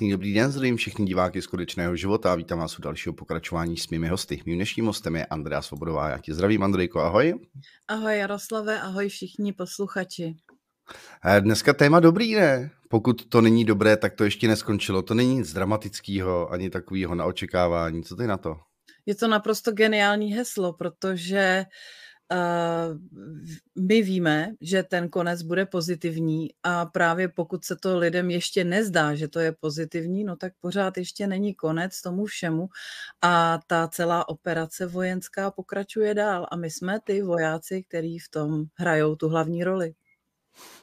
Krásný dobrý den, zdravím všechny diváky z skutečného života a vítám vás u dalšího pokračování s mými hosty. Mým dnešním hostem je Andrea Svobodová. Já tě zdravím, Andrejko, ahoj. Ahoj Jaroslave, ahoj všichni posluchači. Eh, dneska téma dobrý, ne? Pokud to není dobré, tak to ještě neskončilo. To není nic dramatického, ani takového na očekávání. Co ty na to? Je to naprosto geniální heslo, protože uh, Eh, my víme, že ten konec bude pozitivní a právě pokud se to lidem ještě nezdá, že to je pozitivní, no tak pořád ještě není konec tomu všemu a ta celá operace vojenská pokračuje dál a my jsme ty vojáci, kteří v tom hrajou tu hlavní roli.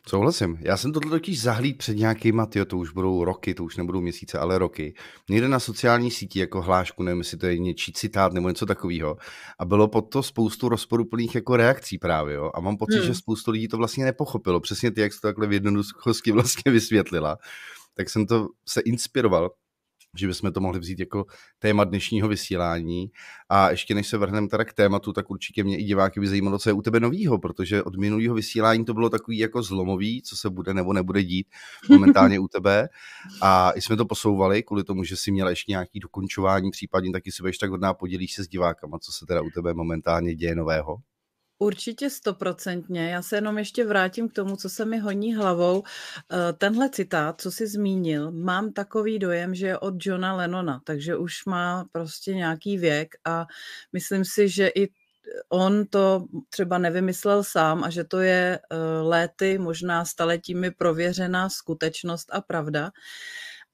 Souhlasím. Já jsem tohle totiž zahlíd před nějakýma, tyjo, to už budou roky, to už nebudou měsíce, ale roky. Někde na sociální síti jako hlášku, nevím, jestli to je něčí citát nebo něco takového. A bylo pod to spoustu rozporuplných jako reakcí právě, jo. A mám pocit, hmm. že spoustu lidí to vlastně nepochopilo. Přesně ty, jak jsi to takhle v jednoduchosti vlastně vysvětlila. Tak jsem to se inspiroval že bychom to mohli vzít jako téma dnešního vysílání. A ještě než se vrhneme teda k tématu, tak určitě mě i diváky by zajímalo, co je u tebe novýho, protože od minulého vysílání to bylo takový jako zlomový, co se bude nebo nebude dít momentálně u tebe. A jsme to posouvali kvůli tomu, že si měla ještě nějaký dokončování, případně taky si budeš tak hodná podělíš se s divákama, co se teda u tebe momentálně děje nového. Určitě stoprocentně. Já se jenom ještě vrátím k tomu, co se mi honí hlavou. Eh, tenhle citát, co jsi zmínil, mám takový dojem, že je od Johna Lennona, takže už má prostě nějaký věk a myslím si, že i on to třeba nevymyslel sám a že to je eh, léty, možná staletími prověřená skutečnost a pravda.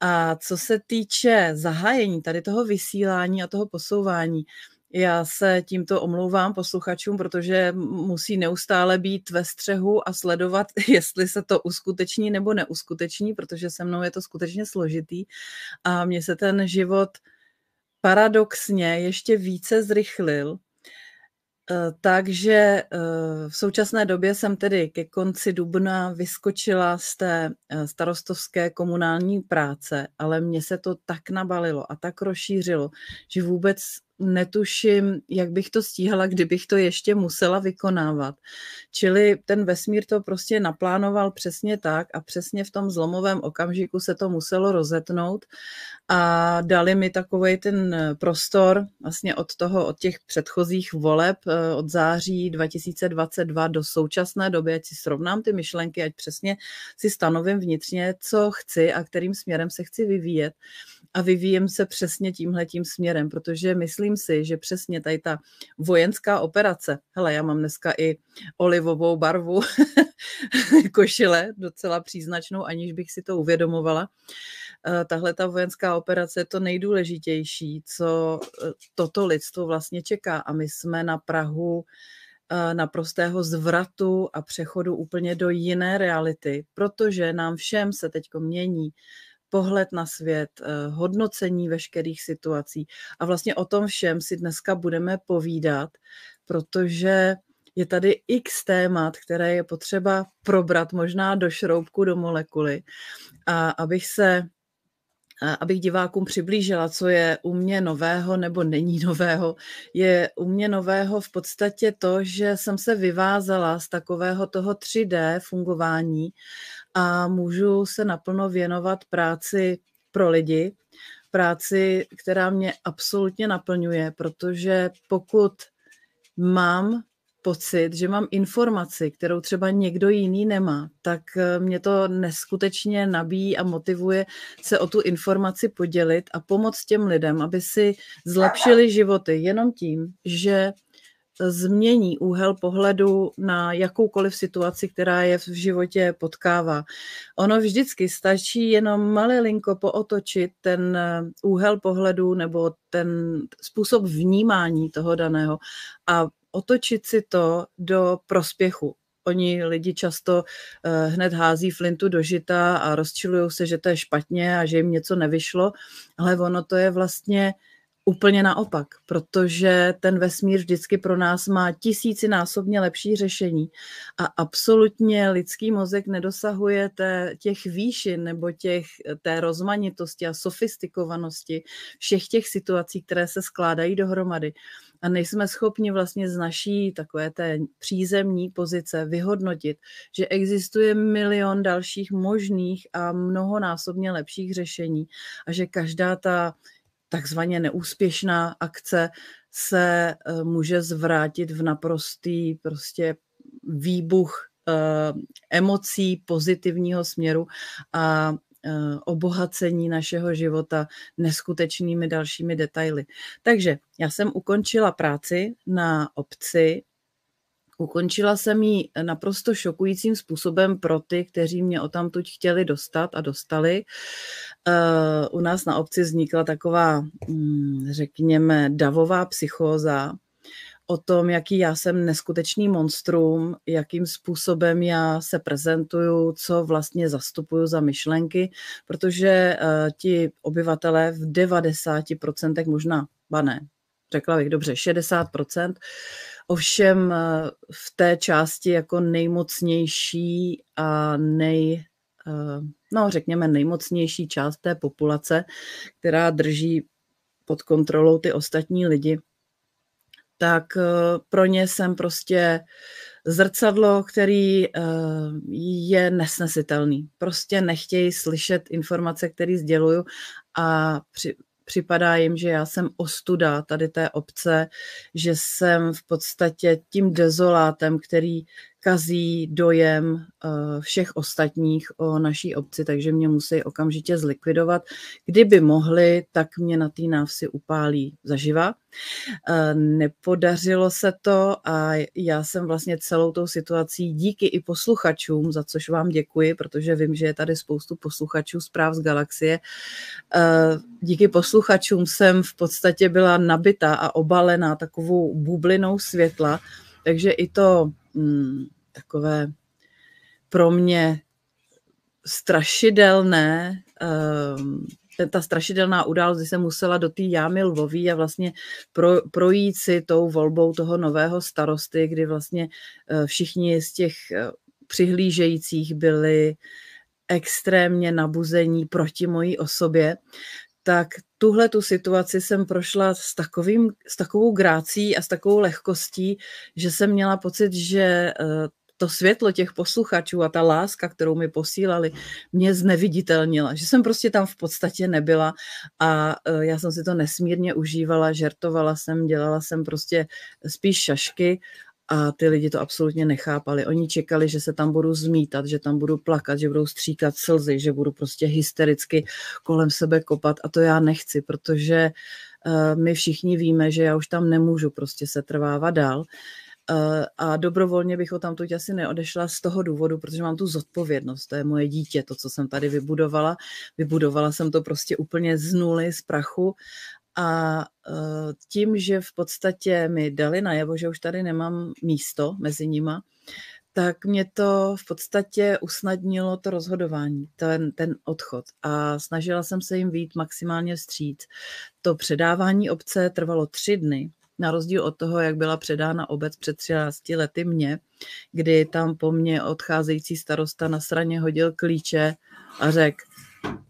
A co se týče zahájení tady toho vysílání a toho posouvání, uh, já se tímto omlouvám posluchačům, protože musí neustále být ve střehu a sledovat, jestli se to uskuteční nebo neuskuteční, protože se mnou je to skutečně složitý a mně se ten život paradoxně ještě více zrychlil, eh, takže eh, v současné době jsem tedy ke konci dubna vyskočila z té eh, starostovské komunální práce, ale mně se to tak nabalilo a tak rozšířilo, že vůbec netuším, jak bych to stíhala, kdybych to ještě musela vykonávat. Čili ten vesmír to prostě naplánoval přesně tak a přesně v tom zlomovém okamžiku se to muselo rozetnout a dali mi takový ten prostor vlastně od toho, od těch předchozích voleb eh, od září 2022 do současné doby, ať si srovnám ty myšlenky, ať přesně si stanovím vnitřně, co chci a kterým směrem se chci vyvíjet a vyvíjím se přesně tímhletím směrem, protože myslím, myslím si, že přesně tady ta vojenská operace, hele, já mám dneska i olivovou barvu košile, docela příznačnou, aniž bych si to uvědomovala. Eh, tahle ta vojenská operace je to nejdůležitější, co eh, toto lidstvo vlastně čeká. A my jsme na Prahu eh, naprostého zvratu a přechodu úplně do jiné reality, protože nám všem se teď mění pohled na svět, eh, hodnocení veškerých situací. A vlastně o tom všem si dneska budeme povídat, protože je tady x témat, které je potřeba probrat možná do šroubku, do molekuly. A abych se abych divákům přiblížila, co je u mě nového nebo není nového, je u mě nového v podstatě to, že jsem se vyvázala z takového toho 3D fungování a můžu se naplno věnovat práci pro lidi, práci, která mě absolutně naplňuje, protože pokud mám pocit, že mám informaci, kterou třeba někdo jiný nemá, tak eh, mě to neskutečně nabíjí a motivuje se o tu informaci podělit a pomoct těm lidem, aby si zlepšili životy jenom tím, že změní úhel pohledu na jakoukoliv situaci, která je v životě potkává. Ono vždycky stačí jenom malilinko pootočit ten eh, úhel pohledu nebo ten způsob vnímání toho daného a otočit si to do prospěchu. Oni lidi často eh, hned hází flintu do žita a rozčilují se, že to je špatně a že jim něco nevyšlo, ale ono to je vlastně Úplně naopak, protože ten vesmír vždycky pro nás má tisícinásobně lepší řešení a absolutně lidský mozek nedosahuje té, těch výšin nebo těch, té rozmanitosti a sofistikovanosti všech těch situací, které se skládají dohromady. A nejsme schopni vlastně z naší takové té přízemní pozice vyhodnotit, že existuje milion dalších možných a mnohonásobně lepších řešení a že každá ta takzvaně neúspěšná akce se eh, může zvrátit v naprostý prostě výbuch eh, emocí pozitivního směru a eh, obohacení našeho života neskutečnými dalšími detaily. Takže já jsem ukončila práci na obci Ukončila jsem ji naprosto šokujícím způsobem pro ty, kteří mě o tamtuť chtěli dostat a dostali. Eh, u nás na obci vznikla taková, mm, řekněme, davová psychóza o tom, jaký já jsem neskutečný monstrum, jakým způsobem já se prezentuju, co vlastně zastupuju za myšlenky, protože eh, ti obyvatelé v 90%, možná, ba ne, řekla bych dobře, 60%, Ovšem eh, v té části jako nejmocnější a nej, eh, no řekněme nejmocnější část té populace, která drží pod kontrolou ty ostatní lidi, tak eh, pro ně jsem prostě zrcadlo, který je nesnesitelný. Prostě nechtějí slyšet informace, které sděluju a při, připadá jim, že já jsem ostuda tady té obce, že jsem v podstatě tím dezolátem, který kazí dojem eh, všech ostatních o naší obci, takže mě musí okamžitě zlikvidovat. Kdyby mohli, tak mě na té návsi upálí zaživa. Eh, nepodařilo se to a já jsem vlastně celou tou situací díky i posluchačům, za což vám děkuji, protože vím, že je tady spoustu posluchačů zpráv z galaxie. Eh, díky posluchačům jsem v podstatě byla nabita a obalená takovou bublinou světla, takže i to mm, takové pro mě strašidelné, um, ta strašidelná událost, kdy jsem musela do té jámy Lvoví a vlastně pro, projít si tou volbou toho nového starosty, kdy vlastně eh, všichni z těch eh, přihlížejících byli extrémně nabuzení proti mojí osobě, tak tuhle tu situaci jsem prošla s, takovým, s takovou grácí a s takovou lehkostí, že jsem měla pocit, že eh, to světlo těch posluchačů a ta láska, kterou mi posílali, mě zneviditelnila. Že jsem prostě tam v podstatě nebyla a eh, já jsem si to nesmírně užívala, žertovala jsem, dělala jsem prostě spíš šašky a ty lidi to absolutně nechápali. Oni čekali, že se tam budu zmítat, že tam budu plakat, že budou stříkat slzy, že budu prostě hystericky kolem sebe kopat a to já nechci, protože eh, my všichni víme, že já už tam nemůžu prostě se trvávat dál eh, a dobrovolně bych ho tam tuď asi neodešla z toho důvodu, protože mám tu zodpovědnost, to je moje dítě, to, co jsem tady vybudovala. Vybudovala jsem to prostě úplně z nuly, z prachu a e, tím, že v podstatě mi dali najevo, že už tady nemám místo mezi nima, tak mě to v podstatě usnadnilo to rozhodování, ten, ten odchod. A snažila jsem se jim vít maximálně vstříc. To předávání obce trvalo tři dny, na rozdíl od toho, jak byla předána obec před 13 lety mě, kdy tam po mně odcházející starosta na straně hodil klíče a řekl,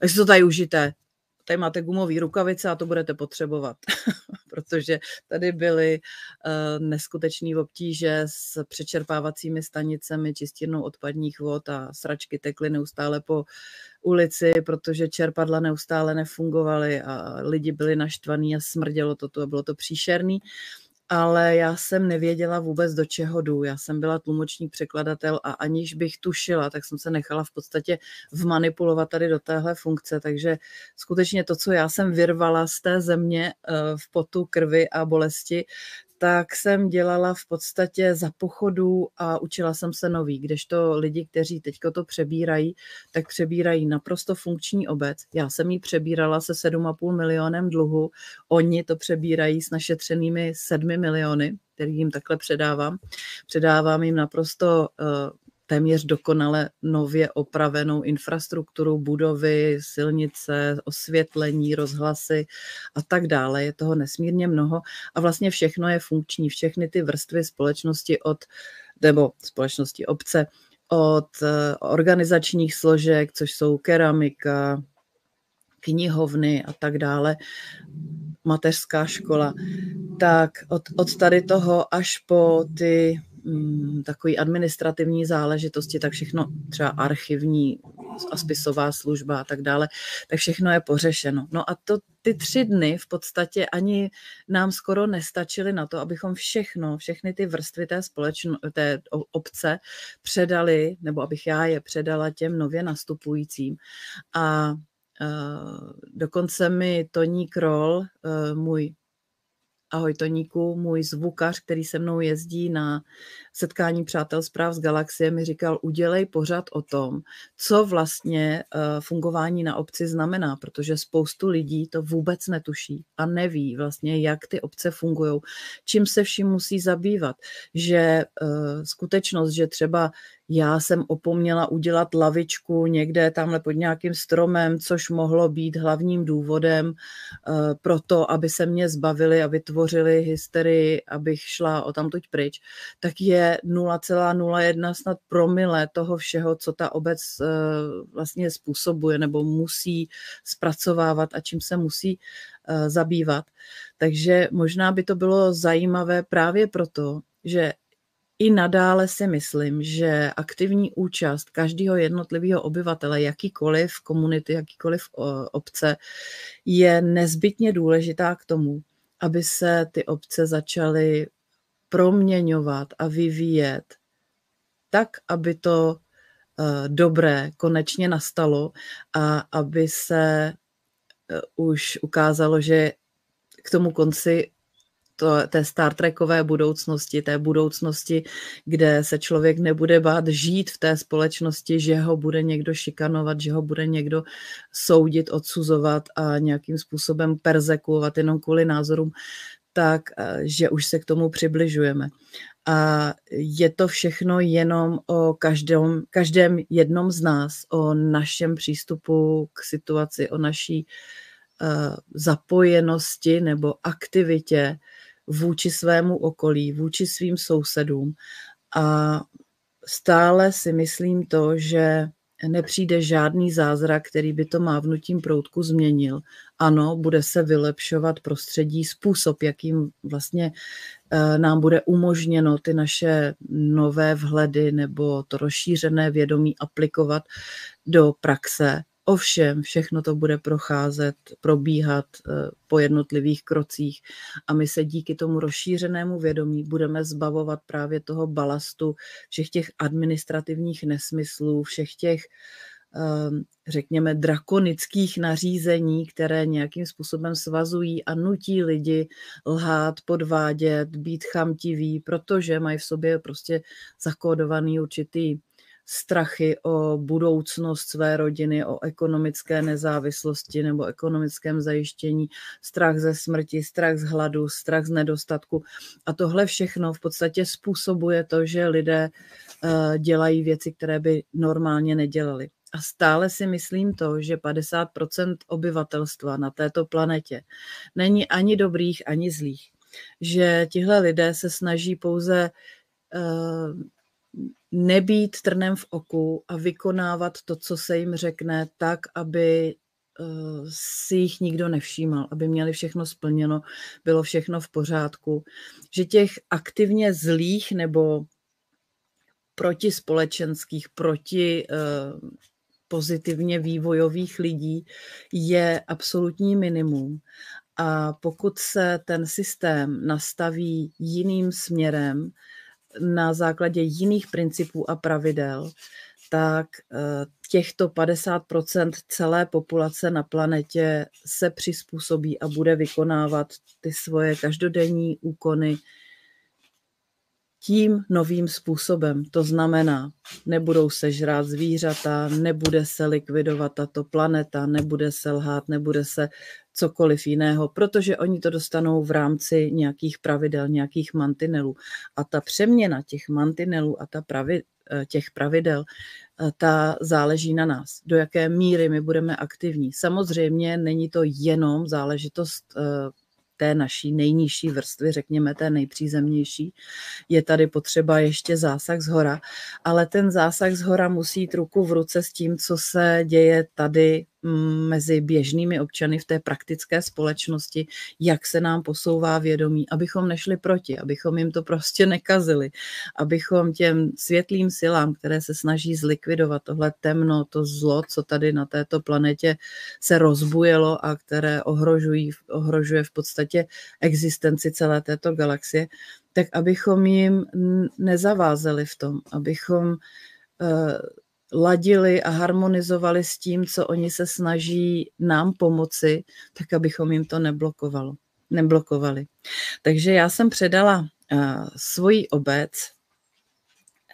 že to tady užité, tady máte gumové rukavice a to budete potřebovat, protože tady byly uh, neskutečné obtíže s přečerpávacími stanicemi, čistírnou odpadních vod a sračky tekly neustále po ulici, protože čerpadla neustále nefungovaly a lidi byli naštvaní a smrdělo to, tu a bylo to příšerný. Uh, ale já jsem nevěděla vůbec, do čeho jdu. Já jsem byla tlumočník, překladatel a aniž bych tušila, tak jsem se nechala v podstatě vmanipulovat tady do téhle funkce. Takže skutečně to, co já jsem vyrvala z té země eh, v potu krvi a bolesti, tak jsem dělala v podstatě za pochodu a učila jsem se nový, kdežto lidi, kteří teďko to přebírají, tak přebírají naprosto funkční obec. Já jsem ji přebírala se 7,5 milionem dluhu, oni to přebírají s našetřenými 7 miliony, který jim takhle předávám. Předávám jim naprosto eh, téměř dokonale nově opravenou infrastrukturu, budovy, silnice, osvětlení, rozhlasy a tak dále. Je toho nesmírně mnoho a vlastně všechno je funkční. Všechny ty vrstvy společnosti od nebo společnosti obce, od eh, organizačních složek, což jsou keramika, knihovny a tak dále, mateřská škola, tak od, od tady toho až po ty Mm, takové administrativní záležitosti, tak všechno, třeba archivní a spisová služba a tak dále, tak všechno je pořešeno. No a to ty tři dny v podstatě ani nám skoro nestačily na to, abychom všechno, všechny ty vrstvy té, společno, té obce předali, nebo abych já je předala těm nově nastupujícím. A Uh, dokonce mi Toní Kroll, uh, eh, můj Ahoj Toníku, můj zvukař, který se mnou jezdí na setkání Přátel zpráv z galaxie, mi říkal, udělej pořad o tom, co vlastně eh, fungování na obci znamená, protože spoustu lidí to vůbec netuší a neví vlastně, jak ty obce fungují, čím se vším musí zabývat, že eh, skutečnost, že třeba já jsem opomněla udělat lavičku někde tamhle pod nějakým stromem, což mohlo být hlavním důvodem eh, pro to, aby se mě zbavili a vytvořili hysterii, abych šla o tamtoť pryč, tak je 0,01 snad promile toho všeho, co ta obec eh, vlastně způsobuje nebo musí zpracovávat a čím se musí eh, zabývat. Takže možná by to bylo zajímavé právě proto, že i nadále si myslím, že aktivní účast každého jednotlivého obyvatele, jakýkoliv komunity, jakýkoliv obce, je nezbytně důležitá k tomu, aby se ty obce začaly proměňovat a vyvíjet tak, aby to eh, dobré konečně nastalo a aby se eh, už ukázalo, že k tomu konci to, té Star Trekové budoucnosti, té budoucnosti, kde se člověk nebude bát žít v té společnosti, že ho bude někdo šikanovat, že ho bude někdo soudit, odsuzovat a nějakým způsobem perzekuovat jenom kvůli názorům, tak eh, že už se k tomu přibližujeme. A je to všechno jenom o každém, každém jednom z nás, o našem přístupu k situaci, o naší uh, zapojenosti nebo aktivitě vůči svému okolí, vůči svým sousedům. A stále si myslím to, že nepřijde žádný zázrak, který by to mávnutím proutku změnil. Ano, bude se vylepšovat prostředí, způsob, jakým vlastně eh, nám bude umožněno ty naše nové vhledy nebo to rozšířené vědomí aplikovat do praxe, Ovšem, všechno to bude procházet, probíhat eh, po jednotlivých krocích a my se díky tomu rozšířenému vědomí budeme zbavovat právě toho balastu, všech těch administrativních nesmyslů, všech těch, ehm, řekněme, drakonických nařízení, které nějakým způsobem svazují a nutí lidi lhát, podvádět, být chamtiví, protože mají v sobě prostě zakódovaný určitý strachy o budoucnost své rodiny, o ekonomické nezávislosti nebo ekonomickém zajištění, strach ze smrti, strach z hladu, strach z nedostatku. A tohle všechno v podstatě způsobuje to, že lidé eh, dělají věci, které by normálně nedělali. A stále si myslím to, že 50 obyvatelstva na této planetě není ani dobrých, ani zlých. Že tihle lidé se snaží pouze eh, nebýt trnem v oku a vykonávat to, co se jim řekne, tak, aby eh, si jich nikdo nevšímal, aby měli všechno splněno, bylo všechno v pořádku. Že těch aktivně zlých nebo protispolečenských, proti eh, pozitivně vývojových lidí je absolutní minimum. A pokud se ten systém nastaví jiným směrem, na základě jiných principů a pravidel, tak eh, těchto 50 celé populace na planetě se přizpůsobí a bude vykonávat ty svoje každodenní úkony tím novým způsobem. To znamená, nebudou se žrát zvířata, nebude se likvidovat tato planeta, nebude se lhát, nebude se cokoliv jiného, protože oni to dostanou v rámci nějakých pravidel, nějakých mantinelů. A ta přeměna těch mantinelů a ta pravi, eh, těch pravidel, eh, ta záleží na nás, do jaké míry my budeme aktivní. Samozřejmě není to jenom záležitost eh, té naší nejnižší vrstvy, řekněme té nejpřízemnější, je tady potřeba ještě zásah z hora, ale ten zásah z hora musí jít ruku v ruce s tím, co se děje tady mezi běžnými občany v té praktické společnosti, jak se nám posouvá vědomí, abychom nešli proti, abychom jim to prostě nekazili, abychom těm světlým silám, které se snaží zlikvidovat tohle temno, to zlo, co tady na této planetě se rozbujelo a které ohrožují, ohrožuje v podstatě existenci celé této galaxie, tak abychom jim nezavázeli v tom, abychom eh, ladili a harmonizovali s tím, co oni se snaží nám pomoci, tak abychom jim to neblokovalo, neblokovali. Takže já jsem předala eh, svoji obec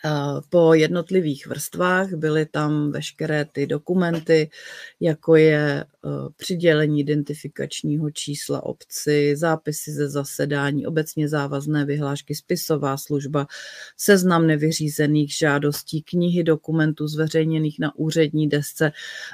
Eh, po jednotlivých vrstvách. Byly tam veškeré ty dokumenty, jako je eh, přidělení identifikačního čísla obci, zápisy ze zasedání, obecně závazné vyhlášky, spisová služba, seznam nevyřízených žádostí, knihy dokumentů zveřejněných na úřední desce,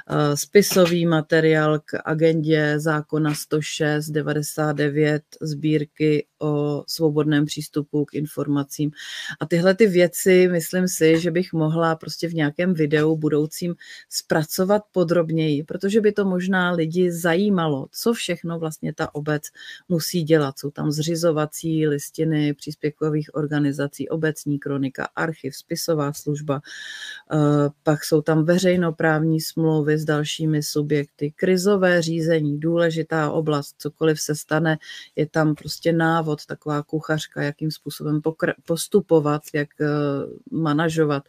eh, spisový materiál k agendě zákona 106 99 sbírky o svobodném přístupu k informacím. A tyhle ty věci, myslím si, že bych mohla prostě v nějakém videu budoucím zpracovat podrobněji, protože by to možná lidi zajímalo, co všechno vlastně ta obec musí dělat. Jsou tam zřizovací listiny příspěvkových organizací, obecní kronika, archiv, spisová služba, eh, pak jsou tam veřejnoprávní smlouvy s dalšími subjekty, krizové řízení, důležitá oblast, cokoliv se stane, je tam prostě návrh návod, taková kuchařka, jakým způsobem pokr- postupovat, jak eh, manažovat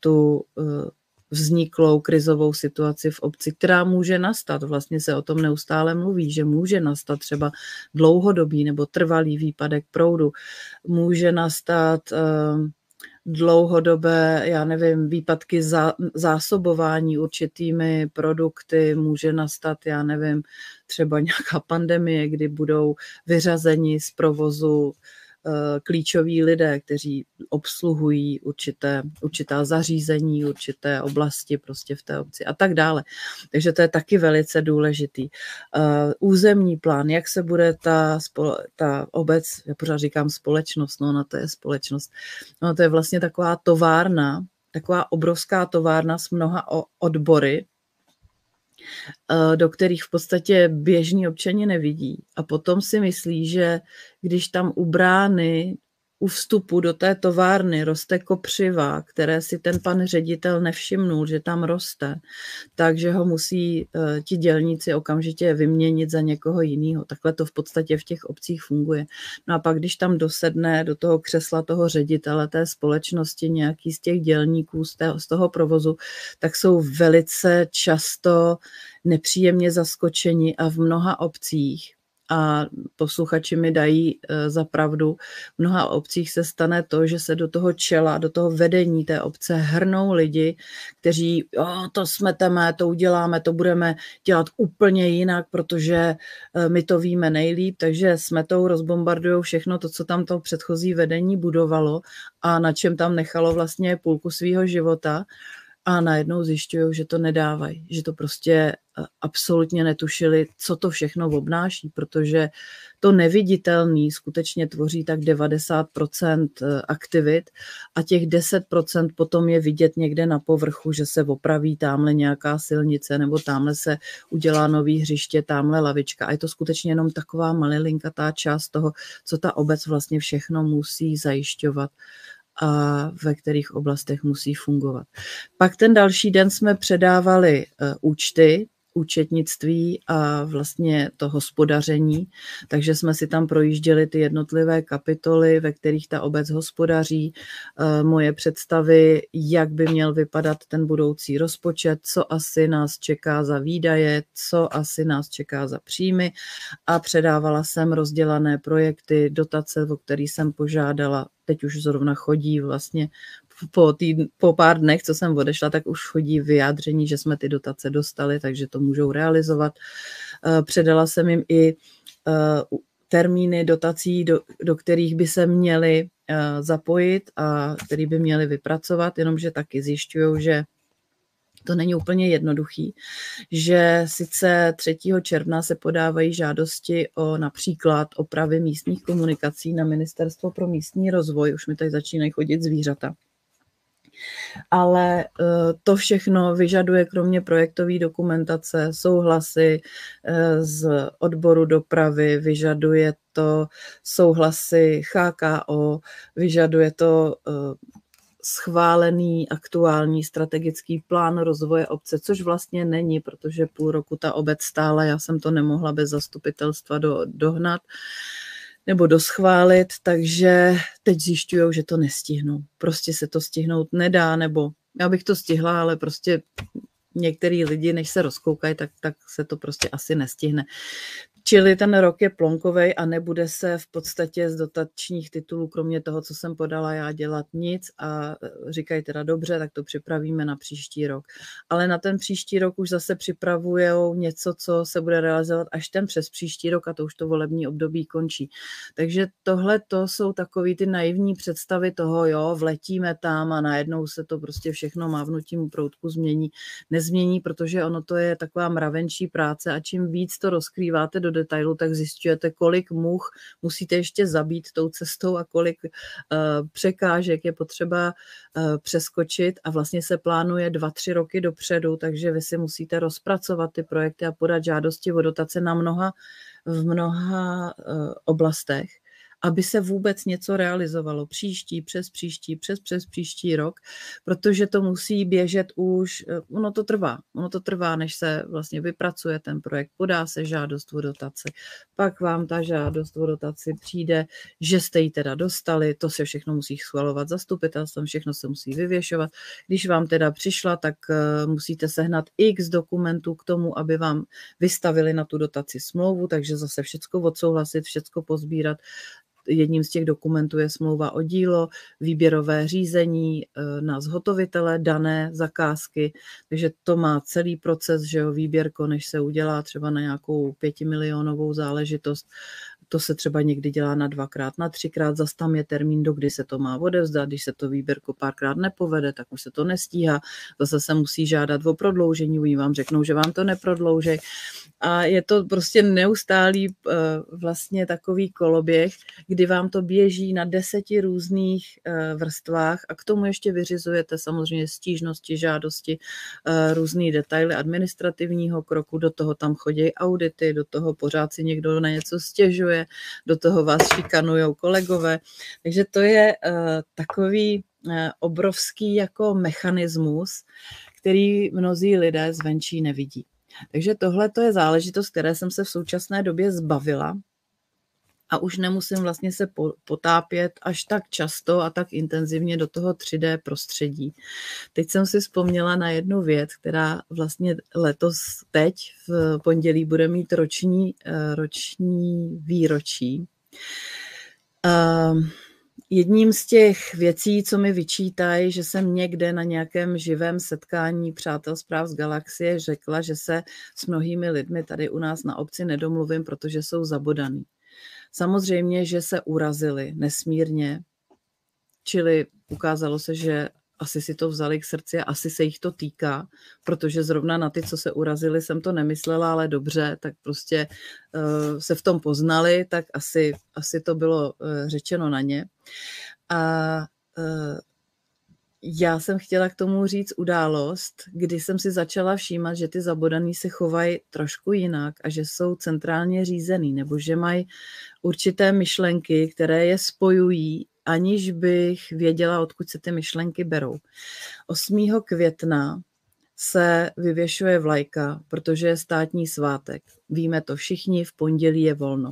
tu eh, vzniklou krizovou situaci v obci, která může nastat. Vlastně se o tom neustále mluví, že může nastat třeba dlouhodobý nebo trvalý výpadek proudu, může nastat eh, dlouhodobé, já nevím, výpadky za, zásobování určitými produkty, může nastat, já nevím, třeba nějaká pandemie, kdy budou vyřazeni z provozu Eh, klíčoví lidé, kteří obsluhují určité, určitá zařízení, určité oblasti prostě v té obci a tak dále. Takže to je taky velice důležitý. Eh, územní plán, jak se bude ta, spole, ta obec, já pořád říkám společnost, no na to je společnost, no to je vlastně taková továrna, taková obrovská továrna s mnoha odbory, Eh, do kterých v podstatě běžní občani nevidí. A potom si myslí, že když tam u brány u vstupu do té továrny roste kopřiva, které si ten pan ředitel nevšimnul, že tam roste, takže ho musí eh, ti dělníci okamžitě vyměnit za někoho jiného. Takhle to v podstatě v těch obcích funguje. No a pak, když tam dosedne do toho křesla toho ředitele té společnosti nějaký z těch dělníků z, té, z toho provozu, tak jsou velice často nepříjemně zaskočeni a v mnoha obcích a posluchači mi dají e, za pravdu, v mnoha obcích se stane to, že se do toho čela, do toho vedení té obce hrnou lidi, kteří jo, to smeteme, to uděláme, to budeme dělat úplně jinak, protože e, my to víme nejlíp, takže smetou rozbombardují všechno to, co tam to předchozí vedení budovalo a na čem tam nechalo vlastně půlku svého života a najednou zjišťují, že to nedávají, že to prostě eh, absolutně netušili, co to všechno obnáší, protože to neviditelný skutečně tvoří tak 90% eh, aktivit a těch 10% potom je vidět někde na povrchu, že se opraví tamhle nějaká silnice nebo tamhle se udělá nový hřiště, tamhle lavička a je to skutečně jenom taková malilinkatá část toho, co ta obec vlastně všechno musí zajišťovat a ve kterých oblastech musí fungovat. Pak ten další den jsme předávali e, účty účetnictví a vlastně to hospodaření. Takže jsme si tam projížděli ty jednotlivé kapitoly, ve kterých ta obec hospodaří, eh, moje představy, jak by měl vypadat ten budoucí rozpočet, co asi nás čeká za výdaje, co asi nás čeká za příjmy a předávala jsem rozdělané projekty, dotace, o který jsem požádala teď už zrovna chodí vlastně po, týd, po pár dnech, co jsem odešla, tak už chodí vyjádření, že jsme ty dotace dostali, takže to můžou realizovat. Eh, předala jsem jim i eh, termíny dotací, do, do kterých by se měli eh, zapojit a který by měli vypracovat, jenomže taky zjišťují, že to není úplně jednoduchý, že sice 3. června se podávají žádosti o například opravy místních komunikací na Ministerstvo pro místní rozvoj, už mi tady začínají chodit zvířata, ale eh, to všechno vyžaduje kromě projektové dokumentace souhlasy eh, z odboru dopravy, vyžaduje to souhlasy HKO, vyžaduje to eh, schválený aktuální strategický plán rozvoje obce, což vlastně není, protože půl roku ta obec stála, já jsem to nemohla bez zastupitelstva do, dohnat. Uh, nebo doschválit, takže teď zjišťují, že to nestihnou. Prostě se to stihnout nedá, nebo já bych to stihla, ale prostě některý lidi, než se rozkoukají, tak, tak se to prostě asi nestihne. Čili ten rok je plonkovej a nebude se v podstatě z dotačních titulů, kromě toho, co jsem podala já, dělat nic a e, říkají teda dobře, tak to připravíme na příští rok. Ale na ten příští rok už zase připravuje něco, co se bude realizovat až ten přes příští rok a to už to volební období končí. Takže tohle to jsou takový ty naivní představy toho, jo, vletíme tam a najednou se to prostě všechno mávnutím proutku změní. Nezmění, protože ono to je taková mravenčí práce a čím víc to rozkrýváte do detailu, tak zjišťujete, kolik much musíte ještě zabít tou cestou a kolik uh, překážek je potřeba uh, přeskočit a vlastně se plánuje dva, tři roky dopředu, takže vy si musíte rozpracovat ty projekty a podat žádosti o dotace na mnoha, v mnoha uh, oblastech aby se vůbec něco realizovalo příští, přes příští, přes přes příští rok, protože to musí běžet už, eh, ono to trvá, ono to trvá, než se vlastně vypracuje ten projekt, podá se žádost o dotaci, pak vám ta žádost o dotaci přijde, že jste ji teda dostali, to se všechno musí schvalovat zastupitelstvem, všechno se musí vyvěšovat. Když vám teda přišla, tak eh, musíte sehnat x dokumentů k tomu, aby vám vystavili na tu dotaci smlouvu, takže zase všecko odsouhlasit, všecko pozbírat Jedním z těch dokumentů je smlouva o dílo, výběrové řízení eh, na zhotovitele dané zakázky, takže to má celý proces, že jo, výběrko, než se udělá třeba na nějakou pětimilionovou záležitost, to se třeba někdy dělá na dvakrát, na třikrát, zase tam je termín, do kdy se to má odevzdat, když se to výběrko párkrát nepovede, tak už se to nestíhá, zase se musí žádat o prodloužení, oni vám řeknou, že vám to neprodlouží. A je to prostě neustálý eh, vlastně takový koloběh, kdy vám to běží na deseti různých eh, vrstvách a k tomu ještě vyřizujete samozřejmě stížnosti, žádosti, eh, různé detaily administrativního kroku, do toho tam chodí audity, do toho pořád si někdo na něco stěžuje, do toho vás šikanují kolegové. Takže to je eh, takový eh, obrovský jako mechanismus, který mnozí lidé zvenčí nevidí. Takže tohle to je záležitost, které jsem se v současné době zbavila, a už nemusím vlastně se potápět až tak často a tak intenzivně do toho 3D prostředí. Teď jsem si vzpomněla na jednu věc, která vlastně letos teď v pondělí bude mít roční, eh, roční výročí. Ehm, jedním z těch věcí, co mi vyčítají, že jsem někde na nějakém živém setkání Přátel zpráv z galaxie řekla, že se s mnohými lidmi tady u nás na obci nedomluvím, protože jsou zabodaný. Samozřejmě, že se urazili nesmírně, čili ukázalo se, že asi si to vzali k srdci a asi se jich to týká, protože zrovna na ty, co se urazili, jsem to nemyslela, ale dobře, tak prostě uh, se v tom poznali, tak asi, asi to bylo uh, řečeno na ně. A uh, já jsem chtěla k tomu říct událost, kdy jsem si začala všímat, že ty zabodaný se chovají trošku jinak a že jsou centrálně řízený, nebo že mají určité myšlenky, které je spojují, aniž bych věděla, odkud se ty myšlenky berou. 8. května se vyvěšuje vlajka, protože je státní svátek. Víme to všichni, v pondělí je volno.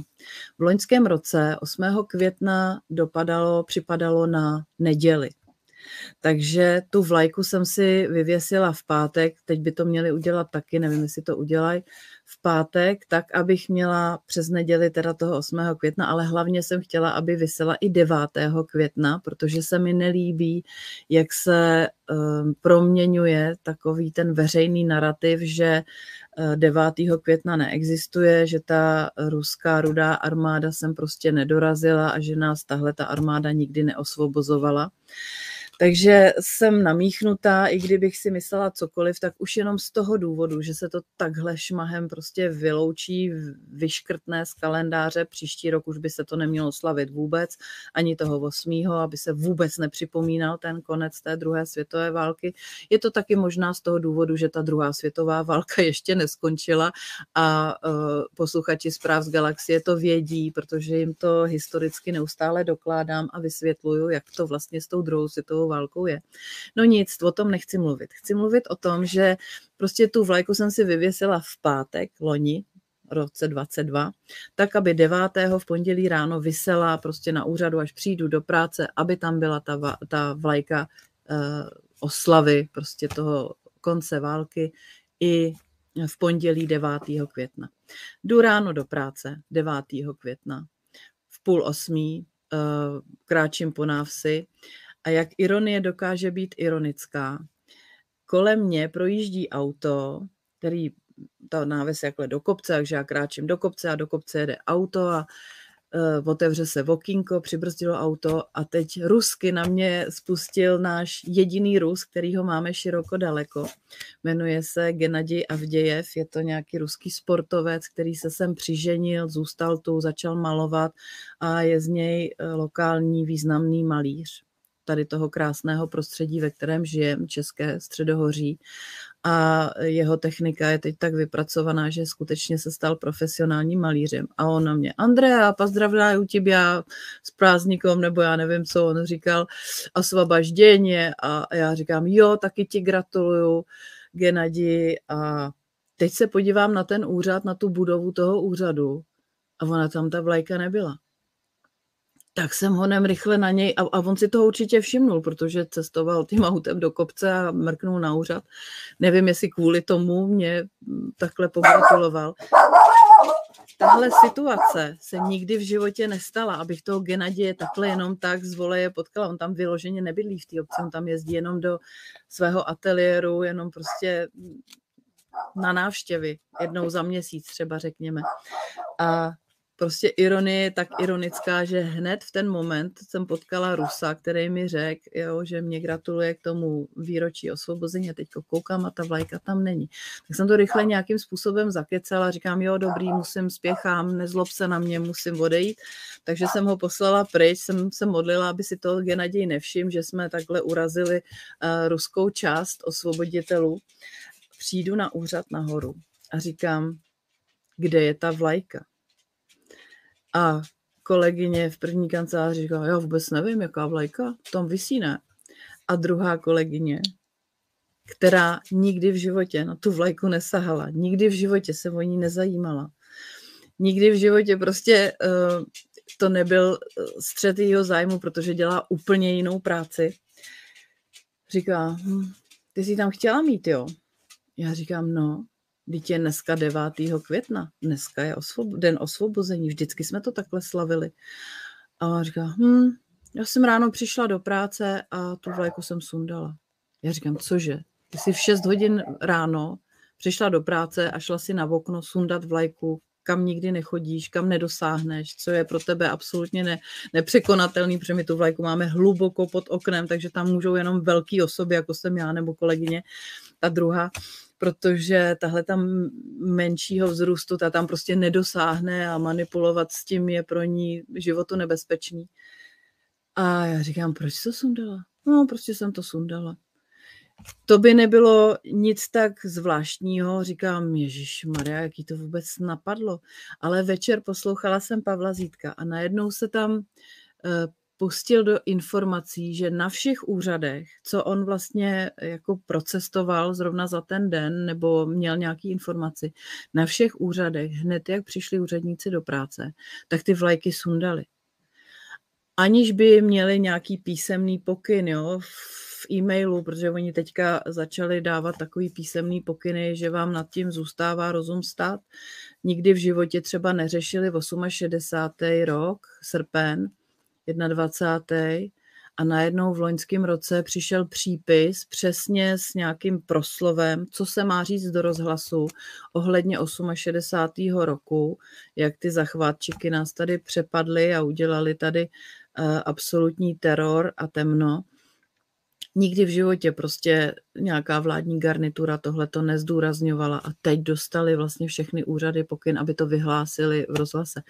V loňském roce 8. května dopadalo, připadalo na neděli. Takže tu vlajku jsem si vyvěsila v pátek, teď by to měli udělat taky, nevím, jestli to udělají, v pátek, tak abych měla přes neděli teda toho 8. května, ale hlavně jsem chtěla, aby vysela i 9. května, protože se mi nelíbí, jak se um, proměňuje takový ten veřejný narrativ, že 9. Eh, května neexistuje, že ta ruská rudá armáda sem prostě nedorazila a že nás tahle ta armáda nikdy neosvobozovala. Takže jsem namíchnutá, i kdybych si myslela cokoliv, tak už jenom z toho důvodu, že se to takhle šmahem prostě vyloučí, vyškrtné z kalendáře, příští rok už by se to nemělo slavit vůbec, ani toho 8., aby se vůbec nepřipomínal ten konec té druhé světové války. Je to taky možná z toho důvodu, že ta druhá světová válka ještě neskončila a uh, posluchači zpráv z galaxie to vědí, protože jim to historicky neustále dokládám a vysvětluju, jak to vlastně s tou druhou světovou válkou je. No nic, o tom nechci mluvit. Chci mluvit o tom, že prostě tu vlajku jsem si vyvěsila v pátek, loni, roce 22, tak aby 9. v pondělí ráno vysela prostě na úřadu, až přijdu do práce, aby tam byla ta, ta vlajka eh, oslavy prostě toho konce války i v pondělí 9. května. Jdu ráno do práce 9. května, v půl osmí, eh, kráčím po návsi a jak ironie dokáže být ironická. Kolem mě projíždí auto, který ta náves jakhle do kopce, takže já kráčím do kopce a do kopce jede auto a uh, otevře se vokinko, přibrzdilo auto a teď rusky na mě spustil náš jediný Rus, který ho máme široko daleko. Jmenuje se Genadi Avdějev, je to nějaký ruský sportovec, který se sem přiženil, zůstal tu, začal malovat a je z něj eh, lokální významný malíř tady toho krásného prostředí, ve kterém žijem, České středohoří. A jeho technika je teď tak vypracovaná, že skutečně se stal profesionálním malířem. A on na mě, Andrea, u tě s prázdníkom, nebo já nevím co, on říkal, a svabažděně. A já říkám, jo, taky ti gratuluju, Genadi. A teď se podívám na ten úřad, na tu budovu toho úřadu a ona tam ta vlajka nebyla tak jsem honem rychle na něj a, a on si toho určitě všimnul, protože cestoval tím autem do kopce a mrknul na úřad. Nevím, jestli kvůli tomu mě takhle pogratuloval. Tahle situace se nikdy v životě nestala, abych toho Genaděje takhle jenom tak z voleje potkala. On tam vyloženě nebydlí v té obci, on tam jezdí jenom do svého ateliéru, jenom prostě na návštěvy, jednou za měsíc třeba řekněme. A prostě ironie tak no. ironická, že hned v ten moment jsem potkala Rusa, který mi řekl, jo, že mě gratuluje k tomu výročí osvobození a teď koukám a ta vlajka tam není. Tak jsem to rychle no. nějakým způsobem zakecala, říkám, jo, dobrý, musím, spěchám, nezlob se na mě, musím odejít. Takže jsem ho poslala pryč, jsem se modlila, aby si toho Genaděj nevšim, že jsme takhle urazili uh, ruskou část osvoboditelů. Přijdu na úřad nahoru a říkám, kde je ta vlajka? A kolegyně v první kanceláři říkala, já vůbec nevím, jaká vlajka, tam vysí ne. A druhá kolegyně, která nikdy v životě na tu vlajku nesahala, nikdy v životě se o ní nezajímala, nikdy v životě prostě uh, to nebyl eh, střed jeho zájmu, protože dělá úplně jinou práci. Říká, hm, ty jsi tam chtěla mít, jo? Já říkám, no. Vždyť je dneska 9. května, dneska je osvob- den osvobození, vždycky jsme to takhle slavili. A ona říká, hm, já jsem ráno přišla do práce a tu vlajku jsem sundala. Já říkám, cože? Ty jsi v 6 hodin ráno přišla do práce a šla si na okno sundat vlajku, kam nikdy nechodíš, kam nedosáhneš, co je pro tebe absolutně ne, nepřekonatelný, protože my tu vlajku máme hluboko pod oknem, takže tam můžou jenom velký osoby, jako jsem já nebo kolegyně, uh, ta druhá, protože tahle tam menšího vzrůstu, ta tam prostě nedosáhne a manipulovat s tím je pro ní životu nebezpečný. A já říkám, proč to sundala? No, prostě jsem to sundala. To by nebylo nic tak zvláštního, říkám, Ježíš Maria, jaký to vůbec napadlo. Ale večer poslouchala jsem Pavla Zítka a najednou se tam eh, pustil do informací, že na všech úřadech, co on vlastně eh, jako procestoval zrovna za ten den nebo měl nějaký informaci, na všech úřadech, hned jak přišli úředníci do práce, tak ty vlajky sundali. Aniž by měli nějaký písemný pokyn, jo, v e-mailu, protože oni teďka začali dávat takový písemný pokyny, že vám nad tím zůstává rozum stát. Nikdy v životě třeba neřešili 68. rok, srpen, 21. A najednou v loňském roce přišel přípis přesně s nějakým proslovem, co se má říct do rozhlasu ohledně 68. roku, jak ty zachvátčiky nás tady přepadly a udělali tady eh, absolutní teror a temno nikdy v životě prostě nějaká vládní garnitura tohle to nezdůrazňovala a teď dostali vlastně všechny úřady pokyn, aby to vyhlásili v rozhlase.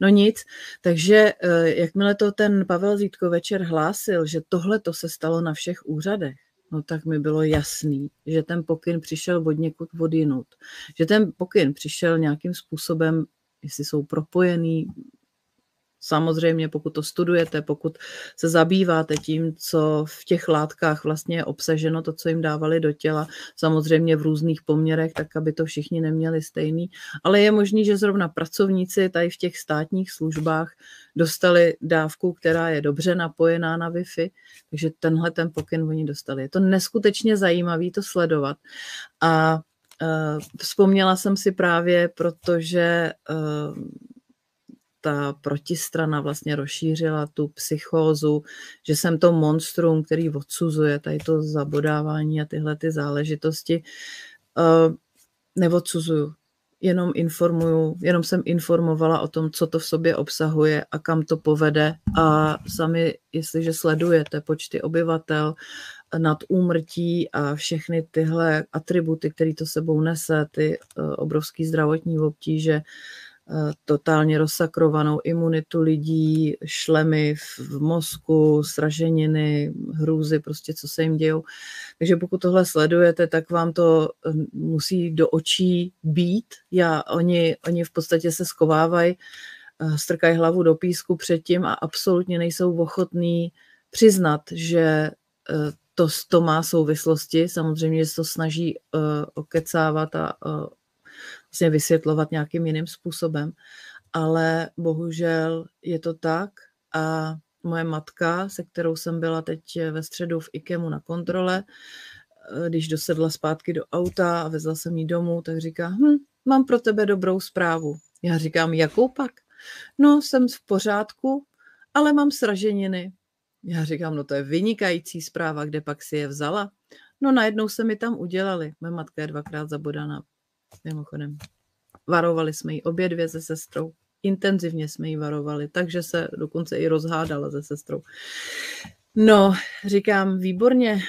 No nic, takže eh, jakmile to ten Pavel Zítko večer hlásil, že tohle to se stalo na všech úřadech, no tak mi bylo jasný, že ten pokyn přišel od někud od jinut. Že ten pokyn přišel nějakým způsobem, jestli jsou propojený, Samozřejmě, pokud to studujete, pokud se zabýváte tím, co v těch látkách vlastně je obsaženo, to, co jim dávali do těla, samozřejmě v různých poměrech, tak aby to všichni neměli stejný. Ale je možný, že zrovna pracovníci tady v těch státních službách dostali dávku, která je dobře napojená na Wi-Fi, takže tenhle ten pokyn oni dostali. Je to neskutečně zajímavé to sledovat. A eh, Vzpomněla jsem si právě, protože eh, ta protistrana vlastně rozšířila tu psychózu, že jsem to monstrum, který odsuzuje tady to zabodávání a tyhle ty záležitosti, eh, neodsuzuju. Jenom informuju, jenom jsem informovala o tom, co to v sobě obsahuje a kam to povede. A sami, jestliže sledujete počty obyvatel, nad úmrtí a všechny tyhle atributy, které to sebou nese, ty eh, obrovské zdravotní obtíže, totálně rozsakrovanou imunitu lidí, šlemy v mozku, sraženiny, hrůzy, prostě co se jim dějou. Takže pokud tohle sledujete, tak vám to eh, musí do očí být. Já, oni, oni v podstatě se skovávají, eh, strkají hlavu do písku předtím a absolutně nejsou ochotní přiznat, že eh, to, to má souvislosti. Samozřejmě se to snaží uh, okecávat a uh, vlastně vysvětlovat nějakým jiným způsobem. Ale bohužel je to tak a moje matka, se kterou jsem byla teď ve středu v IKEMu na kontrole, eh, když dosedla zpátky do auta a vezla jsem ji domů, tak říká, hm, mám pro tebe dobrou zprávu. Já říkám, jakou pak? No, jsem v pořádku, ale mám sraženiny. Já říkám, no to je vynikající zpráva, kde pak si je vzala. No najednou se mi tam udělali. Moje matka je dvakrát zabodaná mimochodem. Varovali jsme ji obě dvě se sestrou. Intenzivně jsme ji varovali, takže se dokonce i rozhádala se sestrou. No, říkám, výborně.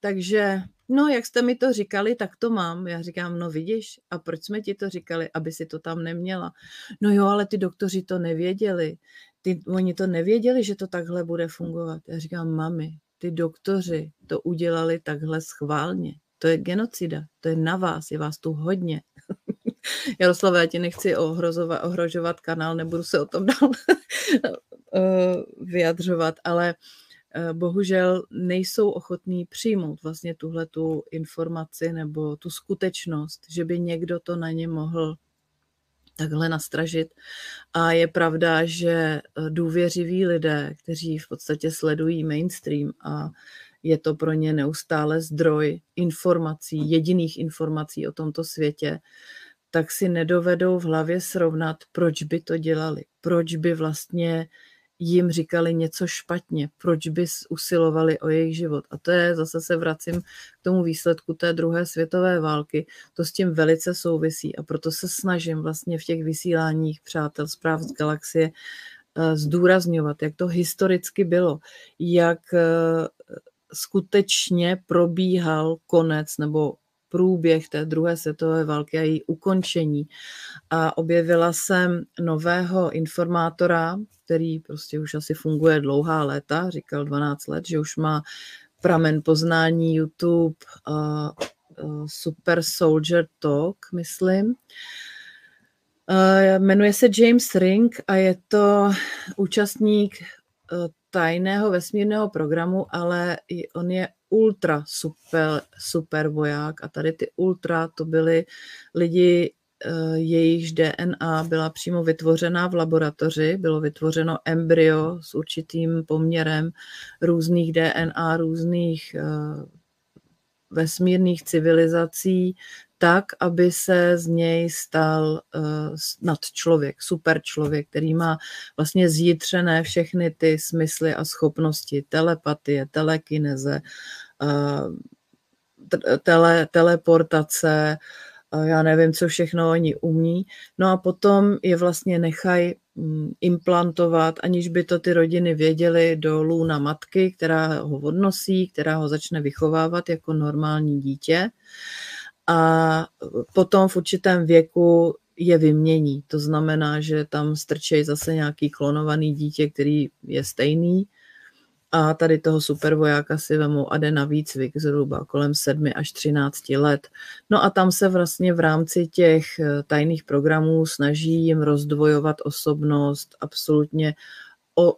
Takže, no, jak jste mi to říkali, tak to mám. Já říkám, no vidíš, a proč jsme ti to říkali, aby si to tam neměla? No jo, ale ty doktoři to nevěděli. Ty, oni to nevěděli, že to takhle bude fungovat. Já říkám, mami, ty doktoři to udělali takhle schválně. To je genocida, to je na vás, je vás tu hodně. Jaroslava, já ti nechci ohrozovat, ohrožovat kanál, nebudu se o tom dál eh, vyjadřovat, ale eh, bohužel nejsou ochotní přijmout vlastně tuhle tu informaci nebo tu skutečnost, že by někdo to na ně mohl takhle nastražit. A je pravda, že eh, důvěřiví lidé, kteří v podstatě sledují mainstream a je to pro ně neustále zdroj informací, jediných informací o tomto světě, tak si nedovedou v hlavě srovnat, proč by to dělali, proč by vlastně jim říkali něco špatně, proč by usilovali o jejich život. A to je, zase se vracím k tomu výsledku té druhé světové války, to s tím velice souvisí a proto se snažím vlastně v těch vysíláních Přátel zpráv z galaxie eh, zdůrazňovat, jak to historicky bylo, jak eh, skutečně probíhal konec nebo průběh té druhé světové války a její ukončení. A objevila jsem nového informátora, který prostě už asi funguje dlouhá léta, říkal 12 let, že už má pramen poznání YouTube uh, uh, Super Soldier Talk, myslím. Uh, jmenuje se James Ring a je to účastník tajného vesmírného programu, ale on je ultra super, super voják a tady ty ultra to byly lidi, eh, jejichž DNA byla přímo vytvořena v laboratoři, bylo vytvořeno embryo s určitým poměrem různých DNA, různých eh, vesmírných civilizací tak, aby se z něj stal eh, nad člověk, super člověk, který má vlastně zjitřené všechny ty smysly a schopnosti telepatie, telekineze, eh, tele, teleportace, eh, já nevím, co všechno oni umí. No a potom je vlastně nechají mm, implantovat, aniž by to ty rodiny věděly, do lůna matky, která ho odnosí, která ho začne vychovávat jako normální dítě. Uh, a potom v určitém věku je vymění. To znamená, že tam strčejí zase nějaký klonovaný dítě, který je stejný a tady toho supervojáka si vemu a jde na výcvik zhruba kolem 7 až 13 let. No a tam se vlastně v rámci těch eh, tajných programů snaží jim rozdvojovat osobnost, absolutně o,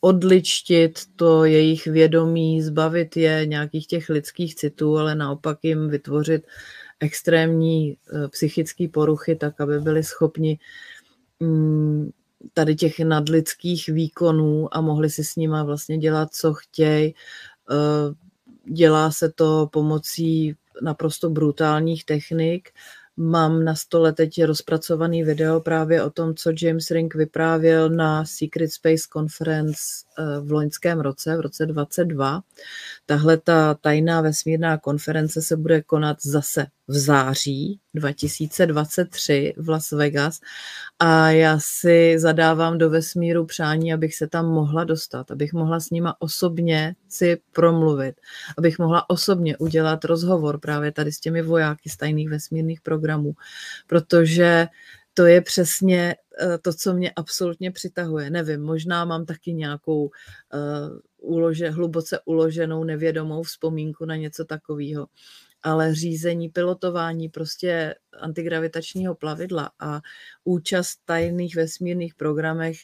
odličtit to jejich vědomí, zbavit je nějakých těch lidských citů, ale naopak jim vytvořit uh, extrémní eh, psychické poruchy, tak aby byli schopni mm, tady těch nadlidských výkonů a mohli si s nima vlastně dělat, co chtějí. Eh, dělá se to pomocí naprosto brutálních technik Mám na stole teď rozpracovaný video právě o tom, co James Ring vyprávěl na Secret Space Conference eh, v loňském roce, v roce 22. Tahle ta tajná vesmírná konference se bude konat zase v září 2023 v Las Vegas a já si zadávám do vesmíru přání, abych se tam mohla dostat, abych mohla s nima osobně si promluvit, abych mohla osobně udělat rozhovor právě tady s těmi vojáky z tajných vesmírných programů, protože to je přesně eh, to, co mě absolutně přitahuje. Nevím, možná mám taky nějakou uh, ulože, hluboce uloženou nevědomou vzpomínku na něco takového ale řízení, pilotování prostě antigravitačního plavidla a účast tajných vesmírných programech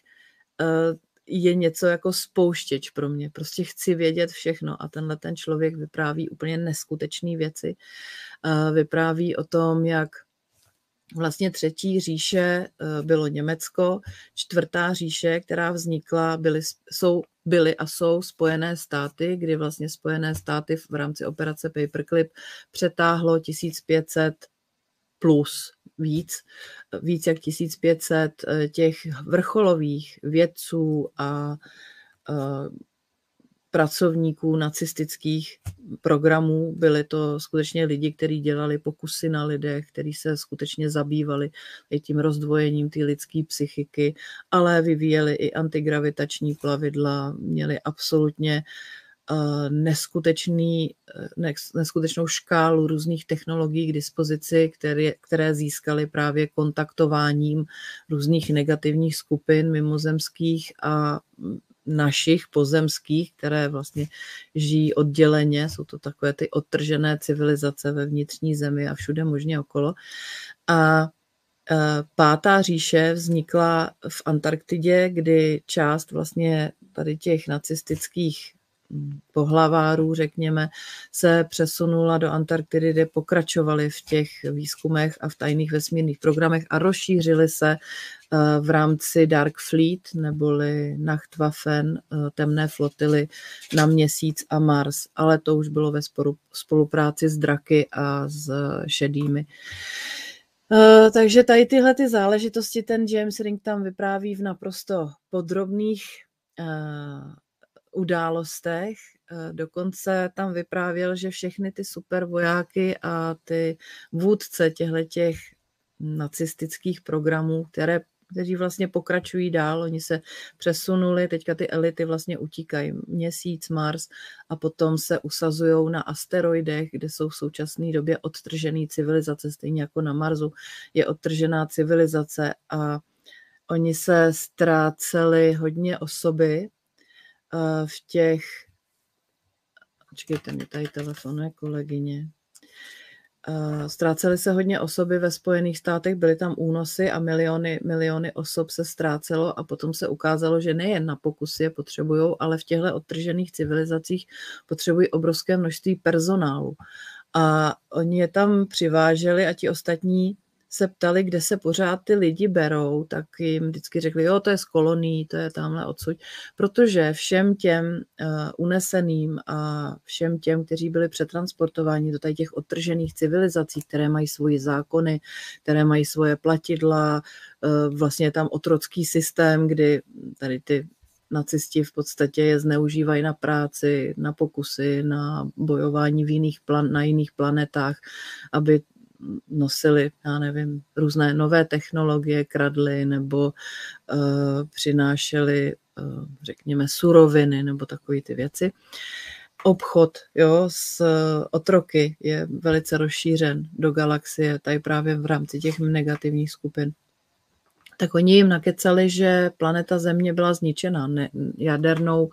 eh, je něco jako spouštěč pro mě. Prostě chci vědět všechno a tenhle ten člověk vypráví úplně neskutečné věci. Eh, vypráví o tom, jak vlastně třetí říše eh, bylo Německo, čtvrtá říše, která vznikla, byly, jsou byly a jsou Spojené státy, kdy vlastně Spojené státy v rámci operace Paperclip přetáhlo 1500 plus víc, víc jak 1500 eh, těch vrcholových vědců a eh, pracovníků nacistických programů. Byli to skutečně lidi, kteří dělali pokusy na lidech, kteří se skutečně zabývali i tím rozdvojením té lidské psychiky, ale vyvíjeli i antigravitační plavidla, měli absolutně eh, neskutečný, eh, neskutečnou škálu různých technologií k dispozici, které, které získali právě kontaktováním různých negativních skupin mimozemských a mm, našich pozemských, které vlastně žijí odděleně, jsou to takové ty odtržené civilizace ve vnitřní zemi a všude možně okolo. A e, Pátá říše vznikla v Antarktidě, kdy část vlastně tady těch nacistických hm, pohlavárů, řekněme, se přesunula do Antarktidy, kde pokračovali v těch výzkumech a v tajných vesmírných programech a rozšířili se Eh, v rámci Dark Fleet neboli Nachtwaffen, eh, temné flotily na měsíc a Mars, ale to už bylo ve spolupráci s draky a s šedými. Uh, takže tady tyhle ty záležitosti ten James Ring tam vypráví v naprosto podrobných uh, událostech. Uh, dokonce tam vyprávěl, že všechny ty super vojáky a ty vůdce těchto těch nacistických programů, které kteří vlastně pokračují dál, oni se přesunuli, teďka ty elity vlastně utíkají měsíc, Mars a potom se usazují na asteroidech, kde jsou v současné době odtržené civilizace, stejně jako na Marsu je odtržená civilizace a oni se ztráceli hodně osoby eh, v těch Počkejte, mi tady telefonuje kolegyně. Eh, ztrácely se hodně osoby ve Spojených státech, byly tam únosy a miliony, miliony osob se ztrácelo a potom se ukázalo, že nejen na pokusy je potřebují, ale v těchto odtržených civilizacích potřebují obrovské množství personálu. A oni je tam přiváželi a ti ostatní se ptali, kde se pořád ty lidi berou, tak jim vždycky řekli, jo, to je z kolonii, to je tamhle odsud, protože všem těm uh, uneseným a všem těm, kteří byli přetransportováni do tady těch odtržených civilizací, které mají svoji zákony, které mají svoje platidla, uh, vlastně tam otrocký systém, kdy tady ty nacisti v podstatě je zneužívají na práci, na pokusy, na bojování v jiných plan, na jiných planetách, aby nosili, já nevím, různé nové technologie, kradli nebo uh, přinášeli, uh, řekněme, suroviny nebo takové ty věci. Obchod jo, s eh, otroky je velice rozšířen do galaxie, tady právě v rámci těch negativních skupin tak oni jim nakecali, že planeta Země byla zničena ne, jadernou,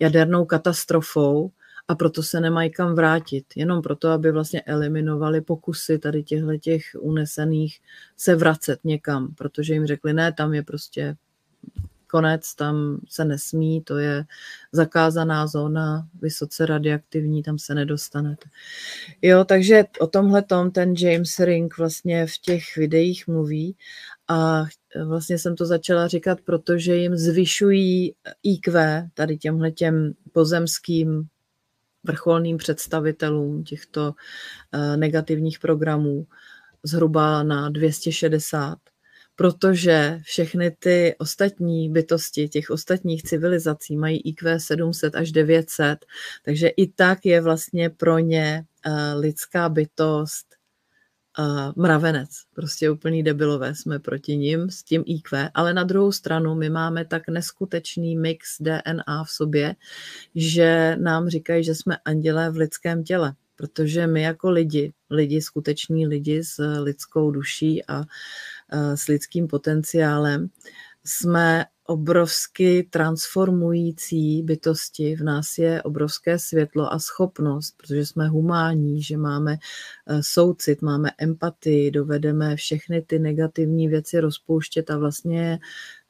jadernou katastrofou a proto se nemají kam vrátit. Jenom proto, aby vlastně eliminovali pokusy tady těchto těch unesených se vracet někam, protože jim řekli, ne, tam je prostě konec, tam se nesmí, to je zakázaná zóna, vysoce radioaktivní, tam se nedostanete. Jo, takže o tomhle tom ten James Ring vlastně v těch videích mluví a vlastně jsem to začala říkat, protože jim zvyšují IQ tady těmhle těm pozemským vrcholným představitelům těchto eh, negativních programů zhruba na 260, protože všechny ty ostatní bytosti těch ostatních civilizací mají IQ 700 až 900, takže i tak je vlastně pro ně eh, lidská bytost uh, mravenec. Prostě úplný debilové jsme proti ním s tím IQ. Ale na druhou stranu my máme tak neskutečný mix DNA v sobě, že nám říkají, že jsme andělé v lidském těle. Protože my jako lidi, lidi, skuteční lidi s lidskou duší a uh, s lidským potenciálem, jsme obrovsky transformující bytosti. V nás je obrovské světlo a schopnost, protože jsme humání, že máme eh, soucit, máme empatii, dovedeme všechny ty negativní věci rozpouštět a vlastně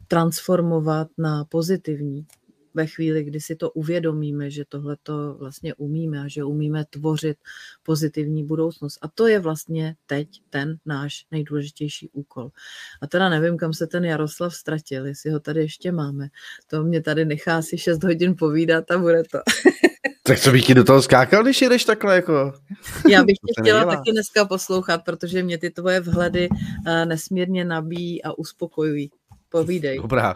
transformovat na pozitivní ve chvíli, kdy si to uvědomíme, že tohle to vlastně umíme a že umíme tvořit pozitivní budoucnost. A to je vlastně teď ten náš nejdůležitější úkol. A teda nevím, kam se ten Jaroslav ztratil, jestli ho tady ještě máme. To mě tady nechá si 6 hodin povídat a bude to. Tak co bych ti do toho skákal, když jedeš takhle jako? Já bych tě chtěla nedělá. taky dneska poslouchat, protože mě ty tvoje vhledy eh, nesmírně nabíjí a uspokojují. Povídej. Dobrá,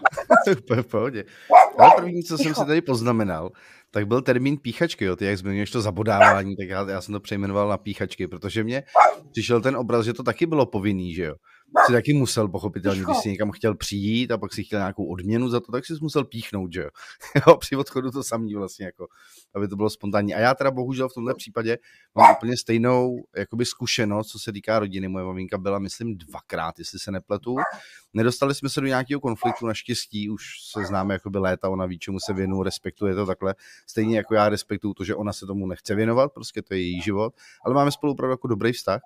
úplně v pohodě. Ale první, co jsem si tady poznamenal, tak byl termín píchačky, jo. ty jak zmiňuješ to zabodávání, tak já, já jsem to přejmenoval na píchačky, protože mě přišel ten obraz, že to taky bylo povinný, že jo si taky musel pochopitelně, když jsi někam chtěl přijít a pak si chtěl nějakou odměnu za to, tak jsi musel píchnout, že jo. Při odchodu to samý vlastně, jako, aby to bylo spontánní. A já teda bohužel v tomhle případě mám úplně stejnou jakoby zkušenost, co se týká rodiny. Moje maminka byla, myslím, dvakrát, jestli se nepletu. Nedostali jsme se do nějakého konfliktu, naštěstí už se známe jakoby léta, ona ví, čemu se věnu, respektuje to takhle. Stejně jako já respektuju to, že ona se tomu nechce věnovat, prostě to je její život, ale máme spolu opravdu jako dobrý vztah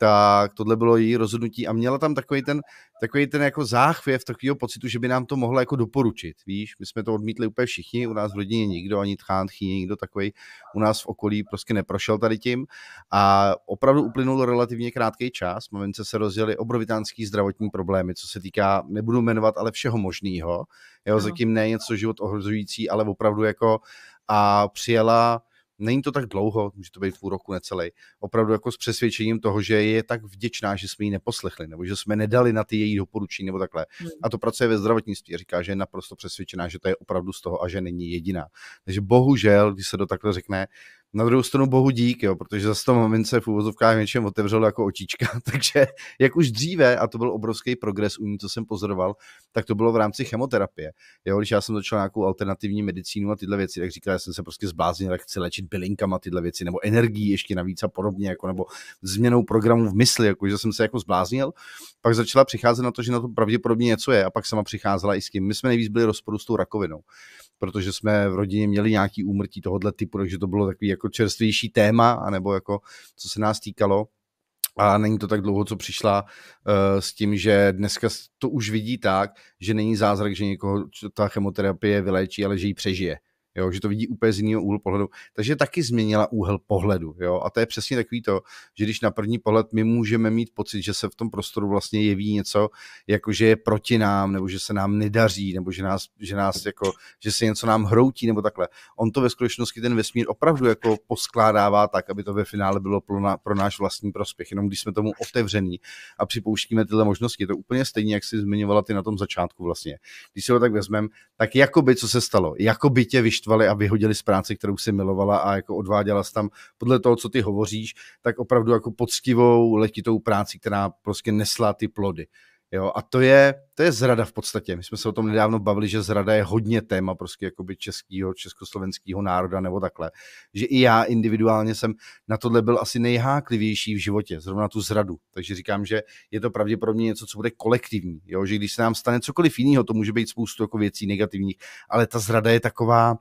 tak tohle bylo její rozhodnutí a měla tam takový ten, takový ten jako záchvěv takového pocitu, že by nám to mohla jako doporučit, víš, my jsme to odmítli úplně všichni, u nás v rodině nikdo, ani tchánchý, nikdo takový u nás v okolí prostě neprošel tady tím a opravdu uplynul relativně krátký čas, mamince se rozjeli obrovitánský zdravotní problémy, co se týká, nebudu jmenovat, ale všeho možného, jo, no. zatím ne něco život ohrozující, ale opravdu jako a přijela Není to tak dlouho, může to být půl roku necelý. Opravdu jako s přesvědčením toho, že je tak vděčná, že jsme ji neposlechli, nebo že jsme nedali na ty její doporučení, nebo takhle. Hmm. A to pracuje ve zdravotnictví a říká, že je naprosto přesvědčená, že to je opravdu z toho a že není jediná. Takže bohužel, když se to takhle řekne, na druhou stranu bohu dík, jo, protože zase to mamince v úvozovkách něčem otevřelo jako očička, takže jak už dříve, a to byl obrovský progres u ní, co jsem pozoroval, tak to bylo v rámci chemoterapie. Jo, když já jsem začal nějakou alternativní medicínu a tyhle věci, tak říkal, já jsem se prostě zbláznil, tak chci léčit bylinkama tyhle věci, nebo energií ještě navíc a podobně, jako, nebo změnou programu v mysli, jako, že jsem se jako zbláznil. Pak začala přicházet na to, že na to pravděpodobně něco je a pak sama přicházela i s tím. My jsme nejvíc byli rozporu s tou rakovinou protože jsme v rodině měli nějaký úmrtí tohohle typu, takže to bylo takový jako čerstvější téma, anebo jako co se nás týkalo. A není to tak dlouho, co přišla uh, s tím, že dneska to už vidí tak, že není zázrak, že někoho ta chemoterapie vyléčí, ale že ji přežije jo, že to vidí úplně z jiného úhlu pohledu. Takže taky změnila úhel pohledu. Jo? A to je přesně takový to, že když na první pohled my můžeme mít pocit, že se v tom prostoru vlastně jeví něco, jako že je proti nám, nebo že se nám nedaří, nebo že, nás, že, nás jako, že se něco nám hroutí, nebo takhle. On to ve skutečnosti ten vesmír opravdu jako poskládává tak, aby to ve finále bylo pro, na, pro náš vlastní prospěch, jenom když jsme tomu otevření a připouštíme tyhle možnosti. Je to úplně stejně, jak si zmiňovala ty na tom začátku vlastně. Když si ho tak vezmeme, tak jakoby co se stalo, by tě vyštval naštvali a vyhodili z práce, kterou si milovala a jako odváděla jsi tam podle toho, co ty hovoříš, tak opravdu jako poctivou, letitou práci, která prostě nesla ty plody. Jo, a to je, to je zrada v podstatě. My jsme se o tom nedávno bavili, že zrada je hodně téma prostě jakoby českýho československého národa nebo takhle. Že i já individuálně jsem na tohle byl asi nejháklivější v životě, zrovna tu zradu. Takže říkám, že je to pravděpodobně něco, co bude kolektivní. Jo? Že když se nám stane cokoliv jiného, to může být spoustu jako věcí negativních, ale ta zrada je taková,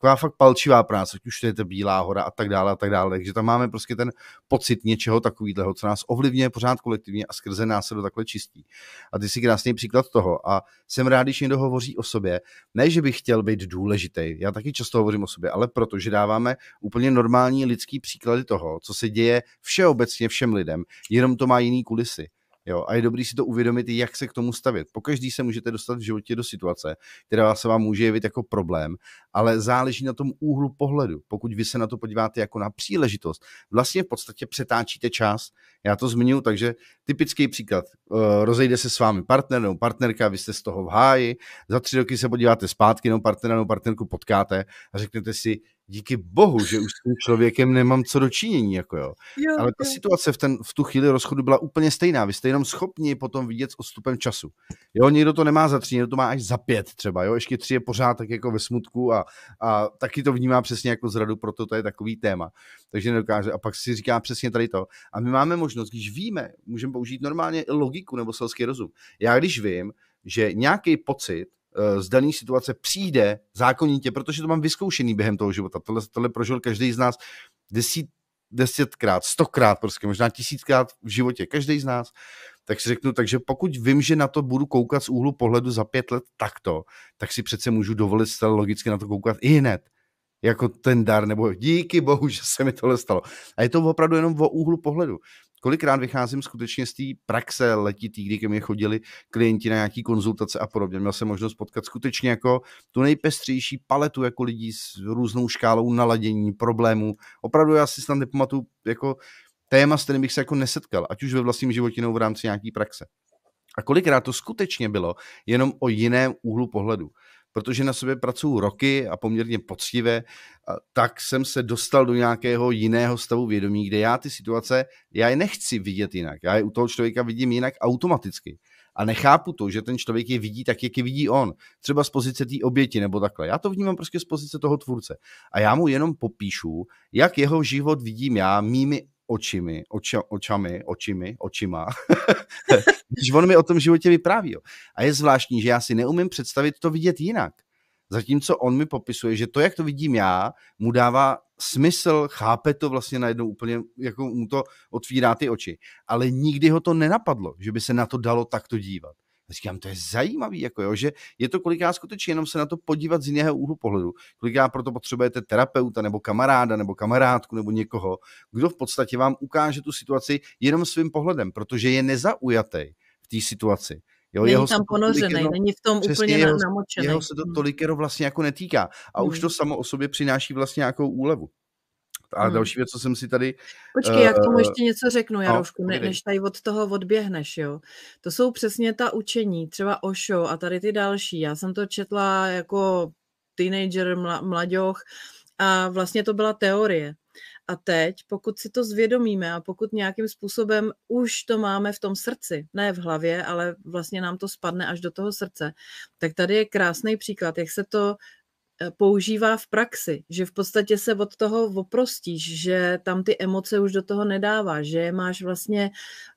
taková fakt palčivá práce, ať už to je to Bílá hora a tak dále a tak dále. Takže tam máme prostě ten pocit něčeho takového, co nás ovlivňuje pořád kolektivně a skrze nás se to takhle čistí. A ty si krásný příklad toho. A jsem rád, když někdo hovoří o sobě. Ne, že bych chtěl být důležitý, já taky často hovořím o sobě, ale protože dáváme úplně normální lidský příklady toho, co se děje všeobecně všem lidem, jenom to má jiný kulisy. Jo, a je dobrý si to uvědomit, jak se k tomu stavět. Pokaždý se můžete dostat v životě do situace, která se vám může jevit jako problém, ale záleží na tom úhlu pohledu. Pokud vy se na to podíváte jako na příležitost, vlastně v podstatě přetáčíte čas. Já to zmiňuji, takže typický příklad. Eh, rozejde se s vámi partner nebo partnerka, vy jste z toho v háji, za tři roky se podíváte zpátky, nebo partnera nebo partnerku potkáte a řeknete si, díky bohu, že už s tím člověkem nemám co dočinění, jako jo. jo Ale ta jo. situace v, ten, v tu chvíli rozchodu byla úplně stejná. Vy jste jenom schopni potom vidět s odstupem času. Jo, někdo to nemá za tři, někdo to má až za pět třeba, jo. Ještě tři je pořád tak jako ve smutku a, a taky to vnímá přesně jako zradu, proto to je takový téma. Takže nedokáže. A pak si říká přesně tady to. A my máme možnost, když víme, můžeme použít normálně logiku nebo selský rozum. Já když vím, že nějaký pocit Eh, z dané situace přijde zákonitě, protože to mám vyzkoušený během toho života. Tohle, tohle prožil každý z nás desít, desetkrát, stokrát, prostě možná tisíckrát v životě, každý z nás, tak si řeknu, takže pokud vím, že na to budu koukat z úhlu pohledu za pět let takto, tak si přece můžu dovolit zcela logicky na to koukat i hned jako ten dar, nebo díky bohu, že se mi tohle stalo. A je to opravdu jenom o úhlu pohledu kolikrát vycházím skutečně z té praxe letitý, kdy ke mně chodili klienti na nějaký konzultace a podobně. Měl jsem možnost potkat skutečně jako tu nejpestřejší paletu jako lidí s různou škálou naladění, problémů. Opravdu já si snad nepamatuju jako téma, s kterým bych se jako nesetkal, ať už ve vlastním životě nebo v rámci nějaký praxe. A kolikrát to skutečně bylo jenom o jiném úhlu pohledu protože na sobě pracuju roky a poměrně poctivě, tak jsem se dostal do nějakého jiného stavu vědomí, kde já ty situace, já je nechci vidět jinak. Já je u toho člověka vidím jinak automaticky. A nechápu to, že ten člověk je vidí tak, jak je vidí on. Třeba z pozice té oběti nebo takhle. Já to vnímám prostě z pozice toho tvůrce. A já mu jenom popíšu, jak jeho život vidím já mými očimi, oča, očami, očimi, očima, když on mi o tom životě vypráví. Jo. A je zvláštní, že já si neumím představit to vidět jinak. Zatímco on mi popisuje, že to, jak to vidím já, mu dává smysl, chápe to vlastně najednou úplně, jako mu to otvírá ty oči. Ale nikdy ho to nenapadlo, že by se na to dalo takto dívat říkám, to je zajímavý, jako jo, že je to koliká skutečně jenom se na to podívat z jiného úhlu pohledu. Koliká proto potřebujete terapeuta nebo kamaráda nebo kamarádku nebo někoho, kdo v podstatě vám ukáže tu situaci jenom svým pohledem, protože je nezaujatý v té situaci. Jo, není jeho tam ponořený, jenom, není v tom úplně jeho, namočený. Jeho se to hmm. tolikero vlastně jako netýká. A hmm. už to samo o sobě přináší vlastně nějakou úlevu. A hmm. další věc, co jsem si tady... Počkej, uh, já k tomu eh, ještě něco řeknu, no, Jarošku, no, ne, než tady od toho odběhneš, jo. To jsou přesně ta učení, třeba Ošo a tady ty další. Já jsem to četla jako teenager, mla, mladěch a vlastně to byla teorie. A teď, pokud si to zvědomíme a pokud nějakým způsobem už to máme v tom srdci, ne v hlavě, ale vlastně nám to spadne až do toho srdce, tak tady je krásný příklad, jak se to Eh, používá v praxi, že v podstatě se od toho oprostíš, že tam ty emoce už do toho nedává, že je máš vlastně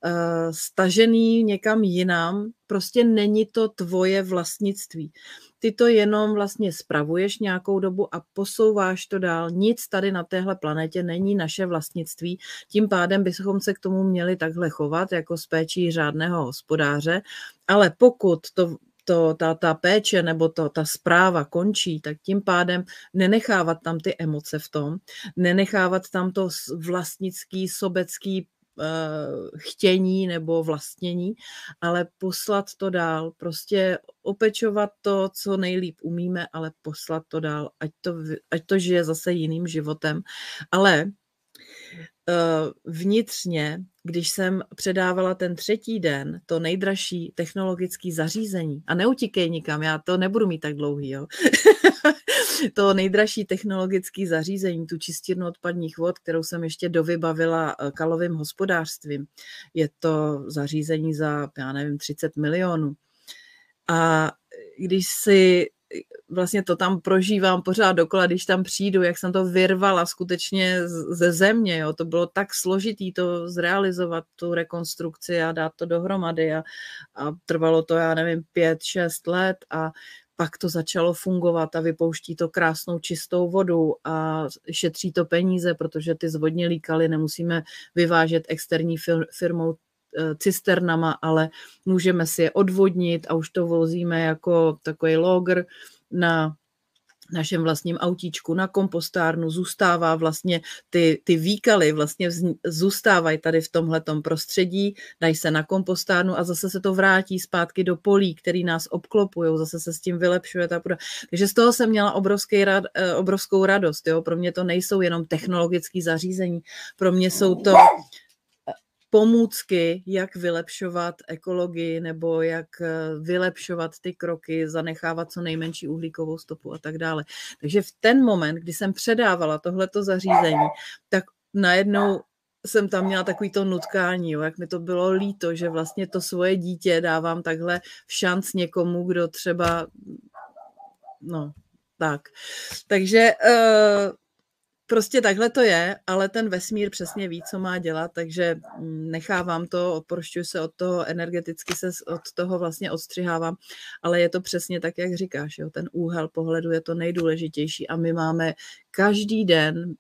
uh, stažený někam jinam, prostě není to tvoje vlastnictví. Ty to jenom vlastně spravuješ nějakou dobu a posouváš to dál. Nic tady na téhle planetě není naše vlastnictví, tím pádem bychom se k tomu měli takhle chovat, jako z péčí řádného hospodáře, ale pokud to to, ta, ta péče nebo to, ta zpráva končí, tak tím pádem nenechávat tam ty emoce v tom, nenechávat tam to vlastnický, sobecký eh, chtění nebo vlastnění, ale poslat to dál, prostě opečovat to, co nejlíp umíme, ale poslat to dál, ať to, ať to žije zase jiným životem. Ale Eh, vnitřně, když jsem předávala ten třetí den, to nejdražší technologické zařízení, a neutíkej nikam, já to nebudu mít tak dlouhý, jo. to nejdražší technologické zařízení, tu čistírnu odpadních vod, kterou jsem ještě dovybavila eh, kalovým hospodářstvím. Je to zařízení za, já nevím, 30 milionů. A když si vlastně to tam prožívám pořád dokola, když tam přijdu, jak jsem to vyrvala skutečně ze země, jo. to bylo tak složitý to zrealizovat, tu rekonstrukci a dát to dohromady a, a trvalo to, já nevím, pět, šest let a pak to začalo fungovat a vypouští to krásnou čistou vodu a šetří to peníze, protože ty zvodně líkaly, nemusíme vyvážet externí firmou Eh, cisternama, ale můžeme si je odvodnit a už to vozíme jako takový logr na našem vlastním autíčku na kompostárnu, zůstává vlastně, ty, ty výkaly vlastně vz, zůstávají tady v tomhletom prostředí, dají se na kompostárnu a zase se to vrátí zpátky do polí, který nás obklopují, zase se s tím vylepšuje ta půda. Takže z toho jsem měla obrovský rad, eh, obrovskou radost, jo? pro mě to nejsou jenom technologické zařízení, pro mě jsou to pomůcky, jak vylepšovat ekologii nebo jak eh, vylepšovat ty kroky, zanechávat co nejmenší uhlíkovou stopu a tak dále. Takže v ten moment, kdy jsem předávala tohleto zařízení, tak najednou jsem tam měla takový to nutkání, jo, jak mi to bylo líto, že vlastně to svoje dítě dávám takhle v šanc někomu, kdo třeba, no, tak. Takže uh, prostě takhle to je, ale ten vesmír přesně ví, co má dělat, takže mm, nechávám to, odprošťuji se od toho, energeticky se od toho vlastně odstřihávám, ale je to přesně tak, jak říkáš, jo, ten úhel pohledu je to nejdůležitější a my máme každý den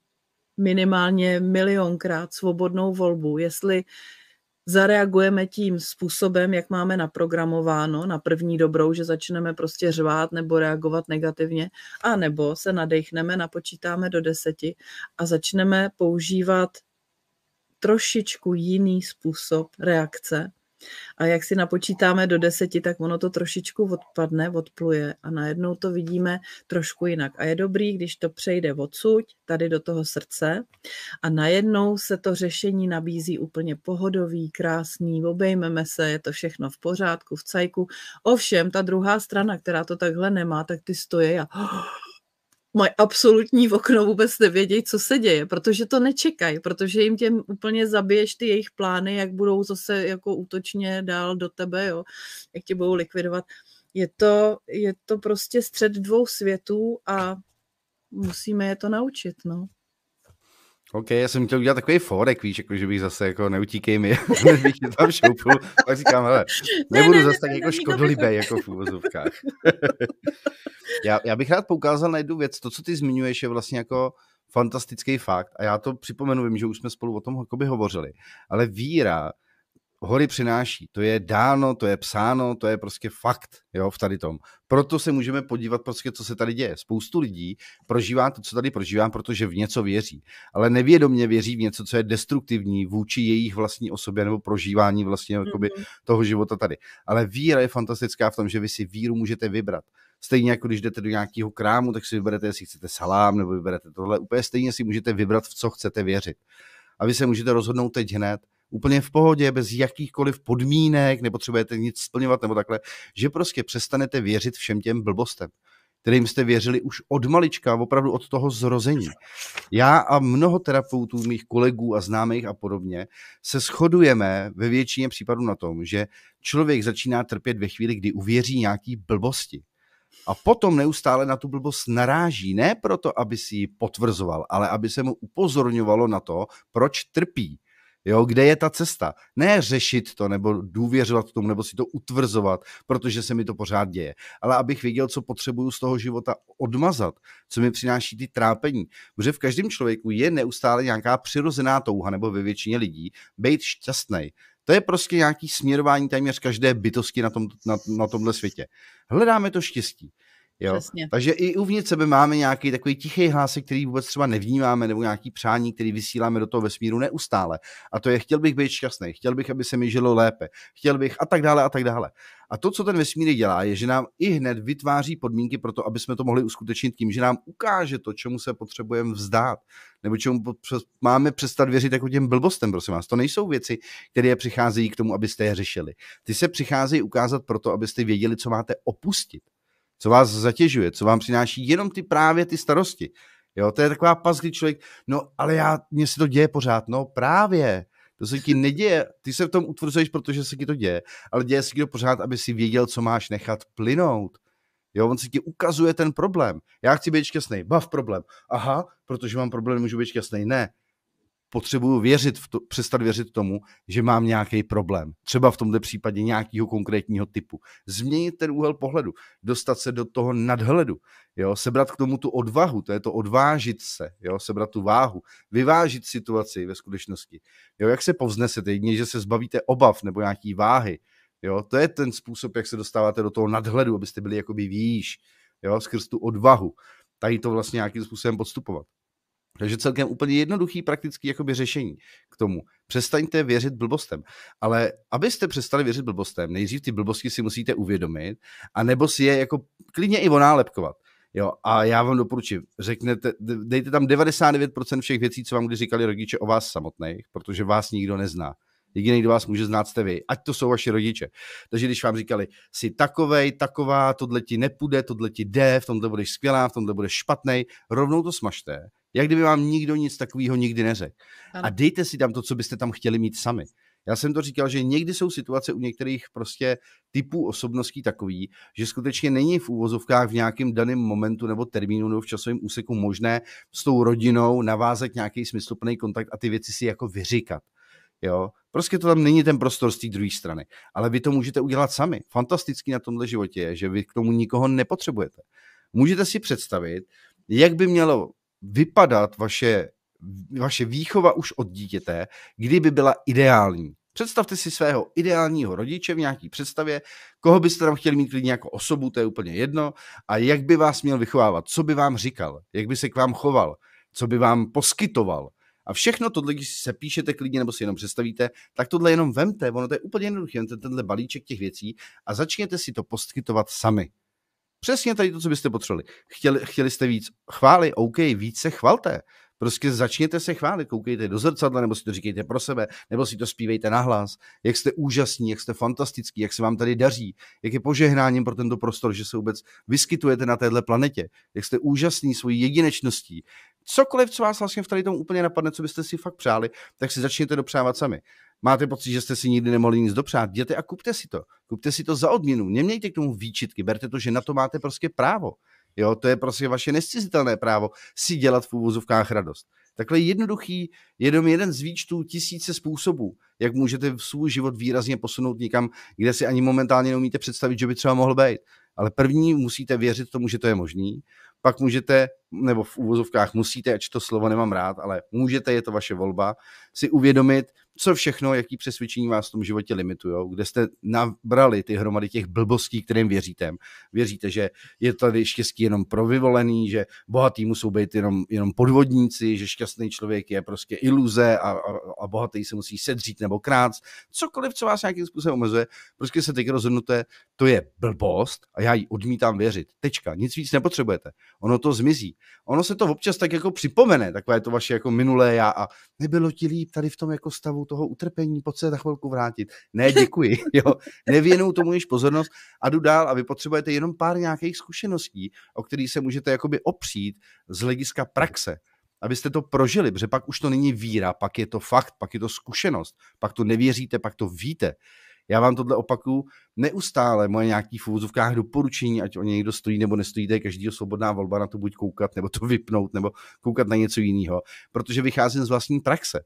minimálně milionkrát svobodnou volbu, jestli zareagujeme tím způsobem, jak máme naprogramováno na první dobrou, že začneme prostě řvát nebo reagovat negativně, a nebo se nadechneme, napočítáme do deseti a začneme používat trošičku jiný způsob reakce, a jak si napočítáme do deseti, tak ono to trošičku odpadne, odpluje a najednou to vidíme trošku jinak. A je dobrý, když to přejde odsuť, tady do toho srdce a najednou se to řešení nabízí úplně pohodový, krásný, obejmeme se, je to všechno v pořádku, v cajku. Ovšem, ta druhá strana, která to takhle nemá, tak ty stojí a oh, mají absolutní okno, vůbec nevědějí, co se děje, protože to nečekají, protože jim těm úplně zabiješ ty jejich plány, jak budou zase jako útočně dál do tebe, jo, jak tě budou likvidovat. Je to, je to prostě střed dvou světů a musíme je to naučit, no. OK, já jsem chtěl udělat takový forek, víš, jako, že bych zase jako neutíkej mi, bych tě tam šoupil, pak říkám, hele, nebudu ne, ne, zase tak ne, jako škodolibé, jako v úvozovkách. já, já bych rád poukázal na jednu věc, to, co ty zmiňuješ, je vlastně jako fantastický fakt a já to připomenu, vím, že už jsme spolu o tom jakoby hovořili, ale víra hory přináší. To je dáno, to je psáno, to je prostě fakt jo, v tady tom. Proto se můžeme podívat, prostě, co se tady děje. Spoustu lidí prožívá to, co tady prožívá, protože v něco věří. Ale nevědomně věří v něco, co je destruktivní vůči jejich vlastní osobě nebo prožívání vlastně mm-hmm. jakoby, mhm. toho života tady. Ale víra je fantastická v tom, že vy si víru můžete vybrat. Stejně jako když jdete do nějakého krámu, tak si vyberete, jestli chcete salám nebo vyberete tohle. Úplně stejně si můžete vybrat, v co chcete věřit. A vy se můžete rozhodnout teď hned, úplně v pohodě, bez jakýchkoliv podmínek, nepotřebujete nic splňovat nebo takhle, že prostě přestanete věřit všem těm blbostem kterým jste věřili už od malička, opravdu od toho zrození. Já a mnoho terapeutů, mých kolegů a známých a podobně, se shodujeme ve většině případů na tom, že člověk začíná trpět ve chvíli, kdy uvěří nějaký blbosti. A potom neustále na tu blbost naráží, ne proto, aby si ji potvrzoval, ale aby se mu upozorňovalo na to, proč trpí. Jo, kde je ta cesta? Ne řešit to, nebo důvěřovat tomu, nebo si to utvrzovat, protože se mi to pořád děje, ale abych věděl, co potřebuju z toho života odmazat, co mi přináší ty trápení. Protože v každém člověku je neustále nějaká přirozená touha, nebo ve většině lidí, být šťastný. To je prostě nějaký směrování téměř každé bytosti na, tom, na, na tomhle světě. Hledáme to štěstí. Jo? Přesně. Takže i uvnitř sebe máme nějaký takový tichý hlas, který vůbec třeba nevnímáme, nebo nějaký přání, který vysíláme do toho vesmíru neustále. A to je, chtěl bych být šťastný, chtěl bych, aby se mi žilo lépe, chtěl bych a tak dále a tak dále. A to, co ten vesmír dělá, je, že nám i hned vytváří podmínky pro to, aby jsme to mohli uskutečnit tím, že nám ukáže to, čemu se potřebujeme vzdát, nebo čemu máme přestat věřit jako těm blbostem, prosím vás. To nejsou věci, které přicházejí k tomu, abyste je řešili. Ty se přicházejí ukázat proto, abyste věděli, co máte opustit co vás zatěžuje, co vám přináší jenom ty právě ty starosti. Jo, to je taková pas, kdy člověk, no ale já, mně se to děje pořád, no právě, to se ti neděje, ty se v tom utvrzuješ, protože se ti to děje, ale děje se ti to pořád, aby si věděl, co máš nechat plynout. Jo, on si ti ukazuje ten problém. Já chci být šťastný, bav problém. Aha, protože mám problém, můžu být šťastný. Ne, potřebuju věřit v to, přestat věřit tomu, že mám nějaký problém. Třeba v tomto případě nějakého konkrétního typu. Změnit ten úhel pohledu, dostat se do toho nadhledu, jo? sebrat k tomu tu odvahu, to je to odvážit se, jo? sebrat tu váhu, vyvážit situaci ve skutečnosti. Jo? Jak se povznesete, jedině, že se zbavíte obav nebo nějaký váhy. Jo? To je ten způsob, jak se dostáváte do toho nadhledu, abyste byli jakoby výš, jo? skrz tu odvahu. Tady to vlastně nějakým způsobem podstupovat. Takže celkem úplně jednoduchý praktický jakoby řešení k tomu. Přestaňte věřit blbostem. Ale abyste přestali věřit blbostem, nejdřív ty blbosti si musíte uvědomit, anebo si je jako klidně i onálepkovat. Jo, a já vám doporučím, řeknete, dejte tam 99% všech věcí, co vám kdy říkali rodiče o vás samotných, protože vás nikdo nezná. Jediný, kdo vás může znát, jste vy, ať to jsou vaši rodiče. Takže když vám říkali, jsi takovej, taková, tohle ti nepůjde, tohle ti jde, v tomhle budeš skvělá, v tomhle budeš špatnej, rovnou to smažte, jak kdyby vám nikdo nic takového nikdy neřekl. A dejte si tam to, co byste tam chtěli mít sami. Já jsem to říkal, že někdy jsou situace u některých prostě typů osobností takový, že skutečně není v úvozovkách v nějakém daném momentu nebo termínu nebo v časovém úseku možné s tou rodinou navázat nějaký smysluplný kontakt a ty věci si jako vyříkat. Jo? Prostě to tam není ten prostor z té druhé strany. Ale vy to můžete udělat sami. Fantastický na tomhle životě je, že vy k tomu nikoho nepotřebujete. Můžete si představit, jak by mělo vypadat vaše, vaše výchova už od dítěte, kdyby byla ideální. Představte si svého ideálního rodiče v nějaký představě, koho byste tam chtěli mít klidně jako osobu, to je úplně jedno, a jak by vás měl vychovávat, co by vám říkal, jak by se k vám choval, co by vám poskytoval. A všechno tohle, když se píšete klidně nebo si jenom představíte, tak tohle jenom vemte, ono to je úplně jednoduché, vemte tenhle balíček těch věcí a začněte si to poskytovat sami. Přesně tady to, co byste potřebovali. Chtěli, chtěli jste víc chvály, OK, víc se chvalte. Prostě začněte se chválit, koukejte do zrcadla, nebo si to říkejte pro sebe, nebo si to zpívejte na hlas, jak jste úžasní, jak jste fantastický, jak se vám tady daří, jak je požehnáním pro tento prostor, že se vůbec vyskytujete na téhle planetě, jak jste úžasní svojí jedinečností, cokoliv, co vás vlastně v tady tom úplně napadne, co byste si fakt přáli, tak si začněte dopřávat sami. Máte pocit, že jste si nikdy nemohli nic dopřát, jděte a kupte si to. Kupte si to za odměnu, nemějte k tomu výčitky, berte to, že na to máte prostě právo. Jo, to je prostě vaše nescizitelné právo si dělat v úvozovkách radost. Takhle jednoduchý, jenom jeden z výčtů tisíce způsobů, jak můžete v svůj život výrazně posunout někam, kde si ani momentálně neumíte představit, že by třeba mohl být. Ale první musíte věřit tomu, že to je možný pak můžete, nebo v úvozovkách musíte, ač to slovo nemám rád, ale můžete, je to vaše volba, si uvědomit, co všechno, jaký přesvědčení vás v tom životě limitují, kde jste nabrali ty hromady těch blbostí, kterým věříte. Věříte, že je tady štěstí jenom pro vyvolený, že bohatý musou být jenom, jenom podvodníci, že šťastný člověk je prostě iluze a, a, a bohatý se musí sedřít nebo krát. Cokoliv, co vás nějakým způsobem omezuje, prostě se teď rozhodnete, to je blbost a já ji odmítám věřit. Tečka, nic víc nepotřebujete. Ono to zmizí. Ono se to občas tak jako připomene, takové to vaše jako minulé já a nebylo ti líp tady v tom jako stavu, toho utrpení, pojď se na chvilku vrátit. Ne, děkuji, jo. Nevěnuju tomu již pozornost a jdu dál a vy potřebujete jenom pár nějakých zkušeností, o kterých se můžete jakoby opřít z hlediska praxe abyste to prožili, protože pak už to není víra, pak je to fakt, pak je to zkušenost, pak to nevěříte, pak to víte. Já vám tohle opakuju neustále, moje nějaký v úvozovkách doporučení, ať o někdo stojí nebo nestojí, to je každý svobodná volba na to buď koukat, nebo to vypnout, nebo koukat na něco jiného, protože vycházím z vlastní praxe.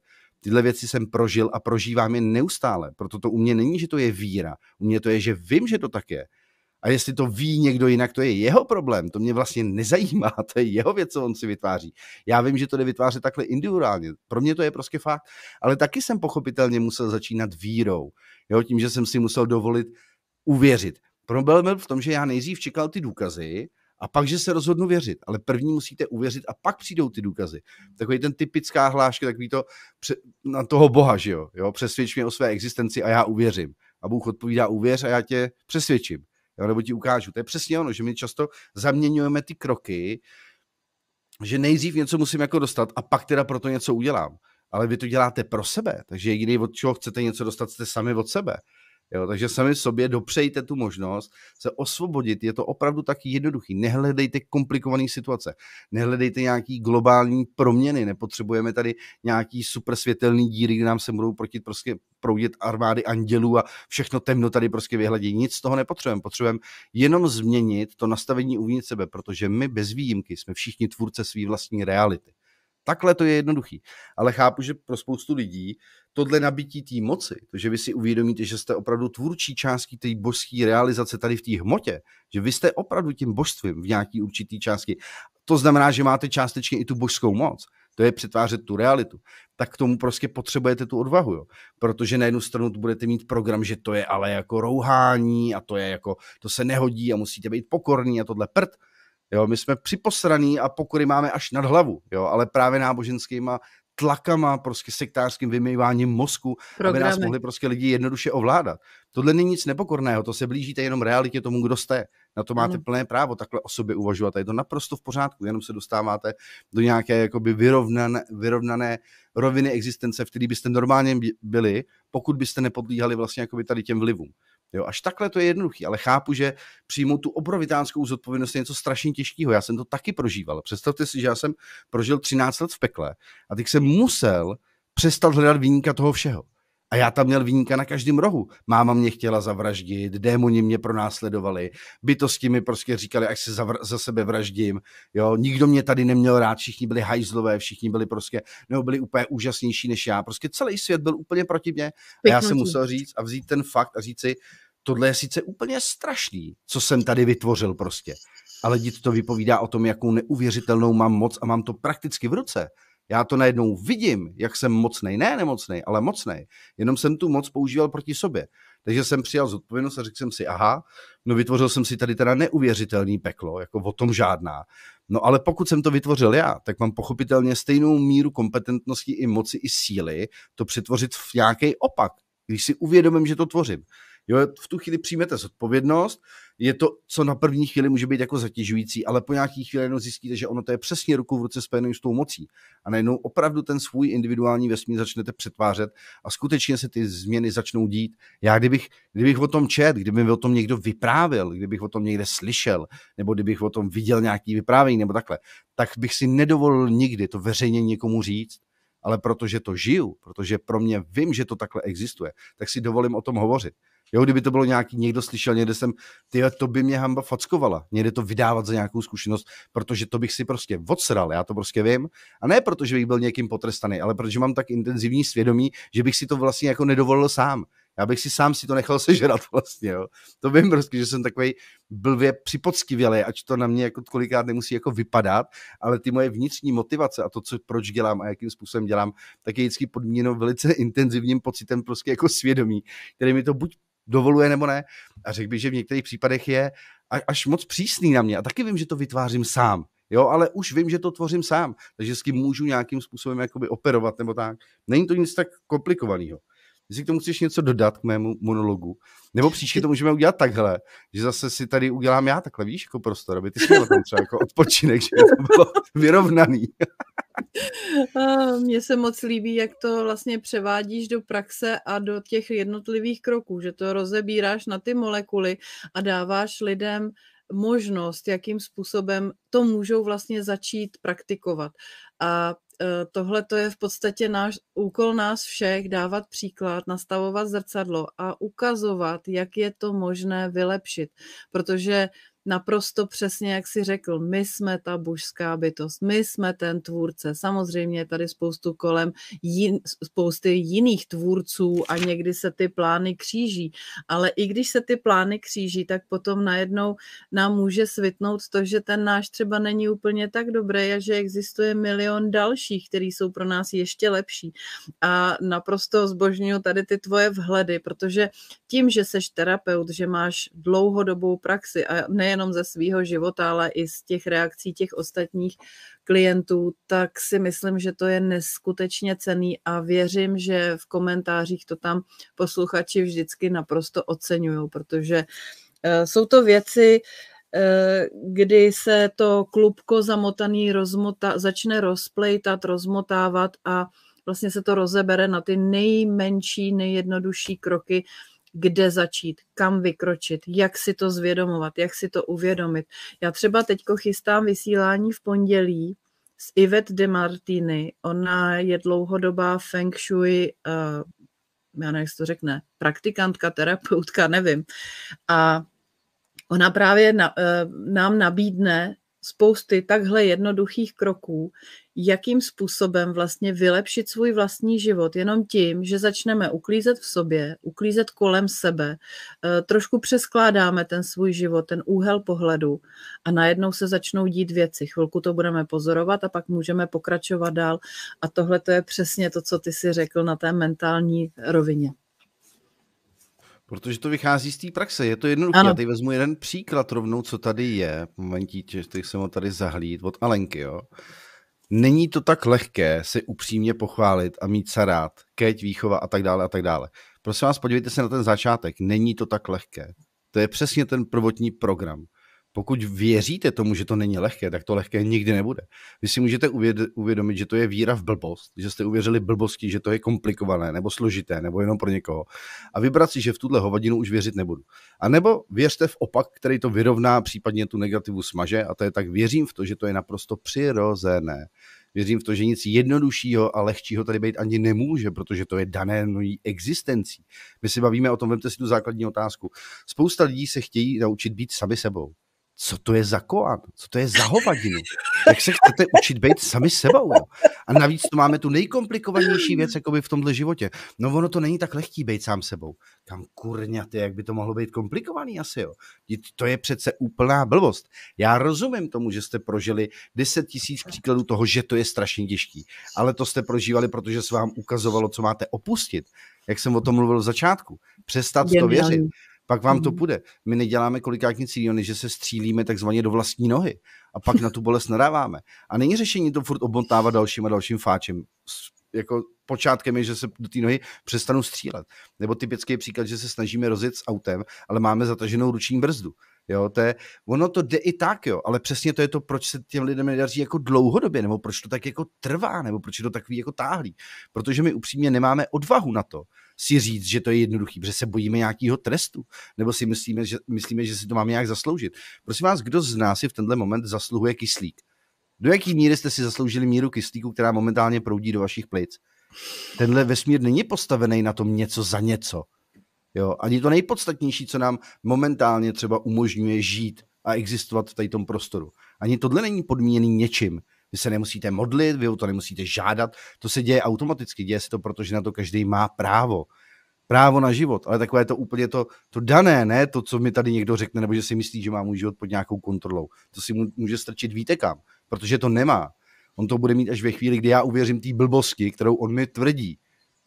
Tyhle věci jsem prožil a prožívám je neustále. Proto to u mě není, že to je víra. U mě to je, že vím, že to tak je. A jestli to ví někdo jinak, to je jeho problém, to mě vlastně nezajímá, to je jeho věc, co on si vytváří. Já vím, že to jde vytvářet takhle individuálně, pro mě to je prostě fakt, ale taky jsem pochopitelně musel začínat vírou, jo, tím, že jsem si musel dovolit uvěřit. Problém byl v tom, že já nejdřív čekal ty důkazy a pak, že se rozhodnu věřit. Ale první musíte uvěřit a pak přijdou ty důkazy. Takový ten typická hláška, takový to na toho boha, že jo? jo? Přesvědč mě o své existenci a já uvěřím. A Bůh odpovídá, uvěř a já tě přesvědčím. Jo? Nebo ti ukážu. To je přesně ono, že my často zaměňujeme ty kroky, že nejdřív něco musím jako dostat a pak teda proto něco udělám. Ale vy to děláte pro sebe, takže jediný, od čeho chcete něco dostat, jste sami od sebe. Jo, takže sami sobě dopřejte tu možnost se osvobodit. Je to opravdu taky jednoduchý. Nehledejte komplikované situace. Nehledejte nějaký globální proměny. Nepotřebujeme tady nějaký super světelný díry, kde nám se budou proti prostě proudit armády andělů a všechno temno tady prostě vyhledí. Nic z toho nepotřebujeme. Potřebujeme jenom změnit to nastavení uvnitř sebe, protože my bez výjimky jsme všichni tvůrce své vlastní reality. Takhle to je jednoduchý. Ale chápu, že pro spoustu lidí tohle nabití té moci, to, že vy si uvědomíte, že jste opravdu tvůrčí částí té božské realizace tady v té hmotě, že vy jste opravdu tím božstvím v nějaký určitý části. To znamená, že máte částečně i tu božskou moc. To je přetvářet tu realitu. Tak k tomu prostě potřebujete tu odvahu, jo. Protože na jednu stranu budete mít program, že to je ale jako rouhání a to je jako, to se nehodí a musíte být pokorní a tohle prd Jo, my jsme připosraný a pokory máme až nad hlavu, jo, ale právě náboženskýma tlakama, prostě sektářským vymýváním mozku, Programy. aby nás mohli prostě lidi jednoduše ovládat. Tohle není nic nepokorného, to se blížíte jenom realitě tomu, kdo jste. Na to máte ano. Mhm. plné právo takhle o sobě uvažovat a je to naprosto v pořádku, jenom se dostáváte do nějaké jakoby vyrovnané, vyrovnané roviny existence, v které byste normálně byli, pokud byste nepodlíhali vlastně jakoby tady těm vlivům. Jo, až takhle to je jednoduchý, ale chápu, že přijmout tu obrovitánskou zodpovědnost je něco strašně těžkého. Já jsem to taky prožíval. Představte si, že já jsem prožil 13 let v pekle a teď jsem musel přestat hledat výníka toho všeho. A já tam měl výníka na každém rohu. Máma mě chtěla zavraždit, démoni mě pronásledovali, bytosti mi prostě říkali, ať se zavr- za sebe vraždím. Jo? Nikdo mě tady neměl rád, všichni byli hajzlové, všichni byli prostě, nebo byli úplně úžasnější než já. Prostě celý svět byl úplně proti mě. A já jsem musel říct a vzít ten fakt a říct si, tohle je sice úplně strašný, co jsem tady vytvořil prostě. Ale dít to vypovídá o tom, jakou neuvěřitelnou mám moc a mám to prakticky v ruce já to najednou vidím, jak jsem mocnej, ne nemocnej, ale mocnej. Jenom jsem tu moc používal proti sobě. Takže jsem přijal zodpovědnost a řekl jsem si, aha, no vytvořil jsem si tady teda neuvěřitelný peklo, jako o tom žádná. No ale pokud jsem to vytvořil já, tak mám pochopitelně stejnou míru kompetentnosti i moci i síly to přetvořit v nějaký opak, když si uvědomím, že to tvořím. Jo, v tu chvíli přijmete zodpovědnost, je to, co na první chvíli může být jako zatěžující, ale po nějaký chvíli jenom zjistíte, že ono to je přesně ruku v ruce spojenou s tou mocí. A najednou opravdu ten svůj individuální vesmír začnete přetvářet a skutečně se ty změny začnou dít. Já kdybych, kdybych o tom čet, kdyby mi o tom někdo vyprávěl, kdybych o tom někde slyšel, nebo kdybych o tom viděl nějaký vyprávění nebo takhle, tak bych si nedovolil nikdy to veřejně někomu říct ale protože to žiju, protože pro mě vím, že to takhle existuje, tak si dovolím o tom hovořit. Jo, kdyby to bylo nějaký, někdo slyšel, někde jsem, ty to by mě hamba fackovala, někde to vydávat za nějakou zkušenost, protože to bych si prostě odsral, já to prostě vím. A ne proto, že bych byl někým potrestaný, ale protože mám tak intenzivní svědomí, že bych si to vlastně jako nedovolil sám. Já bych si sám si to nechal sežrat vlastně, jo. To vím prostě, že jsem takový blbě připockivělý, ať to na mě jako kolikrát nemusí jako vypadat, ale ty moje vnitřní motivace a to, co, proč dělám a jakým způsobem dělám, tak je vždycky podmíněno velice intenzivním pocitem prostě jako svědomí, který mi to buď dovoluje nebo ne. A řekl bych, že v některých případech je až moc přísný na mě. A taky vím, že to vytvářím sám. Jo, ale už vím, že to tvořím sám, takže s tím můžu nějakým způsobem jakoby operovat nebo tak. Není to nic tak komplikovaného. Jestli k tomu chceš něco dodat k mému monologu, nebo příště to můžeme udělat takhle, že zase si tady udělám já takhle, víš, jako prostor, aby ty si měl tam třeba jako odpočinek, že to bylo vyrovnaný. Mně se moc líbí, jak to vlastně převádíš do praxe a do těch jednotlivých kroků, že to rozebíráš na ty molekuly a dáváš lidem možnost, jakým způsobem to můžou vlastně začít praktikovat. A Eh, tohle to je v podstatě náš úkol nás všech dávat příklad, nastavovat zrcadlo a ukazovat, jak je to možné vylepšit, protože naprosto přesně, jak si řekl, my jsme ta božská bytost, my jsme ten tvůrce. Samozřejmě je tady spoustu kolem jin, spousty jiných tvůrců a někdy se ty plány kříží, ale i když se ty plány kříží, tak potom najednou nám může svitnout to, že ten náš třeba není úplně tak dobrý a že existuje milion dalších, který jsou pro nás ještě lepší. A naprosto zbožňuju tady ty tvoje vhledy, protože tím, že seš terapeut, že máš dlouhodobou praxi a ne nejenom ze svého života, ale i z těch reakcí těch ostatních klientů, tak si myslím, že to je neskutečně cený a věřím, že v komentářích to tam posluchači vždycky naprosto oceňují, protože eh, jsou to věci, eh, kdy se to klubko zamotaný rozmota, začne rozplejtat, rozmotávat a vlastně se to rozebere na ty nejmenší, nejjednodušší kroky, kde začít, kam vykročit, jak si to zvědomovat, jak si to uvědomit. Já třeba teďko chystám vysílání v pondělí s Ivet de Martini. Ona je dlouhodobá feng shui, uh, já nevím, jak se to řekne, praktikantka, terapeutka, nevím. A ona právě na, uh, nám nabídne spousty takhle jednoduchých kroků, jakým způsobem vlastně vylepšit svůj vlastní život jenom tím, že začneme uklízet v sobě, uklízet kolem sebe, eh, trošku přeskládáme ten svůj život, ten úhel pohledu a najednou se začnou dít věci. Chvilku to budeme pozorovat a pak můžeme pokračovat dál a tohle to je přesně to, co ty si řekl na té mentální rovině. Protože to vychází z té praxe, je to jednoduché. Já teď vezmu jeden příklad rovnou, co tady je. Momentíč, teď jsem ho tady zahlíd od Alenky, jo. Není to tak lehké se upřímně pochválit a mít se rád, keď, výchova a tak dále a tak dále. Prosím vás, podívejte se na ten začátek. Není to tak lehké. To je přesně ten prvotní program. Pokud věříte tomu, že to není lehké, tak to lehké nikdy nebude. Vy si můžete uvědomit, že to je víra v blbost, že jste uvěřili blbosti, že to je komplikované nebo složité nebo jenom pro někoho. A vybrat si, že v tuhle hovadinu už věřit nebudu. A nebo věřte v opak, který to vyrovná, případně tu negativu smaže, a to je tak věřím v to, že to je naprosto přirozené. Věřím v to, že nic jednoduššího a lehčího tady být ani nemůže, protože to je dané mojí existencí. My si bavíme o tom, vemte si tu základní otázku. Spousta lidí se chtějí naučit být sami sebou co to je za koan, co to je za hovadinu, jak se chcete učit být sami sebou. Jo? A navíc to máme tu nejkomplikovanější věc jakoby v tomhle životě. No ono to není tak lehký být sám sebou. Kam kurňa ty, jak by to mohlo být komplikovaný asi, jo. To je přece úplná blbost. Já rozumím tomu, že jste prožili 10 tisíc příkladů toho, že to je strašně těžký, ale to jste prožívali, protože se vám ukazovalo, co máte opustit, jak jsem o tom mluvil v začátku. Přestat Geniální. to věřit pak vám to hmm. půjde. My neděláme kolikátní cíliony, že se střílíme takzvaně do vlastní nohy a pak na tu bolest nadáváme. A není řešení to furt obmontávat dalším a dalším fáčem. Jako počátkem je, že se do té nohy přestanu střílet. Nebo typický příklad, že se snažíme rozjet s autem, ale máme zataženou ruční brzdu. Jo, to je, ono to jde i tak, jo, ale přesně to je to, proč se těm lidem nedaří jako dlouhodobě, nebo proč to tak jako trvá, nebo proč je to takový jako táhlý. Protože my upřímně nemáme odvahu na to, si říct, že to je jednoduchý, protože se bojíme nějakého trestu, nebo si myslíme že, myslíme, že si to máme nějak zasloužit. Prosím vás, kdo z nás si v tenhle moment zasluhuje kyslík? Do jaký míry jste si zasloužili míru kyslíku, která momentálně proudí do vašich plic? Tenhle vesmír není postavený na tom něco za něco. Jo, ani to nejpodstatnější, co nám momentálně třeba umožňuje žít a existovat v tom prostoru. Ani tohle není podmíněný něčím vy se nemusíte modlit, vy o to nemusíte žádat, to se děje automaticky, děje se to, protože na to každý má právo právo na život, ale takové to úplně to, to dané, ne to, co mi tady někdo řekne, nebo že si myslí, že má můj život pod nějakou kontrolou. To si může strčit víte kam, protože to nemá. On to bude mít až ve chvíli, kdy já uvěřím té blbosti, kterou on mi tvrdí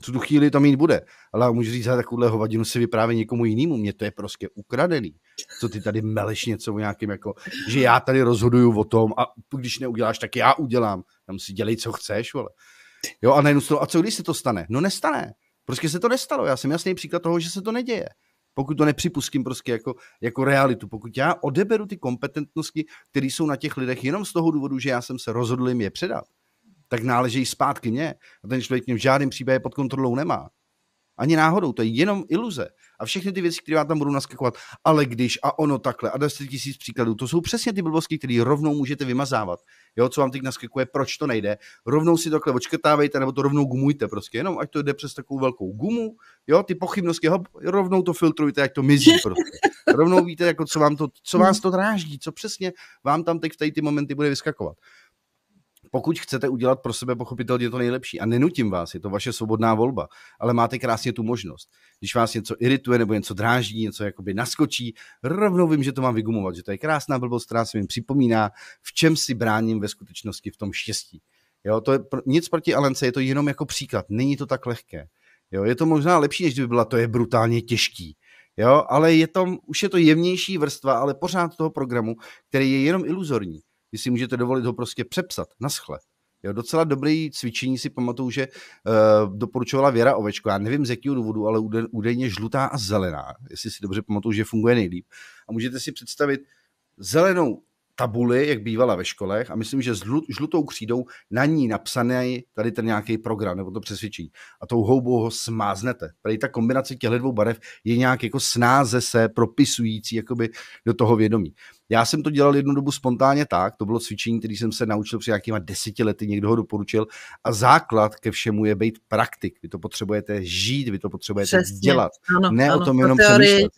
co tu chvíli tam jít bude. Ale můžu říct, že takovouhle hovadinu si vyprávě někomu jinému. Mně to je prostě ukradený. Co ty tady meleš něco o nějakým, jako, že já tady rozhoduju o tom a když neuděláš, tak já udělám. Tam si dělej, co chceš, vole. Jo, a najednou a co když se to stane? No nestane. Prostě se to nestalo. Já jsem jasný příklad toho, že se to neděje pokud to nepřipustím prostě jako, jako realitu, pokud já odeberu ty kompetentnosti, které jsou na těch lidech jenom z toho důvodu, že já jsem se rozhodl jim je předat, tak náleží zpátky mě. A ten člověk mě v žádném případě pod kontrolou nemá. Ani náhodou, to je jenom iluze. A všechny ty věci, které vám tam budou naskakovat, ale když a ono takhle a 10 tisíc příkladů, to jsou přesně ty blbosti, které rovnou můžete vymazávat. Jo, co vám teď naskakuje, proč to nejde. Rovnou si takhle očkrtávejte nebo to rovnou gumujte prostě, jenom ať to jde přes takovou velkou gumu, jo, ty pochybnosti, hop, rovnou to filtrujte, ať to mizí prostě. Rovnou víte, jako co, vám to, co vás to dráždí, co přesně vám tam teď v tady ty momenty bude vyskakovat pokud chcete udělat pro sebe pochopitelně to nejlepší a nenutím vás, je to vaše svobodná volba, ale máte krásně tu možnost. Když vás něco irituje nebo něco dráždí, něco jakoby naskočí, rovnou vím, že to mám vygumovat, že to je krásná blbost, která se mi připomíná, v čem si bráním ve skutečnosti v tom štěstí. Jo, to je nic proti Alence, je to jenom jako příklad. Není to tak lehké. Jo, je to možná lepší, než by byla, to je brutálně těžký. Jo, ale je tam, už je to jemnější vrstva, ale pořád toho programu, který je jenom iluzorní vy si můžete dovolit ho prostě přepsat, naschle. Jo, docela dobrý cvičení si pamatuju, že uh, doporučovala Věra Ovečko. Já nevím z jakého důvodu, ale údajně žlutá a zelená, jestli si dobře pamatuju, že funguje nejlíp. A můžete si představit zelenou tabuli, jak bývala ve školech, a myslím, že s žlutou křídou na ní napsaný tady ten nějaký program nebo to přesvědčení. A tou houbou ho smáznete. Tady ta kombinace těchto dvou barev je nějak jako snáze se propisující jakoby do toho vědomí. Já jsem to dělal jednu dobu spontánně tak, to bylo cvičení, které jsem se naučil při nějakýma deseti lety, někdo ho doporučil a základ ke všemu je být praktik. Vy to potřebujete žít, vy to potřebujete Přesně. dělat. Ano, ne ano, o tom jenom přemýšlet.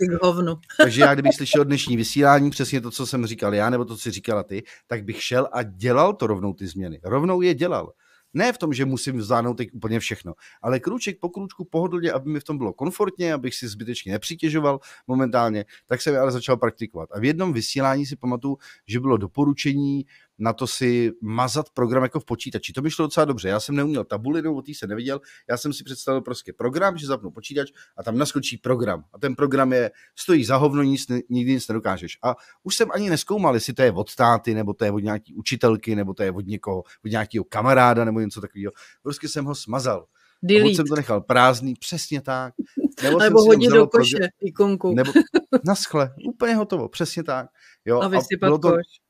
Takže já, kdybych slyšel dnešní vysílání, přesně to, co jsem říkal já, nebo to, co říkala ty, tak bych šel a dělal to rovnou ty změny. Rovnou je dělal. Ne v tom, že musím vzdáhnout teď úplně všechno, ale krůček po krůčku pohodlně, aby mi v tom bylo komfortně, abych si zbytečně nepřitěžoval momentálně, tak jsem ale začal praktikovat. A v jednom vysílání si pamatuju, že bylo doporučení, na to si mazat program jako v počítači. To by šlo docela dobře. Já jsem neuměl tabuli, nebo o se neviděl. Já jsem si představil prostě program, že zapnu počítač a tam naskočí program. A ten program je, stojí za hovno, nic, nikdy nic nedokážeš. A už jsem ani neskoumal, jestli to je od státy, nebo to je od nějaký učitelky, nebo to je od někoho, od nějakého kamaráda, nebo něco takového. Prostě jsem ho smazal. Delete. jsem to nechal prázdný, přesně tak. Nebo, nebo hodně do koše program, ikonku. Nebo naschle, úplně hotovo, přesně tak. Jo, a vysypat a bylo to, koš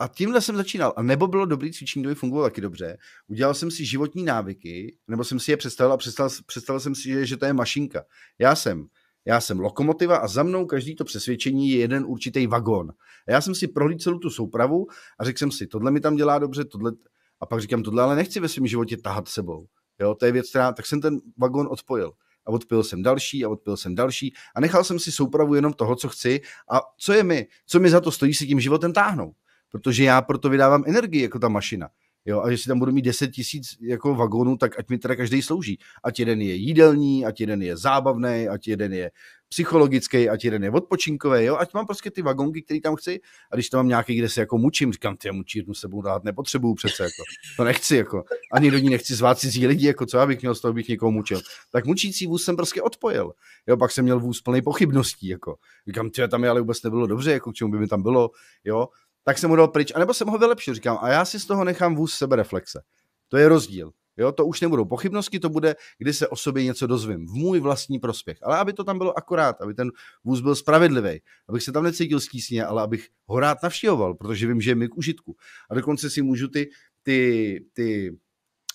a tímhle jsem začínal. A nebo bylo dobrý cvičení, kdyby fungovalo taky dobře. Udělal jsem si životní návyky, nebo jsem si je představil a představil, představil jsem si, že, že to je mašinka. Já jsem já jsem lokomotiva a za mnou každý to přesvědčení je jeden určitý vagón. A já jsem si prohlídl celou tu soupravu a řekl jsem si, tohle mi tam dělá dobře, tohle... A pak říkám, tohle ale nechci ve svém životě tahat sebou. Jo, to je věc, která... Tak jsem ten vagón odpojil. A odpil jsem další a odpil jsem další a nechal jsem si soupravu jenom toho, co chci a co je mi, co mi za to stojí si tím životem táhnout protože já proto vydávám energii jako ta mašina. Jo, a jestli tam budu mít 10 tisíc jako vagónů, tak ať mi teda každý slouží. Ať jeden je jídelní, ať jeden je zábavný, ať jeden je psychologický, ať jeden je odpočinkový, jo, ať mám prostě ty vagonky, které tam chci. A když tam mám nějaký, kde se jako mučím, říkám, ty se budu dát nepotřebuju přece, jako. to nechci, jako. ani do ní nechci zvát cizí lidi, jako co já bych měl z toho, bych někoho mučil. Tak mučící vůz jsem prostě odpojil. Jo, pak jsem měl vůz plný pochybností, jako. Říkám, ty tam je ale vůbec nebylo dobře, jako k čemu by mi tam bylo, jo tak jsem ho dal pryč, anebo jsem ho vylepšil, říkám, a já si z toho nechám vůz sebereflexe. To je rozdíl. Jo, to už nebudou pochybnosti, to bude, kdy se o sobě něco dozvím, v můj vlastní prospěch. Ale aby to tam bylo akorát, aby ten vůz byl spravedlivý, abych se tam necítil stísně, ale abych ho rád navštěvoval, protože vím, že je mi k užitku. A dokonce si můžu ty, ty, ty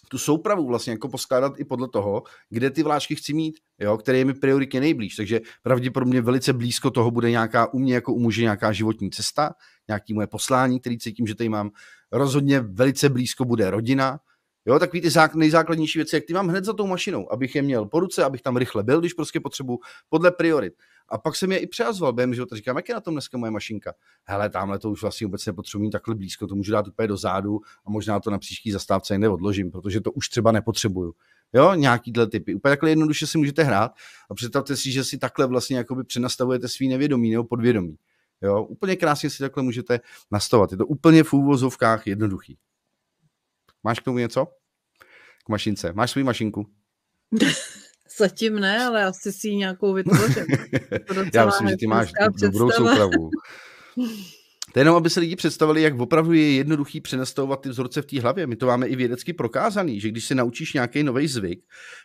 tu soupravu vlastně jako poskládat i podle toho, kde ty vláčky chci mít, jo, které je mi prioritně nejblíž. Takže pravděpodobně velice blízko toho bude nějaká u mě jako u muže nějaká životní cesta, nějaký moje poslání, který cítím, že tady mám. Rozhodně velice blízko bude rodina, Jo, takový ty zák- nejzákladnější věci, jak ty mám hned za tou mašinou, abych je měl po ruce, abych tam rychle byl, když prostě potřebuji podle priorit. A pak jsem je i přeazval během života. Říkám, jak je na tom dneska moje mašinka? Hele, tamhle to už vlastně vůbec nepotřebuji takhle blízko, to můžu dát úplně do zádu a možná to na příští zastávce jinde odložím, protože to už třeba nepotřebuju. Jo, nějakýhle typy. Úplně takhle jednoduše si můžete hrát a představte si, že si takhle vlastně jakoby přenastavujete svý nevědomí nebo podvědomí. Jo, úplně krásně si takhle můžete nastavovat. Je to úplně v úvozovkách jednoduchý. Máš k tomu něco? K mašince. Máš svou mašinku? Zatím ne, ale asi si ji nějakou vytvořím. Já myslím, že ty máš dobrou soupravu. To je jenom, aby se lidi představili, jak opravdu je jednoduchý přenastavovat ty vzorce v té hlavě. My to máme i vědecky prokázaný, že když si naučíš nějaký nový zvyk,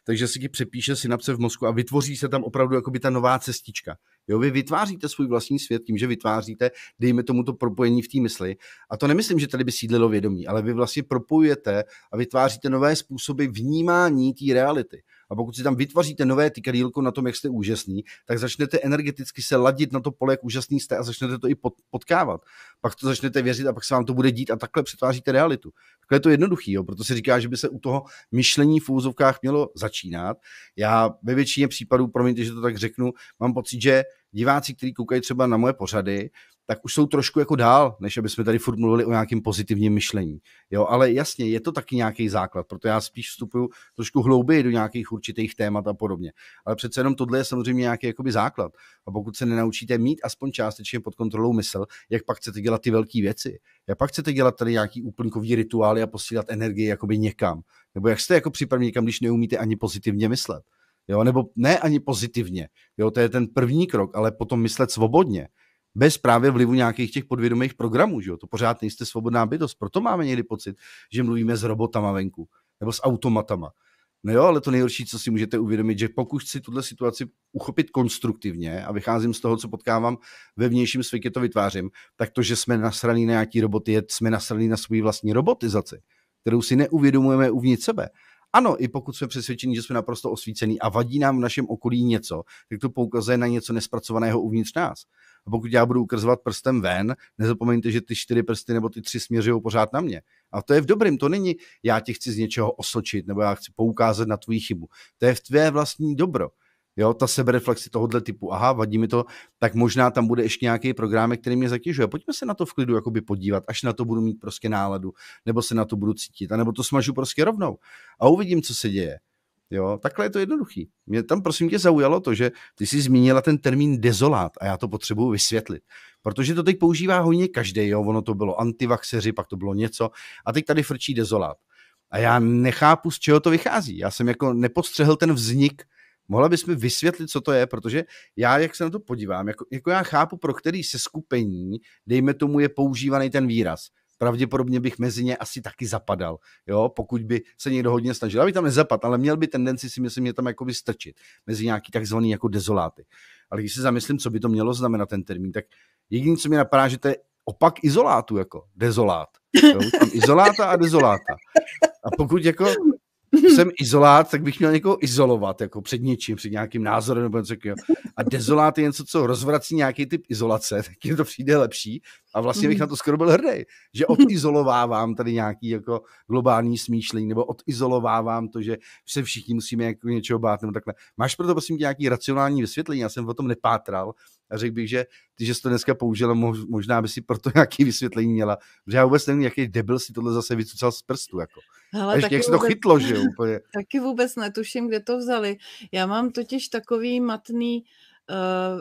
takže si ti přepíše synapse v mozku a vytvoří se tam opravdu jakoby ta nová cestička. Jo, vy vytváříte svůj vlastní svět tím, že vytváříte, dejme tomu to propojení v té mysli. A to nemyslím, že tady by sídlilo vědomí, ale vy vlastně propojujete a vytváříte nové způsoby vnímání té reality. A pokud si tam vytvoříte nové tykadílko na tom, jak jste úžasný, tak začnete energeticky se ladit na to pole, jak úžasný jste a začnete to i potkávat. Pak to začnete věřit a pak se vám to bude dít a takhle přetváříte realitu. Takhle je to jednoduchý, jo? proto se říká, že by se u toho myšlení v úzovkách mělo začínat. Já ve většině případů, promiňte, že to tak řeknu, mám pocit, že diváci, kteří koukají třeba na moje pořady, tak už jsou trošku jako dál, než aby jsme tady furt mluvili o nějakém pozitivním myšlení. Jo, ale jasně, je to taky nějaký základ, proto já spíš vstupuju trošku hlouběji do nějakých určitých témat a podobně. Ale přece jenom tohle je samozřejmě nějaký jakoby základ. A pokud se nenaučíte mít aspoň částečně pod kontrolou mysl, jak pak chcete dělat ty velké věci? Jak pak chcete dělat tady nějaký úplňkový rituály a posílat energii jakoby někam? Nebo jak jste jako připraveni někam, když neumíte ani pozitivně myslet? Jo, nebo ne ani pozitivně, jo, to je ten první krok, ale potom myslet svobodně bez právě vlivu nějakých těch podvědomých programů. Že jo? To pořád nejste svobodná bytost. Proto máme někdy pocit, že mluvíme s robotama venku nebo s automatama. No jo, ale to nejhorší, co si můžete uvědomit, že pokud si tuhle situaci uchopit konstruktivně a vycházím z toho, co potkávám ve vnějším světě, to vytvářím, tak to, že jsme nasraní na nějaký roboty, jsme nasraní na svou vlastní robotizaci, kterou si neuvědomujeme uvnitř sebe. Ano, i pokud jsme přesvědčeni, že jsme naprosto osvícení a vadí nám v našem okolí něco, tak to poukazuje na něco nespracovaného uvnitř nás. A pokud já budu ukrzovat prstem ven, nezapomeňte, že ty čtyři prsty nebo ty tři směřují pořád na mě. A to je v dobrém, to není já tě chci z něčeho osočit nebo já chci poukázat na tvůj chybu. To je v tvé vlastní dobro. Jo, ta sebereflexi tohohle typu, aha, vadí mi to, tak možná tam bude ještě nějaký program, který mě zatěžuje. Pojďme se na to v klidu jakoby podívat, až na to budu mít prostě náladu, nebo se na to budu cítit, anebo to smažu prostě rovnou a uvidím, co se děje. Jo, takhle je to jednoduchý. Mě tam prosím tě zaujalo to, že ty jsi zmínila ten termín dezolát a já to potřebuju vysvětlit. Protože to teď používá hojně každý, jo, ono to bylo antivaxeři, pak to bylo něco a teď tady frčí dezolát. A já nechápu, z čeho to vychází. Já jsem jako nepostřehl ten vznik. Mohla bys mi vysvětlit, co to je, protože já, jak se na to podívám, jako, jako já chápu, pro který se skupení, dejme tomu, je používaný ten výraz pravděpodobně bych mezi ně asi taky zapadal, jo, pokud by se někdo hodně snažil. Já bych tam nezapadl, ale měl by tendenci si myslím, mě tam by strčit mezi nějaký takzvaný jako dezoláty. Ale když si zamyslím, co by to mělo znamenat ten termín, tak jediné, co mi napadá, že to je opak izolátu, jako dezolát. Jo? Tam izoláta a dezoláta. A pokud jako jsem izolát, tak bych měl někoho izolovat jako před něčím, před nějakým názorem nebo něco takového. A dezolát je něco, co rozvrací nějaký typ izolace, tak je to přijde lepší, a vlastně bych mhm. na to skoro byl hrdý, že odizolovávám tady nějaký jako globální smýšlení, nebo odizolovávám to, že se všichni musíme jako něčeho bát, nebo takhle. Máš proto prosím nějaký racionální vysvětlení? Já jsem o tom nepátral a řekl bych, že ty, že jsi to dneska použila, možná by si proto nějaký vysvětlení měla. Že já vůbec nevím, jaký debil si tohle zase vycucal z prstu. Jako. Hele, ještě, jak se to vůbec, chytlo, že úplně. Taky vůbec netuším, kde to vzali. Já mám totiž takový matný uh,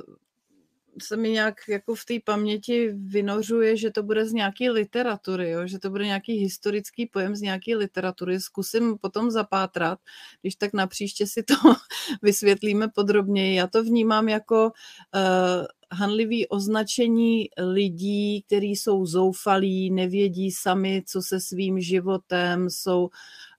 se mi nějak jako v té paměti vynořuje, že to bude z nějaké literatury, jo? že to bude nějaký historický pojem z nějaké literatury. Zkusím potom zapátrat, když tak na příště si to vysvětlíme podrobněji. Já to vnímám jako uh, hanlivý označení lidí, kteří jsou zoufalí, nevědí sami, co se svým životem, jsou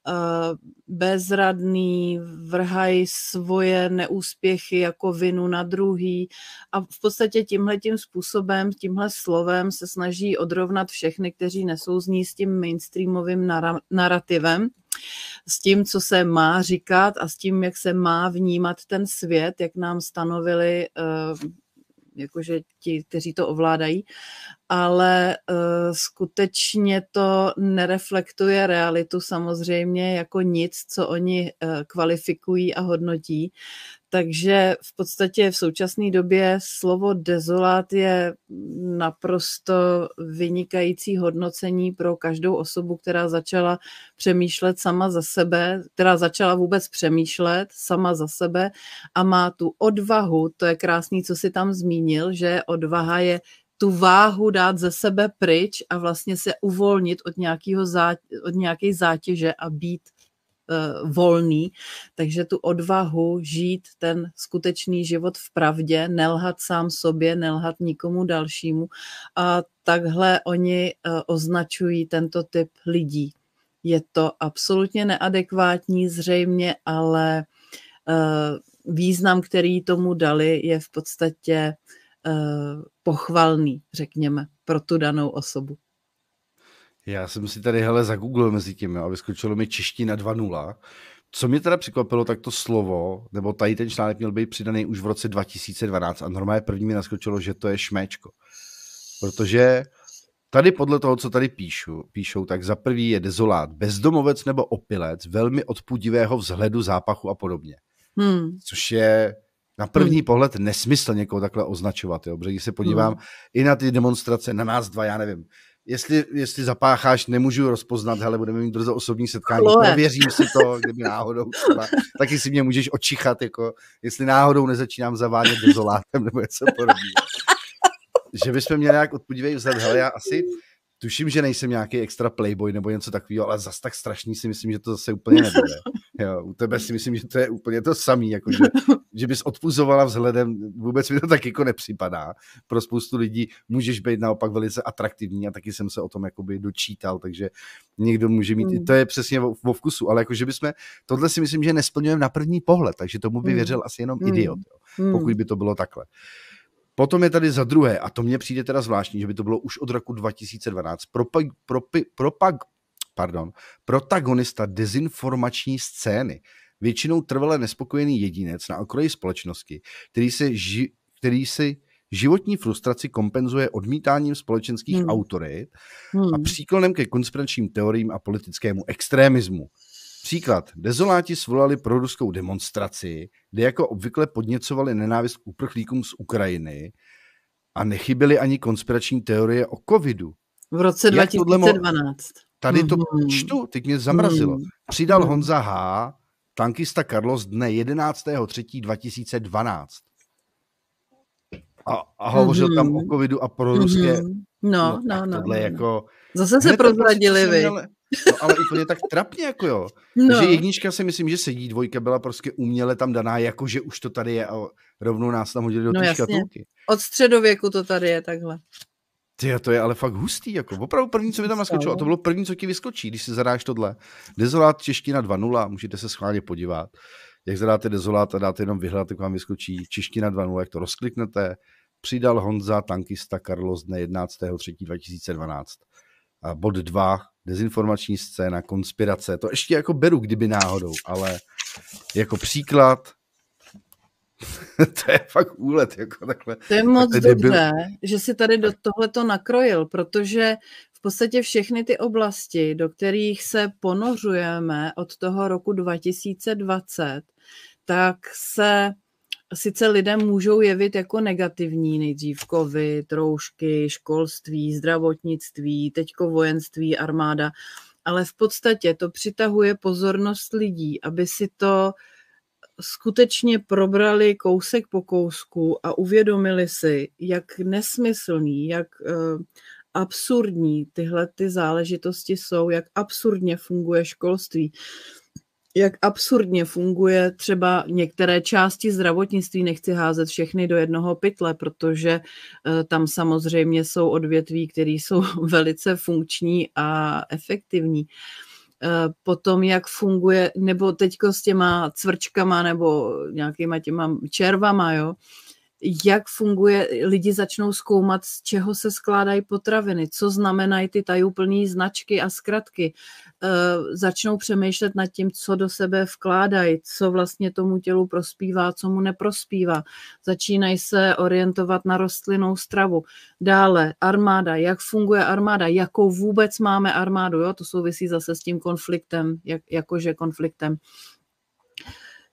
Eh, bezradný, vrhají svoje neúspěchy jako vinu na druhý a v podstatě tímhle tím způsobem, tímhle slovem se snaží odrovnat všechny, kteří nesouzní s tím mainstreamovým nar- narrativem s tím, co se má říkat a s tím, jak se má vnímat ten svět, jak nám stanovili eh, jakože ti, kteří to ovládají ale uh, skutečně to nereflektuje realitu samozřejmě jako nic, co oni uh, kvalifikují a hodnotí. Takže v podstatě v současné době slovo dezolát je naprosto vynikající hodnocení pro každou osobu, která začala přemýšlet sama za sebe, která začala vůbec přemýšlet sama za sebe a má tu odvahu, to je krásný, co si tam zmínil, že odvaha je tu váhu dát ze sebe pryč a vlastně se uvolnit od, nějakého zá, od nějaké zátěže a být uh, volný. Takže tu odvahu žít ten skutečný život v pravdě, nelhat sám sobě, nelhat nikomu dalšímu. A takhle oni uh, označují tento typ lidí. Je to absolutně neadekvátní zřejmě, ale uh, význam, který tomu dali, je v podstatě uh, Eh, pochvalný, řekněme, pro tu danou osobu. Já jsem si tady hele zagooglil mezi tím, jo, vyskočilo skočilo mi čeština 2.0. Co mě teda překvapilo, tak to slovo, nebo tady ten článek měl být přidaný už v roce 2012 a normálně první mi naskočilo, že to je šmečko. Protože tady podle toho, co tady píšu, píšou, tak za prvý je dezolát, bezdomovec nebo opilec, velmi odpudivého vzhledu, zápachu a podobně. Hmm. Což je na první hmm. pohled nesmysl někoho takhle označovat, jo, protože když se podívám hmm. i na ty demonstrace, na nás dva, já nevím, jestli, jestli zapácháš, nemůžu rozpoznat, hele, budeme mít brzo osobní setkání, Chloe. nevěřím si to, kdyby náhodou třeba, taky si mě můžeš očichat, jako, jestli náhodou nezačínám zavádět dezolátem nebo něco podobného. že bychom měli nějak odpodívej vzad, hele, já asi, Tuším, že nejsem nějaký extra playboy nebo něco takového, ale zas tak strašný si myslím, že to zase úplně nebude. Jo, u tebe si myslím, že to je úplně to samé, jako že, že bys odpuzovala vzhledem, vůbec mi to tak jako nepřipadá. Pro spoustu lidí můžeš být naopak velice atraktivní a taky jsem se o tom jakoby dočítal, takže někdo může mít, hmm. to je přesně vo, vo vkusu, ale jako že bychom, tohle si myslím, že nesplňujeme na první pohled, takže tomu by hmm. věřil asi jenom hmm. idiot, jo, pokud by to bylo takhle. Uh, Potom je tady za druhé, a to mně přijde teda zvláštní, že by to bylo už od roku 2012, propag, propi, propag, pardon, protagonista dezinformační scény, většinou trvale nespokojený jedinec na okraji společnosti, který se, ži, který si životní frustraci kompenzuje odmítáním společenských hmm. autorit hmm. a příklonem ke konspiračním teoriím a politickému extremismu. Příklad. Dezoláti svolali proruskou demonstraci, kde jako obvykle podněcovali nenávist k uprchlíkům z Ukrajiny a nechyběly ani konspirační teorie o covidu. V roce 2012. Mo- tady to mm-hmm. čtu, teď mě zamrazilo. Mhm. Přidal mm-hmm. Honza H., tankista Carlos dne 11.3.2012. A, a hovořil mm-hmm. tam mhm. o covidu a pro ruské... Mm-hmm. No, no, no. no no, jako... No. Zase se prozradili vy. Měl, No ale úplně tak trapně, jako jo. No. Že jednička si myslím, že sedí, dvojka byla prostě uměle tam daná, jako že už to tady je a rovnou nás tam hodili do no, té škatulky. Od středověku to tady je takhle. Ty, to je ale fakt hustý, jako opravdu první, co mi tam naskočilo, a to bylo no. první, co ti vyskočí, když si zadáš tohle. Dezolát čeština 2.0, můžete se schválně podívat. Jak zadáte dezolát a dáte jenom vyhledat, tak vám vyskočí čeština 2.0, jak to rozkliknete. Přidal Honza, tankista Carlos dne 11.3.2012. A bod dva, dezinformační scéna, konspirace, to ještě jako beru, kdyby náhodou, ale jako příklad, to je fakt úlet, jako takhle. To je moc takhle dobře, že si tady do to nakrojil, protože v podstatě všechny ty oblasti, do kterých se ponořujeme od toho roku 2020, tak se sice lidem můžou jevit jako negativní, nejdřív covid, roušky, školství, zdravotnictví, teďko vojenství, armáda, ale v podstatě to přitahuje pozornost lidí, aby si to skutečně probrali kousek po kousku a uvědomili si, jak nesmyslný, jak eh, absurdní tyhle ty záležitosti jsou, jak absurdně funguje školství jak absurdně funguje třeba některé části zdravotnictví, nechci házet všechny do jednoho pytle, protože eh, tam samozřejmě jsou odvětví, které jsou velice funkční a efektivní. Eh, potom, jak funguje, nebo teďko s těma cvrčkama nebo nějakýma těma červama, jo, jak funguje, lidi začnou zkoumat, z čeho se skládají potraviny, co znamenají ty tajuplné značky a zkratky. E, začnou přemýšlet nad tím, co do sebe vkládají, co vlastně tomu tělu prospívá, co mu neprospívá. Začínají se orientovat na rostlinnou stravu. Dále armáda, jak funguje armáda, jakou vůbec máme armádu, jo? to souvisí zase s tím konfliktem, jak, jakože konfliktem.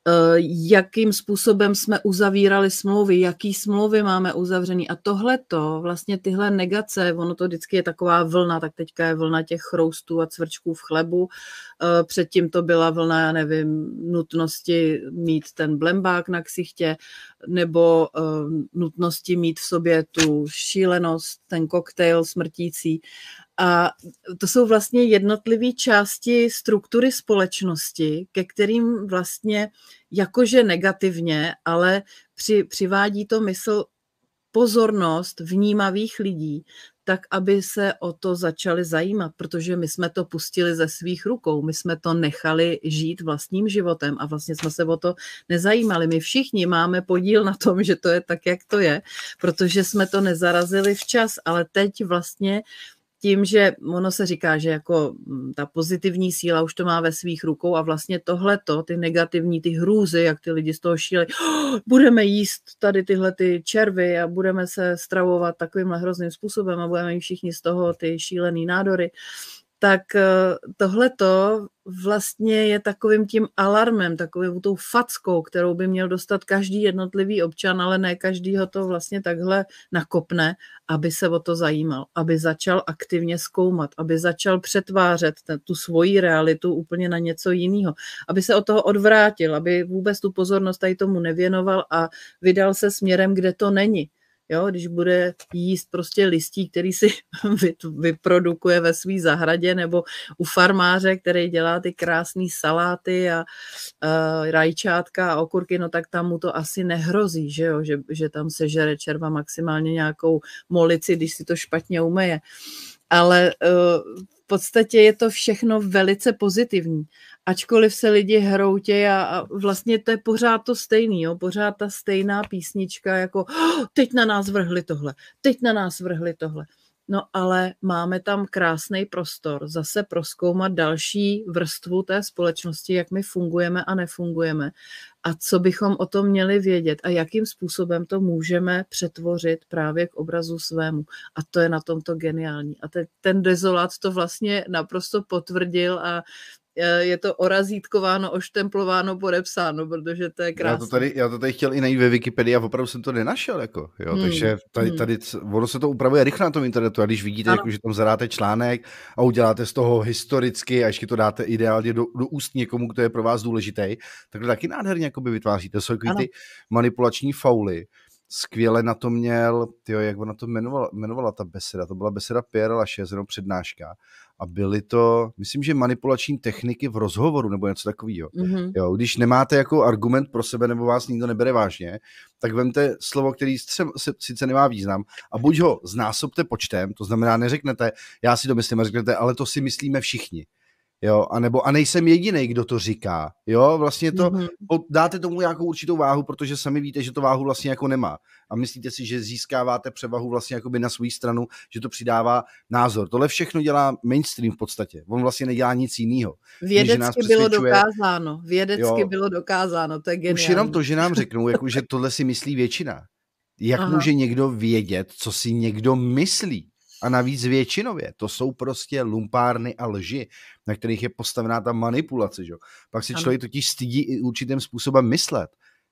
Eh, jakým způsobem jsme uzavírali smlouvy, jaký smlouvy máme uzavřený. A tohle to, vlastně tyhle negace, ono to vždycky je taková vlna, tak teďka je vlna těch chroustů a cvrčků v chlebu. Eh, předtím to byla vlna, já nevím, nutnosti mít ten blembák na ksichtě nebo eh, nutnosti mít v sobě tu šílenost, ten koktejl smrtící. A to jsou vlastně jednotlivé části struktury společnosti, ke kterým vlastně jakože negativně, ale při, přivádí to mysl pozornost vnímavých lidí, tak aby se o to začali zajímat, protože my jsme to pustili ze svých rukou, my jsme to nechali žít vlastním životem a vlastně jsme se o to nezajímali. My všichni máme podíl na tom, že to je tak, jak to je, protože jsme to nezarazili včas, ale teď vlastně uh, tím, že ono se říká, že jako mm, ta pozitivní síla už to má ve svých rukou a vlastně tohleto, ty negativní, ty hrůzy, jak ty lidi z toho šíli, oh, budeme jíst tady tyhle ty červy a budeme se stravovat takovým hrozným způsobem a budeme mít všichni z toho ty šílený nádory, tak eh, tohle to vlastně je takovým tím alarmem, takovým tou fackou, kterou by měl dostat každý jednotlivý občan, ale ne každý ho to vlastně takhle nakopne, aby se o to zajímal, aby začal aktivně zkoumat, aby začal přetvářet tu svoji realitu úplně na něco jiného, aby se od toho odvrátil, aby vůbec tu pozornost tady tomu nevěnoval a vydal se směrem, kde to není Jo, když bude jíst prostě listí, který si vyprodukuje ve své zahradě nebo u farmáře, který dělá ty krásné saláty a a rajčátka a okurky, no tak tam mu to asi nehrozí, že, jo? Že, že tam sežere červa maximálně nějakou molici, když si to špatně umeje. Ale uh, podstatě je to všechno velice pozitivní. Ačkoliv se lidi hroutějí a, a vlastně to je pořád to stejný, jo? pořád ta stejná písnička, jako oh, teď na nás vrhli tohle, teď na nás vrhli tohle. No ale máme tam krásný prostor zase proskoumat další vrstvu té společnosti, jak my fungujeme a nefungujeme a co bychom o tom měli vědět a jakým způsobem to můžeme přetvořit právě k obrazu svému. A to je na tomto geniální. A ten, ten dezolát to vlastně naprosto potvrdil a Eh, je to orazítkováno, oštemplováno, podepsáno, protože to je krásné. Já to tady, já to tady chtěl i najít ve Wikipedii a opravdu jsem to nenašel, jako, jo, hmm. takže tady, hmm. tady, ono se to upravuje rychle na tom internetu a když vidíte, jako, že tam zadáte článek a uděláte z toho historicky a ještě to dáte ideálně do, do úst někomu, kdo je pro vás důležitý, tak to taky nádherně jakoby vytváříte. Jsou ty manipulační fauly, skvěle na to měl, tyjo, jak ona to jmenovala, jmenovala ta beseda, to byla beseda Pierre Lachaise, přednáška a byly to, myslím, že manipulační techniky v rozhovoru nebo něco takového. Mm-hmm. Jo, když nemáte jako argument pro sebe nebo vás nikdo nebere vážně, tak vemte slovo, který sice nemá význam a buď ho znásobte počtem, to znamená neřeknete, já si to myslím a řeknete, ale to si myslíme všichni jo, anebo, a nejsem jediný, kdo to říká, jo, vlastně to, mm-hmm. dáte tomu nějakou určitou váhu, protože sami víte, že to váhu vlastně jako nemá a myslíte si, že získáváte převahu vlastně jakoby na svou stranu, že to přidává názor. Tohle všechno dělá mainstream v podstatě, on vlastně nedělá nic jiného. Vědecky nás bylo dokázáno, vědecky jo, bylo dokázáno, to je geniální. Už jenom to, že nám řeknou, jako, že tohle si myslí většina. Jak Aha. může někdo vědět, co si někdo myslí? A navíc většinově. To jsou prostě lumpárny a lži, na kterých je postavená ta manipulace. Že? Pak si člověk totiž stydí i určitým způsobem myslet.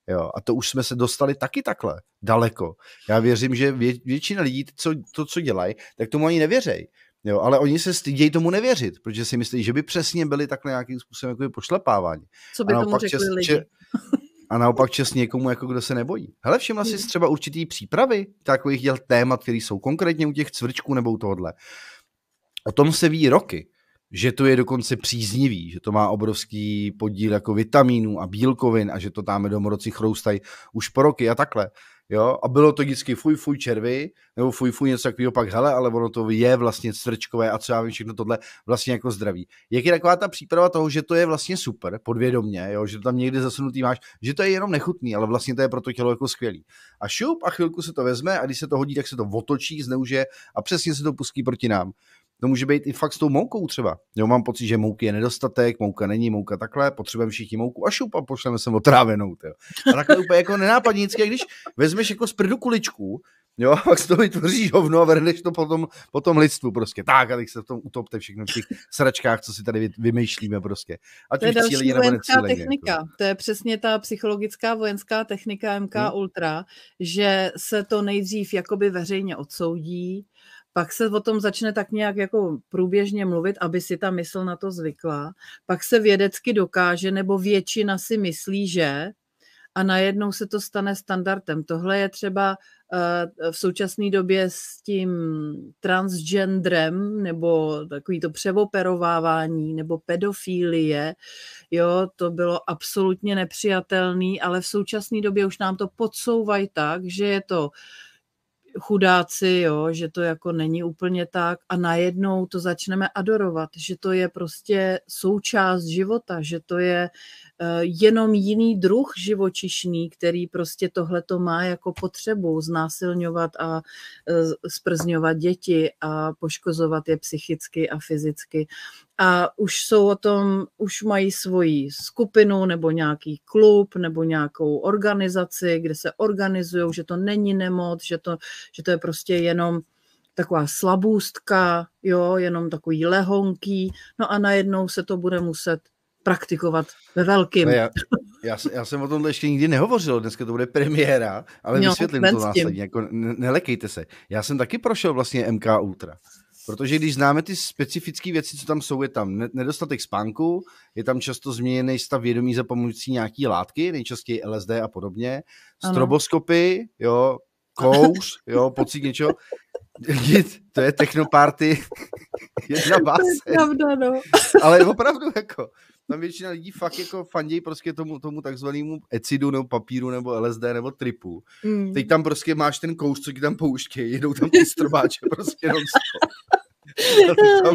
Jo, a to už jsme se dostali taky takhle daleko. Já věřím, že vě, většina lidí co, to, co dělají, tak tomu ani nevěřej. Jo, ale oni se stydějí tomu nevěřit, protože si myslí, že by přesně byli takhle nějakým způsobem jako pošlepávání. Co by ano, tomu řekli če, lidi? Če, a naopak čest někomu, jako kdo se nebojí. Hele, všimla jsi hmm. třeba určitý přípravy takových děl témat, které jsou konkrétně u těch cvrčků nebo u tohohle. O tom se ví roky, že to je dokonce příznivý, že to má obrovský podíl jako vitaminů a bílkovin a že to tam domorodci chroustají už po roky a takhle. Jo? A bylo to vždycky fuj, fuj červy, nebo fuj, fuj něco takového, pak hele, ale ono to je vlastně srdčkové a co já vím, všechno tohle vlastně jako zdraví. Jak je taková ta příprava toho, že to je vlastně super, podvědomně, jo? že to tam někdy zasunutý máš, že to je jenom nechutný, ale vlastně to je pro to tělo jako skvělý. A šup a chvilku se to vezme a když se to hodí, tak se to otočí, zneužije a přesně se to pustí proti nám. To může být i fakt s tou moukou třeba. Jo, mám pocit, že mouky je nedostatek, mouka není, mouka takhle, potřebujeme všichni mouku a šup a pošleme sem otrávenou. Tyjo. A takhle úplně jako nenápadnické, když vezmeš jako z prdu kuličku, Jo, a pak z toho vytvoříš hovno a vrhneš to potom, potom lidstvu prostě. Tak, a teď se v tom utopte všechno v těch sračkách, co si tady vymýšlíme prostě. A to je další cíleně, vojenská necíleně, jako. technika. Jako. To je přesně ta psychologická vojenská technika MK hmm. Ultra, že se to nejdřív jakoby veřejně odsoudí, pak se o tom začne tak nějak jako průběžně mluvit, aby si ta mysl na to zvykla, pak se vědecky dokáže, nebo většina si myslí, že a najednou se to stane standardem. Tohle je třeba eh, v současné době s tím transgendrem nebo takový to převoperovávání nebo pedofílie, jo, to bylo absolutně nepřijatelné, ale v současné době už nám to podsouvají tak, že je to uh, chudáci, jo, že to jako není úplně tak a najednou to začneme adorovat, že to je prostě součást života, že to je Eh, jenom jiný druh živočišný, který prostě tohle to má jako potřebu znásilňovat a eh, sprzňovat děti a poškozovat je psychicky a fyzicky. A už jsou o tom, už mají svoji skupinu nebo nějaký klub nebo nějakou organizaci, kde se organizují, že to není nemoc, že to, že to je prostě jenom taková slabůstka, jo, jenom takový lehonký, no a najednou se to bude muset praktikovat ve velkým. já, já, já jsem o tomhle ještě nikdy nehovořil, dneska to bude premiéra, ale no, vysvětlím to následně, jako nelekejte se. Já jsem taky prošel vlastně MK Ultra, protože když známe ty specifické věci, co tam jsou, je tam nedostatek spánku, je tam často změněný stav vědomí za pomocí nějaký látky, nejčastěji LSD a podobně, ano. stroboskopy, jo, kouř, jo, pocit něčeho. To je technoparty jedna base, je pravda, no. Ale opravdu jako, tam většina lidí fakt jako fandějí prostě tomu, tomu takzvanému ecidu nebo papíru nebo LSD nebo tripu. Mm. Teď tam prostě máš ten kous, co ti tam pouštějí, jedou tam ty strobáče prostě non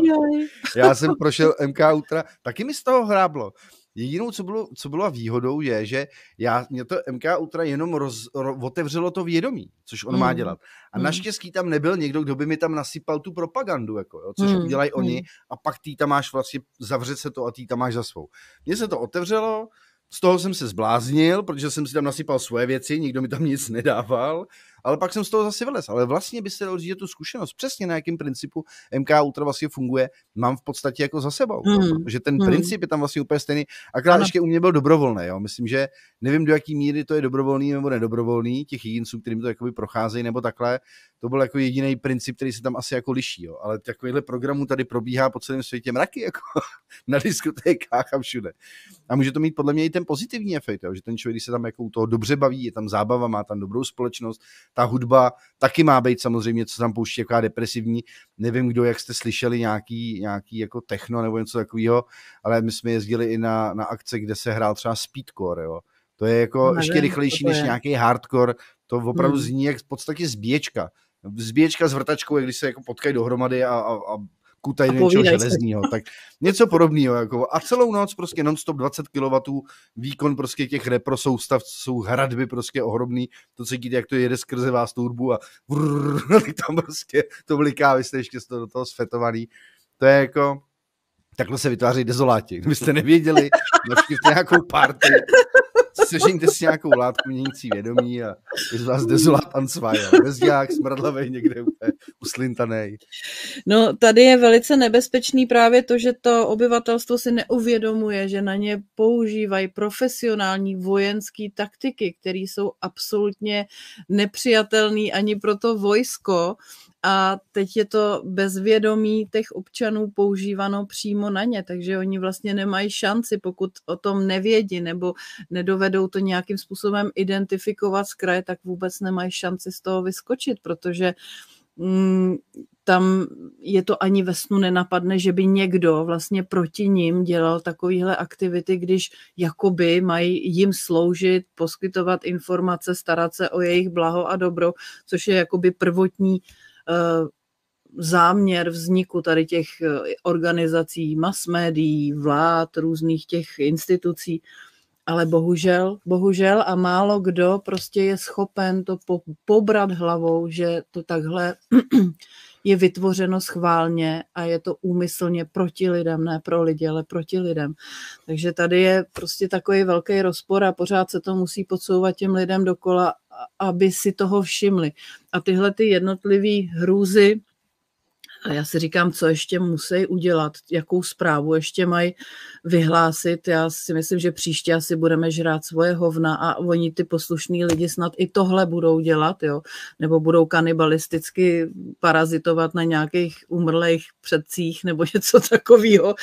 já jsem prošel MK Ultra, taky mi z toho hráblo. Jedinou, co bylo, co bylo výhodou, je, že já, mě to MK Ultra jenom roz, ro, otevřelo to vědomí, což on mm. má mhm. dělat. A mm. naštěstí tam nebyl někdo, kdo by mi tam nasypal tu propagandu, jako, jo, což mm. udělají mm. oni a pak ty tam máš vlastně, zavřet se to a ty tam máš za svou. Mně se to otevřelo, z toho jsem se zbláznil, protože jsem si tam nasypal svoje věci, nikdo mi tam nic nedával ale pak jsem z toho zase vylez. Ale vlastně by se dalo říct, že tu zkušenost přesně na jakém principu MK Ultra vlastně funguje, mám v podstatě jako za sebou. Mm. Že ten mm. princip je tam vlastně úplně stejný. A ještě u mě byl dobrovolný. Jo. Myslím, že nevím, do jaký míry to je dobrovolný nebo nedobrovolný, těch jedinců, kterým to jakoby procházejí nebo takhle. To byl jako jediný princip, který se tam asi jako liší. Jo. Ale takovýhle programů tady probíhá po celém světě mraky, jako na diskotékách a všude. A může to mít podle mě i ten pozitivní efekt, jo, že ten člověk, když se tam jako u toho dobře baví, je tam zábava, má tam dobrou společnost, ta hudba taky má být samozřejmě, co tam pouští, jaká depresivní. Nevím, kdo, jak jste slyšeli nějaký, nějaký jako techno nebo něco takového, ale my jsme jezdili i na, na akce, kde se hrál třeba speedcore, jo. To je jako Nevím, ještě rychlejší je. než nějaký hardcore. To opravdu hmm. zní jak v podstatě zbíječka. Zbíječka s vrtačkou, jak když se jako potkají dohromady a, a, a kutaj něčeho železního. Tak něco podobného. Jako. A celou noc prostě non-stop 20 kW výkon prostě těch repro soustav, jsou hradby prostě ohromný. To cítíte, jak to jede skrze vás turbu a vrrr, tam prostě to vliká, vy jste ještě do toho sfetovaný. To je jako, Takhle se vytváří dezoláti. Kdybyste nevěděli, navštívte nějakou party, sežeňte si nějakou látku měnící vědomí a je z vás dezolát Ansvaja. Bezďák, smradlavej někde úplně uslintanej. No tady je velice nebezpečný právě to, že to obyvatelstvo si neuvědomuje, že na ně používají profesionální vojenské taktiky, které jsou absolutně nepřijatelné ani pro to vojsko a teď je to bezvědomí těch občanů používáno přímo na ně, takže oni vlastně nemají šanci, pokud o tom nevědí nebo nedovedou to nějakým způsobem identifikovat z kraje, tak vůbec nemají šanci z toho vyskočit, protože mm, tam je to ani ve snu nenapadne, že by někdo vlastně proti ním dělal takovéhle aktivity, když jakoby mají jim sloužit, poskytovat informace, starat se o jejich blaho a dobro, což je jakoby prvotní uh, Eh, záměr vzniku tady těch eh, organizací, mass médií, vlád, různých těch institucí, ale bohužel, bohužel a málo kdo prostě je schopen to po, pobrat hlavou, že to takhle je vytvořeno schválně a je to úmyslně proti lidem, ne pro lidi, ale proti lidem. Takže tady je prostě takový velký rozpor a pořád se to musí podsouvat těm lidem dokola aby si toho všimli. A tyhle ty jednotlivé hrůzy, a já si říkám, co ještě musí udělat, jakou zprávu ještě mají vyhlásit. Já si myslím, že příště asi budeme žrát svoje hovna a oni ty poslušní lidi snad i tohle budou dělat, jo? nebo budou kanibalisticky parazitovat na nějakých umrlých předcích nebo něco takového,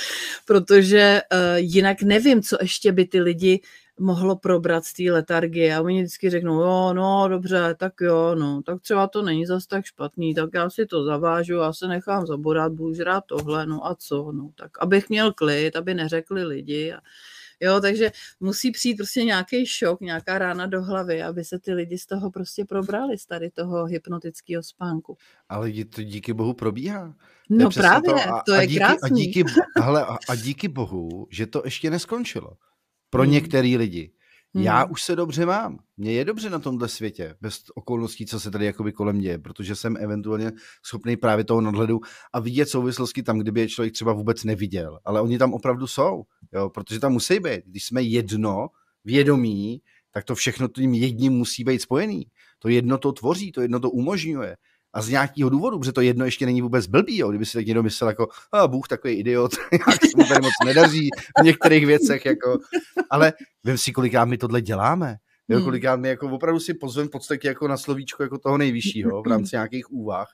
protože uh, jinak nevím, co ještě by ty lidi mohlo probrat z té letargie. A oni vždycky řeknou, jo, no, dobře, tak jo, no, tak třeba to není zas tak špatný, tak já si to zavážu, já se nechám zaborat, budu žrát tohle, no a co, no, tak abych měl klid, aby neřekli lidi. A, jo, takže musí přijít prostě nějaký šok, nějaká rána do hlavy, aby se ty lidi z toho prostě probrali, z tady toho hypnotického spánku. Ale to díky bohu probíhá. No právě, to, a, to je a díky, krásný. A díky, hele, a, a díky bohu, že to ještě neskončilo pro hmm. některý lidi. Hmm. Já už se dobře mám. Mně je dobře na tomhle světě, bez okolností, co se tady jakoby kolem děje, protože jsem eventuálně schopný právě toho nadhledu a vidět souvislosti tam, kdyby je člověk třeba vůbec neviděl. Ale oni tam opravdu jsou, jo, protože tam musí být. Když jsme jedno, vědomí, tak to všechno tím jedním musí být spojený. To jedno to tvoří, to jedno to umožňuje. A z nějakého důvodu, protože to jedno ještě není vůbec blbý, jo. kdyby si tak někdo myslel jako, a Bůh takový idiot, jak se mu tady moc nedaří v některých věcech, jako. ale vím si, kolikrát my tohle děláme. Jo, hmm. kolikrát my jako opravdu si pozvem v podstatě jako na slovíčko jako toho nejvyššího v rámci nějakých úvah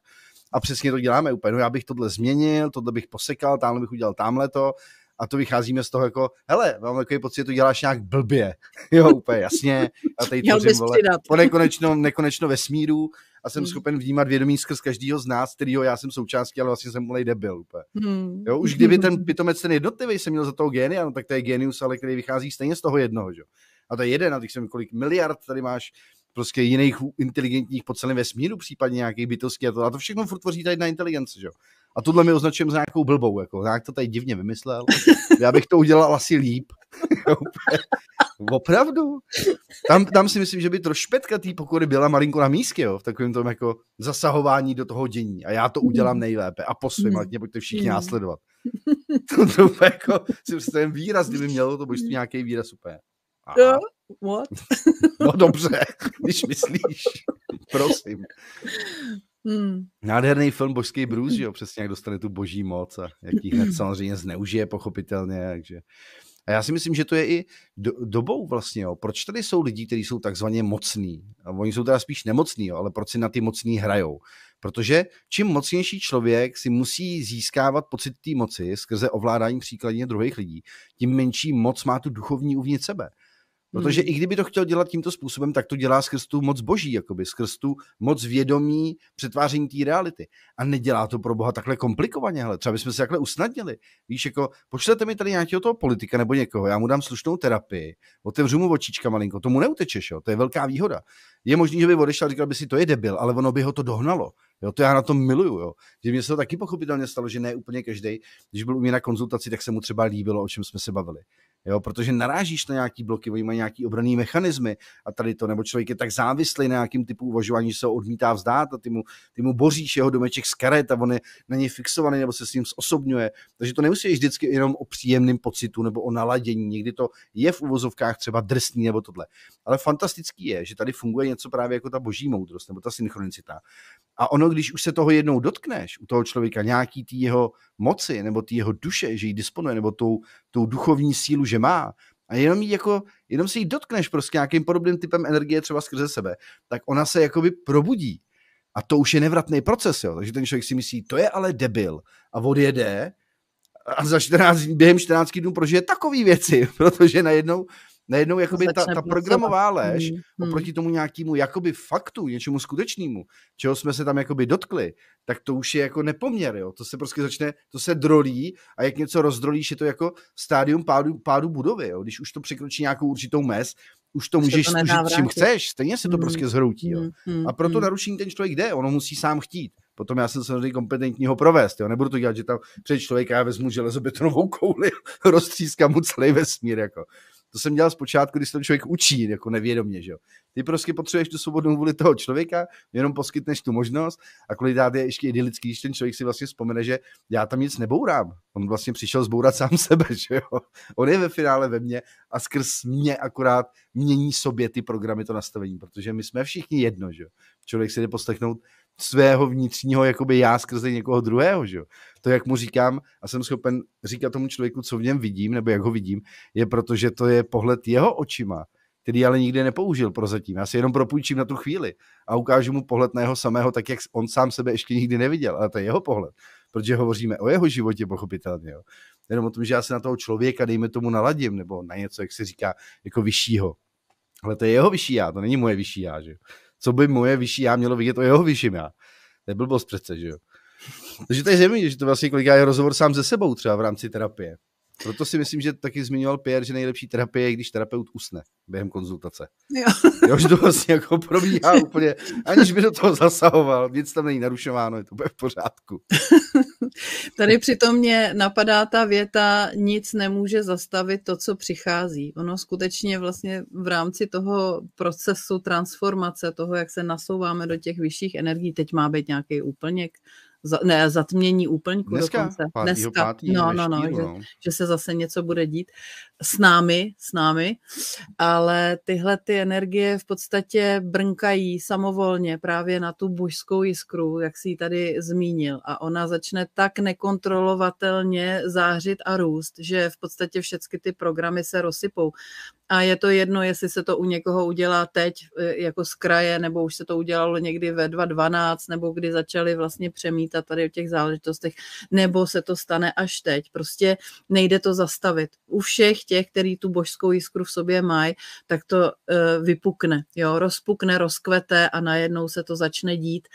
a přesně to děláme úplně. No, já bych tohle změnil, tohle bych posekal, tamhle bych udělal tamhle to a to vycházíme z toho jako, hele, mám takový pocit, že to děláš nějak blbě. Jo, úplně jasně. A tady tvořím, vole, po nekonečno, nekonečno vesmíru a jsem hmm. schopen vnímat vědomí skrz každého z nás, kterýho já jsem součástí, ale vlastně jsem mu debil úplně. Hmm. Jo, už kdyby ten pitomec ten jednotlivý se měl za toho genia, no, tak to je genius, ale který vychází stejně z toho jednoho, že? A to je jeden, a těch jsem kolik miliard tady máš prostě jiných inteligentních po celém vesmíru, případně nějakých bytostí a to, a to všechno furt tvoří tady jedna inteligence, že jo. A tohle mi označujeme za nějakou blbou, jako nějak to tady divně vymyslel. Já bych to udělal asi líp. Opravdu. Tam, tam si myslím, že by trošpetka té pokory byla malinko na místě, jo, v takovém tom jako zasahování do toho dění. A já to udělám nejlépe a po svým, ale mě pojďte všichni následovat. To, to jako, si prostě výraz, kdyby mělo to božství nějaký výraz úplně. Aha. What? no dobře, když myslíš. Prosím. Hmm. Nádherný film Božský brůz, jo, přesně jak dostane tu boží moc a jak ji hned hmm. samozřejmě zneužije pochopitelně, takže... A já si myslím, že to je i do, dobou vlastně, jo. Proč tady jsou lidi, kteří jsou takzvaně mocní? A oni jsou teda spíš nemocní, jo, ale proč si na ty mocní hrajou? Protože čím mocnější člověk si musí získávat pocit té moci skrze ovládání příkladně druhých lidí, tím menší moc má tu duchovní uvnitř sebe. Protože hmm. i kdyby to chtěl dělat tímto způsobem, tak to dělá skrz tu moc boží, jakoby, skrz tu moc vědomí přetváření té reality. A nedělá to pro boha takhle komplikovaně, hele. třeba bychom se takhle usnadnili. Víš, jako pošlete mi tady nějakého toho politika nebo někoho, já mu dám slušnou terapii, otevřu mu očička malinko, tomu neutečeš, jo? to je velká výhoda. Je možný, že by odešel a říkal by si, to je debil, ale ono by ho to dohnalo. Jo, to já na tom miluju. Jo. Že mě se to taky pochopitelně stalo, že ne úplně každý, když byl u mě na konzultaci, tak se mu třeba líbilo, o čem jsme se bavili jo, protože narážíš na nějaký bloky, oni mají nějaký obraný mechanismy a tady to, nebo člověk je tak závislý na nějakým typu uvažování, že se ho odmítá vzdát a ty mu, ty mu boříš jeho domeček z karet a on je na něj fixovaný nebo se s ním zosobňuje. Takže to nemusí jít vždycky jenom o příjemném pocitu nebo o naladění. Někdy to je v uvozovkách třeba drsný nebo tohle. Ale fantastický je, že tady funguje něco právě jako ta boží moudrost nebo ta synchronicita. A ono, když už se toho jednou dotkneš, u toho člověka nějaký ty jeho moci nebo ty jeho duše, že ji disponuje, nebo tou tu duchovní sílu, že má, a jenom, jí jako, jenom si jí dotkneš prostě nějakým podobným typem energie třeba skrze sebe, tak ona se jakoby probudí. A to už je nevratný proces, jo. Takže ten člověk si myslí, to je ale debil. A odjede a za 14, během 14 dnů prožije takové věci, protože najednou Najednou jakoby ta, ta programová lež hmm, hmm. oproti tomu nějakému jakoby faktu, něčemu skutečnému, čeho jsme se tam jakoby dotkli, tak to už je jako nepoměr, jo. To se prostě začne, to se drolí a jak něco rozdrolíš, je to jako stádium pádu, pádu budovy, jo. Když už to překročí nějakou určitou mez, už to můžeš to stužit, čím chceš, stejně se to hmm. prostě zhroutí. Jo. Hmm, hmm, a proto narušení ten člověk jde, ono musí sám chtít. Potom já jsem samozřejmě kompetentní ho provést. Jo. Nebudu to dělat, že tam před člověka já vezmu železobetonovou kouli, roztřískám mu celý vesmír. Jako. To jsem dělal zpočátku, když se to člověk učí, jako nevědomě, že jo. Ty prostě potřebuješ tu svobodnou vůli toho člověka, jenom poskytneš tu možnost a kolikrát je ještě idylický, když ten člověk si vlastně vzpomene, že já tam nic nebourám. On vlastně přišel zbourat sám sebe, že jo. On je ve finále ve mně a skrz mě akorát mění sobě ty programy, to nastavení, protože my jsme všichni jedno, že jo. Člověk si jde poslechnout svého vnitřního jakoby já skrze někoho druhého, že jo to, jak mu říkám a jsem schopen říkat tomu člověku, co v něm vidím nebo jak ho vidím, je proto, že to je pohled jeho očima, který ale nikdy nepoužil prozatím. Já si jenom propůjčím na tu chvíli a ukážu mu pohled na jeho samého, tak jak on sám sebe ještě nikdy neviděl, ale to je jeho pohled, protože hovoříme o jeho životě pochopitelně. Jo. Jenom o tom, že já se na toho člověka, dejme tomu, naladím, nebo na něco, jak se říká, jako vyššího. Ale to je jeho vyšší já, to není moje vyšší já, že Co by moje vyšší já mělo vidět o jeho vyšším já? To je blbost přece, že jo. Takže to je zajímavé, že to vlastně koliká je rozhovor sám se sebou třeba v rámci terapie. Proto si myslím, že taky zmiňoval Pierre, že nejlepší terapie je, když terapeut usne během konzultace. Jo. jo že to vlastně jako probíhá úplně, aniž by do toho zasahoval, nic tam není narušováno, je to bude v pořádku. Tady přitom mě napadá ta věta, nic nemůže zastavit to, co přichází. Ono skutečně vlastně v rámci toho procesu transformace, toho, jak se nasouváme do těch vyšších energií, teď má být nějaký úplněk, za, ne, zatmění úplňku Dneska, dokonce. Pátýho, Dneska, pátý, no, no, no, no, že, no, že se zase něco bude dít s námi, s námi, ale tyhle ty energie v podstatě brnkají samovolně právě na tu božskou jiskru, jak si ji tady zmínil a ona začne tak nekontrolovatelně zářit a růst, že v podstatě všechny ty programy se rozsypou. A je to jedno, jestli se to u někoho udělá teď e, jako z kraje, nebo už se to udělalo někdy ve 2.12, nebo kdy začali vlastně přemítat tady o těch záležitostech, nebo se to stane až teď. Prostě nejde to zastavit. U všech těch, který tu božskou jiskru v sobě mají, tak to eh, vypukne, jo, rozpukne, rozkvete a najednou se to začne dít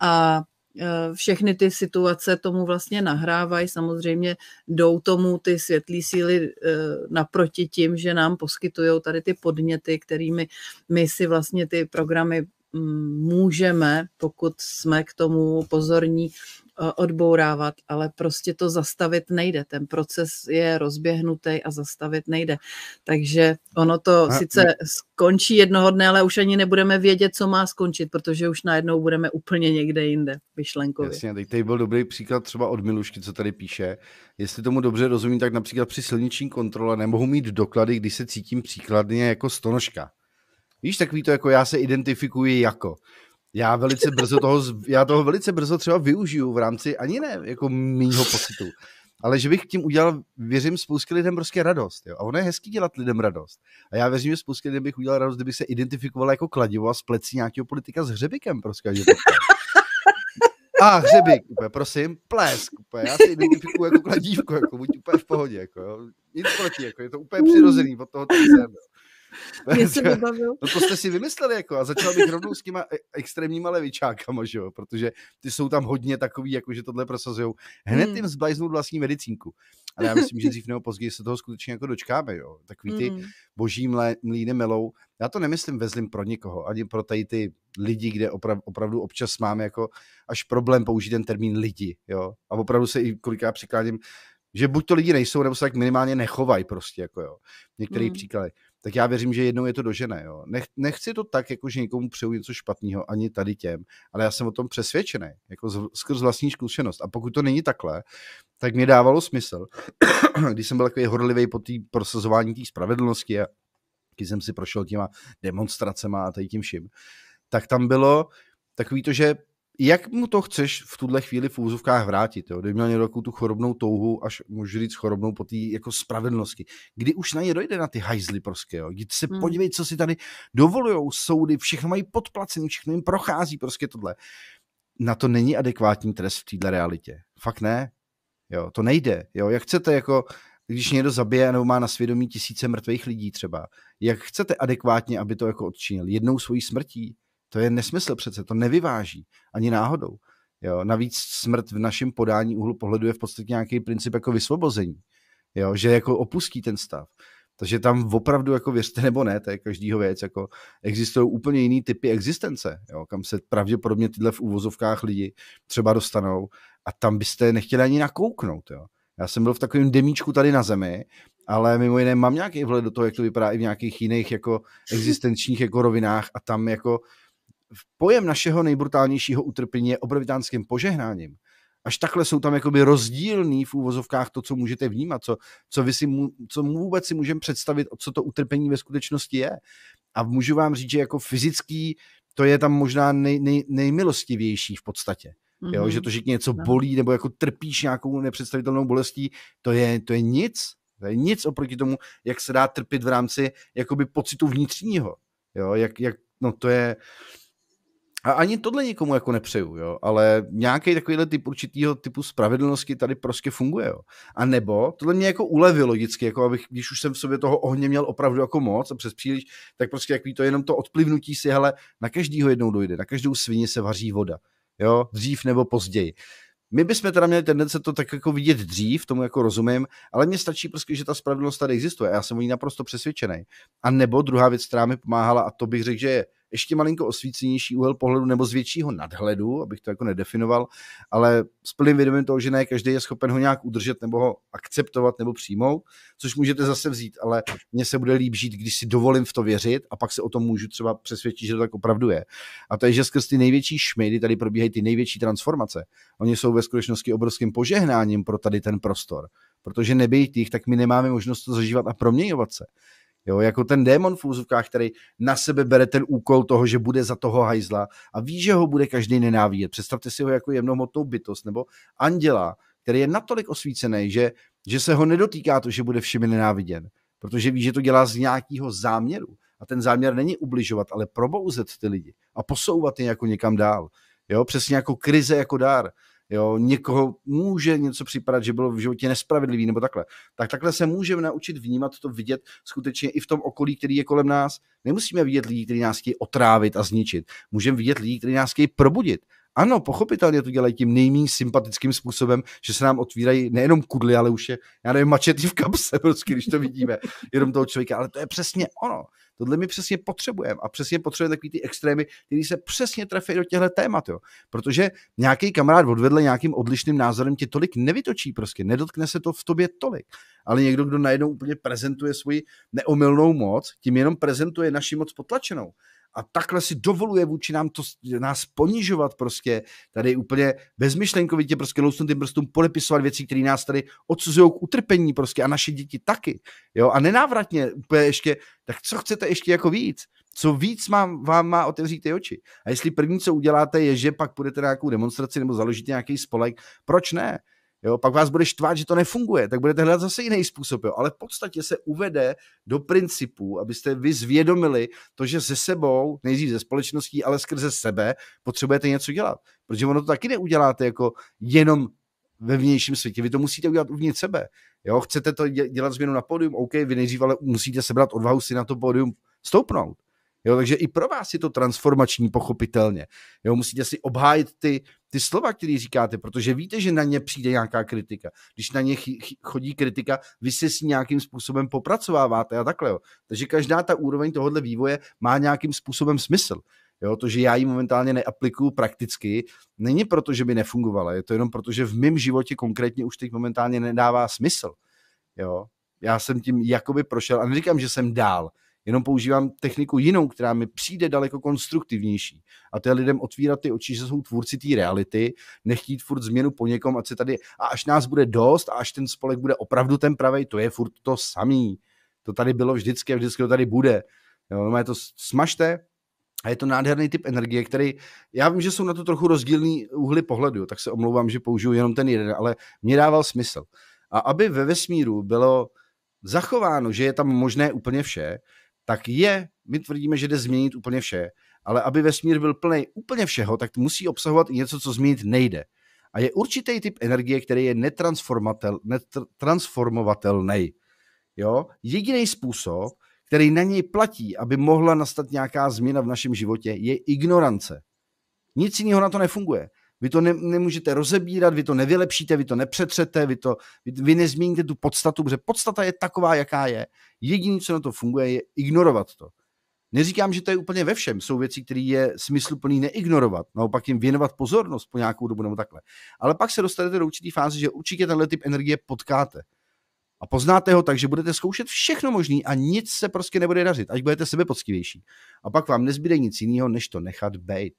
a eh, všechny ty situace tomu vlastně nahrávají. Samozřejmě jdou tomu ty světlé síly eh, naproti tím, že nám poskytují tady ty podněty, kterými my si vlastně ty programy mm, můžeme, pokud jsme k tomu pozorní, Eh, odbourávat, ale prostě to zastavit nejde. Ten proces je rozběhnutý a zastavit nejde. Takže ono to a, sice skončí jednoho dne, ale už ani nebudeme vědět, co má skončit, protože už najednou budeme úplně někde jinde myšlenkově. Jasně, teď tady byl dobrý příklad třeba od Milušky, co tady píše. Jestli tomu dobře rozumím, tak například při silniční kontrole nemohu mít doklady, když se cítím příkladně jako stonožka. Víš, takový to jako já se identifikuji jako já velice brzo toho, já toho velice brzo třeba využiju v rámci ani ne jako mýho pocitu, ale že bych tím udělal, věřím, spoustě lidem prostě radost. Jo? A ono je hezký dělat lidem radost. A já věřím, že spoustě lidem bych udělal radost, kdyby se identifikoval jako kladivo a splecí nějakého politika s hřebikem prostě. A hřebík, úplně, prosím, plesk, úplně, já se identifikuju jako kladívko, jako buď úplně v pohodě, jako jo. Nic proti, jako je to úplně přirozený, od toho tady jsem. Jo. Mě se vybavil. No to jste si vymysleli jako a začal bych rovnou s těma e, extrémníma levičákama, že jo, protože ty jsou tam hodně takový, jako že tohle prosazují. Hned hmm. jim zblajznout vlastní medicínku. Ale já myslím, že dřív nebo později se toho skutečně jako dočkáme, jo. Takový ty hmm. boží mlé, mlíny melou. Já to nemyslím vezlím pro nikoho, ani pro tady ty lidi, kde oprav, opravdu občas máme jako až problém použít ten termín lidi, jo. A opravdu se i kolikrát přikládím, že buď to lidi nejsou, nebo se tak minimálně nechovají prostě, jako jo. Některý mm. příklady tak já věřím, že jednou je to dožené. Jo. Nech, nechci to tak, jako že někomu přeju něco špatného, ani tady těm, ale já jsem o tom přesvědčený, jako z, skrz vlastní zkušenost. A pokud to není takhle, tak mě dávalo smysl, když jsem byl takový horlivý po té prosazování té spravedlnosti a když jsem si prošel těma demonstracema a tady tím vším, tak tam bylo takový to, že jak mu to chceš v tuhle chvíli v úzovkách vrátit? Jo? Kdyby měl nějakou tu chorobnou touhu, až můžu říct chorobnou po té jako spravedlnosti. Kdy už na ně dojde na ty hajzly prostě, jo? Když se hmm. podívej, co si tady dovolujou soudy, všechno mají podplacený, všechno jim prochází prostě tohle. Na to není adekvátní trest v této realitě. Fakt ne. Jo, to nejde. Jo, jak chcete jako když někdo zabije nebo má na svědomí tisíce mrtvých lidí třeba, jak chcete adekvátně, aby to jako odčinil? Jednou svojí smrtí? To je nesmysl přece, to nevyváží ani náhodou. Jo? Navíc smrt v našem podání úhlu pohledu je v podstatě nějaký princip jako vysvobození, jo? že jako opustí ten stav. Takže tam opravdu, jako věřte nebo ne, to je každýho věc, jako existují úplně jiný typy existence, jo, kam se pravděpodobně tyhle v úvozovkách lidi třeba dostanou a tam byste nechtěli ani nakouknout. Jo. Já jsem byl v takovém demíčku tady na zemi, ale mimo jiné mám nějaký vhled do toho, jak to vypadá i v nějakých jiných jako existenčních jako rovinách a tam jako pojem našeho nejbrutálnějšího utrpení je obrovitánským požehnáním. Až takhle jsou tam jakoby rozdílný v úvozovkách to, co můžete vnímat, co, co, vy si, mu, co vůbec si můžeme představit, co to utrpení ve skutečnosti je. A můžu vám říct, že jako fyzický to je tam možná nej, nej, nejmilostivější v podstatě. Mm-hmm. Jo, mhm. že to, že tě něco no. bolí nebo jako trpíš nějakou nepředstavitelnou bolestí, to je, to je nic. To je nic oproti tomu, jak se dá trpit v rámci jakoby pocitu vnitřního. Jo, jak, jak, no to je, a ani tohle nikomu jako nepřeju, jo, ale nějaký takovýhle typ určitýho typu spravedlnosti tady prostě funguje, jo. A nebo tohle mě jako ulevilo vždycky, jako abych, když už jsem v sobě toho ohně měl opravdu jako moc a přes příliš, tak prostě jak ví to jenom to odplivnutí si, hele, na každýho jednou dojde, na každou svině se vaří voda, jo, dřív nebo později. My bychom teda měli tendence to tak jako vidět dřív, tomu jako rozumím, ale mně stačí prostě, že ta spravedlnost tady existuje. Já jsem o ní naprosto přesvědčený. A nebo druhá věc, která mi pomáhala, a to bych řekl, že je ještě malinko osvícenější úhel pohledu nebo z většího nadhledu, abych to jako nedefinoval, ale s plným vědomím toho, že ne každý je schopen ho nějak udržet nebo ho akceptovat nebo přijmout, což můžete zase vzít, ale mně se bude líp žít, když si dovolím v to věřit a pak se o tom můžu třeba přesvědčit, že to tak opravdu je. A to je, že skrz ty největší šmejdy tady probíhají ty největší transformace. Oni jsou ve skutečnosti obrovským požehnáním pro tady ten prostor protože nebejt jich, tak my nemáme možnost to zažívat a proměňovat se. Jo, jako ten démon v úzovkách, který na sebe bere ten úkol toho, že bude za toho hajzla a ví, že ho bude každý nenávidět. Představte si ho jako jemnohmotnou bytost nebo anděla, který je natolik osvícený, že, že se ho nedotýká to, že bude všemi nenáviděn, protože ví, že to dělá z nějakého záměru. A ten záměr není ubližovat, ale probouzet ty lidi a posouvat je jako někam dál. Jo, přesně jako krize jako dár jo, někoho může něco připadat, že bylo v životě nespravedlivý nebo takhle, tak takhle se můžeme naučit vnímat to, vidět skutečně i v tom okolí, který je kolem nás. Nemusíme vidět lidí, kteří nás chtějí otrávit a zničit. Můžeme vidět lidí, kteří nás chtějí probudit. Ano, pochopitelně to dělají tím nejméně sympatickým způsobem, že se nám otvírají nejenom kudly, ale už je, já nevím, mačety v kapse, prostě, když to vidíme, jenom toho člověka, ale to je přesně ono. Tohle my přesně potřebujeme a přesně potřebujeme takový ty extrémy, který se přesně trefí do těchto témat, jo. Protože nějaký kamarád odvedle nějakým odlišným názorem tě tolik nevytočí prostě, nedotkne se to v tobě tolik. Ale někdo, kdo najednou úplně prezentuje svoji neomylnou moc, tím jenom prezentuje naši moc potlačenou a takhle si dovoluje vůči nám to, nás ponižovat prostě, tady úplně bezmyšlenkovitě prostě lousnutým prstům podepisovat věci, které nás tady odsuzují k utrpení prostě a naše děti taky, jo, a nenávratně úplně ještě, tak co chcete ještě jako víc? co víc má vám má otevřít ty oči. A jestli první, co uděláte, je, že pak půjdete na nějakou demonstraci nebo založíte nějaký spolek, proč ne? Jo, pak vás bude štvát, že to nefunguje, tak budete hledat zase jiný způsob. Jo. Ale v podstatě se uvede do principu, abyste vy zvědomili to, že se sebou, nejdřív ze společností, ale skrze sebe, potřebujete něco dělat. Protože ono to taky neuděláte jako jenom ve vnějším světě. Vy to musíte udělat uvnitř sebe. Jo, chcete to dělat změnu na pódium, OK, vy nejdřív ale musíte sebrat odvahu si na to pódium stoupnout. Jo, takže i pro vás je to transformační, pochopitelně. Jo, musíte si obhájit ty, ty slova, které říkáte, protože víte, že na ně přijde nějaká kritika. Když na ně chodí kritika, vy se s ní nějakým způsobem popracováváte a takhle. Jo. Takže každá ta úroveň tohohle vývoje má nějakým způsobem smysl. Jo, to, že já ji momentálně neaplikuju prakticky, není proto, že by nefungovala, je to jenom proto, že v mém životě konkrétně už teď momentálně nedává smysl. Jo, já jsem tím jakoby prošel a neříkám, že jsem dál, Jenom používám techniku jinou, která mi přijde daleko konstruktivnější. A to je lidem otvírat ty oči, že jsou tvůrci té reality, nechtít furt změnu po někom, ať se tady, a až nás bude dost, a až ten spolek bude opravdu ten pravej, to je furt to samý. To tady bylo vždycky a vždycky to tady bude. Jo, no, to smažte, a je to nádherný typ energie, který, já vím, že jsou na to trochu rozdílný úhly pohledu, tak se omlouvám, že použiju jenom ten jeden, ale mě dával smysl. A aby ve vesmíru bylo zachováno, že je tam možné úplně vše, tak je, my tvrdíme, že jde změnit úplně vše, ale aby vesmír byl plný úplně všeho, tak musí obsahovat i něco, co změnit nejde. A je určitý typ energie, který je netransformovatelný. Jo? Jediný způsob, který na něj platí, aby mohla nastat nějaká změna v našem životě, je ignorance. Nic jiného na to nefunguje. Vy to ne, nemůžete rozebírat, vy to nevylepšíte, vy to nepřetřete, vy, to, vy, vy nezměníte tu podstatu, protože podstata je taková, jaká je. Jediné, co na to funguje, je ignorovat to. Neříkám, že to je úplně ve všem. Jsou věci, které je smysluplný neignorovat, naopak jim věnovat pozornost po nějakou dobu nebo takhle. Ale pak se dostanete do určité fáze, že určitě tenhle typ energie potkáte. A poznáte ho tak, že budete zkoušet všechno možné a nic se prostě nebude dařit, až budete sebepoctivější. A pak vám nezbyde nic jiného, než to nechat být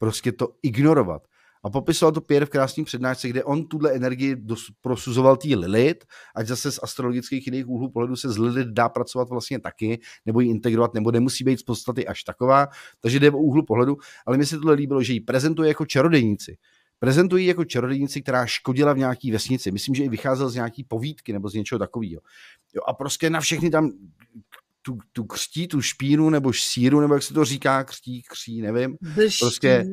prostě to ignorovat. A popisoval to Pierre v krásném přednášce, kde on tuhle energii dos- prosuzoval tý Lilith, ať zase z astrologických jiných úhlů pohledu se z Lilith dá pracovat vlastně taky, nebo ji integrovat, nebo nemusí být z podstaty až taková, takže jde o úhlu pohledu, ale mi se tohle líbilo, že ji prezentuje jako čarodějnici. Prezentují jako čarodějnici, která škodila v nějaký vesnici. Myslím, že i vycházel z nějaký povídky nebo z něčeho takového. a prostě na všechny tam tu, tu křtí, tu špínu nebo síru, nebo jak se to říká, křtí, kří, nevím. Drští. Prostě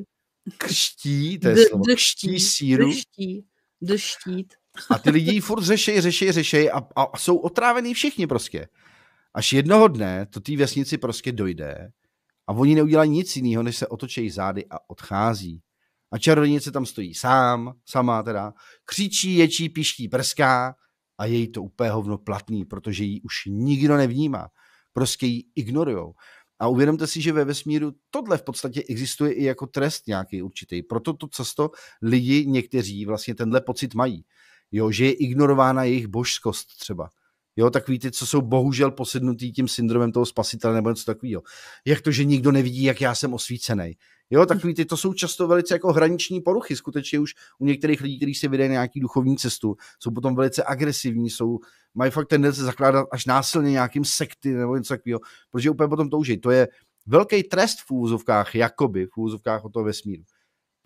křtí, to je D, slovo, křtí síru. Drští, drštít. A ty lidi ji furt řešej, řešej, řešej a, a jsou otrávený všichni prostě. Až jednoho dne to té vesnici prostě dojde a oni neudělají nic jiného, než se otočejí zády a odchází. A čarodějnice tam stojí sám, sama teda, křičí, ječí, piští, prská a její to úplně hovno platný, protože ji už nikdo nevnímá prostě ji ignorujou. A uvědomte si, že ve vesmíru tohle v podstatě existuje i jako trest nějaký určitý. Proto to často lidi někteří vlastně tenhle pocit mají. Jo, že je ignorována jejich božskost třeba. Jo, takový ty, co jsou bohužel posednutý tím syndromem toho spasitele nebo něco takového. Jak to, že nikdo nevidí, jak já jsem osvícený. Jo, takový ty, to jsou často velice jako hraniční poruchy, skutečně už u některých lidí, kteří si vydají nějaký duchovní cestu, jsou potom velice agresivní, jsou, mají fakt tendence zakládat až násilně nějakým sekty nebo něco takového, protože úplně potom touží. To je velký trest v úzovkách, jakoby v úzovkách o toho vesmíru.